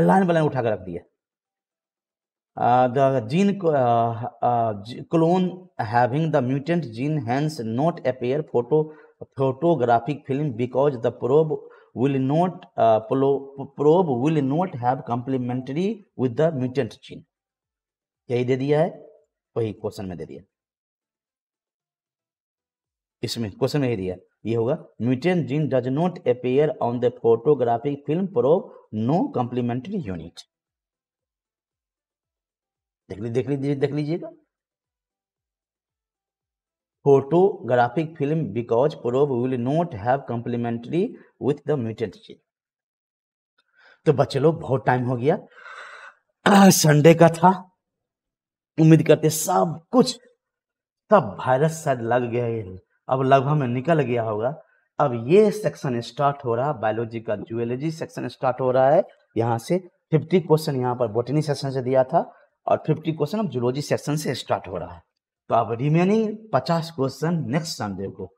अल्लाह ने बलन उठा कर रख दिया the gene clone having the mutant gene has not appear photo photographic film because the probe will not probe will not have have with the mutant mutant यही दे दिया है वही क्वेश्चन में दे दिया इसमें क्वेश्चन में दिया ये होगा mutant gene does not appear on the photographic film probe no complementary unit देख लीजिए देख लीजिएगा photographic film because probe will not have complementary with the mutant चीज तो बच्चे लोग बहुत टाइम हो गया संडे का था उम्मीद करते सब कुछ सब वायरस शायद लग गया अब लगभग में निकल गया होगा अब ये सेक्शन स्टार्ट हो रहा है बायोलॉजी का जूलॉजी सेक्शन स्टार्ट हो रहा है यहाँ से फिफ्टी क्वेश्चन यहाँ पर बोटनी सेक्शन से दिया था और फिफ्टी क्वेश्चन अब जूलॉजी सेक्शन से स्टार्ट हो रहा है तो आप रिमेनिंग पचास क्वेश्चन नेक्स्ट संडे को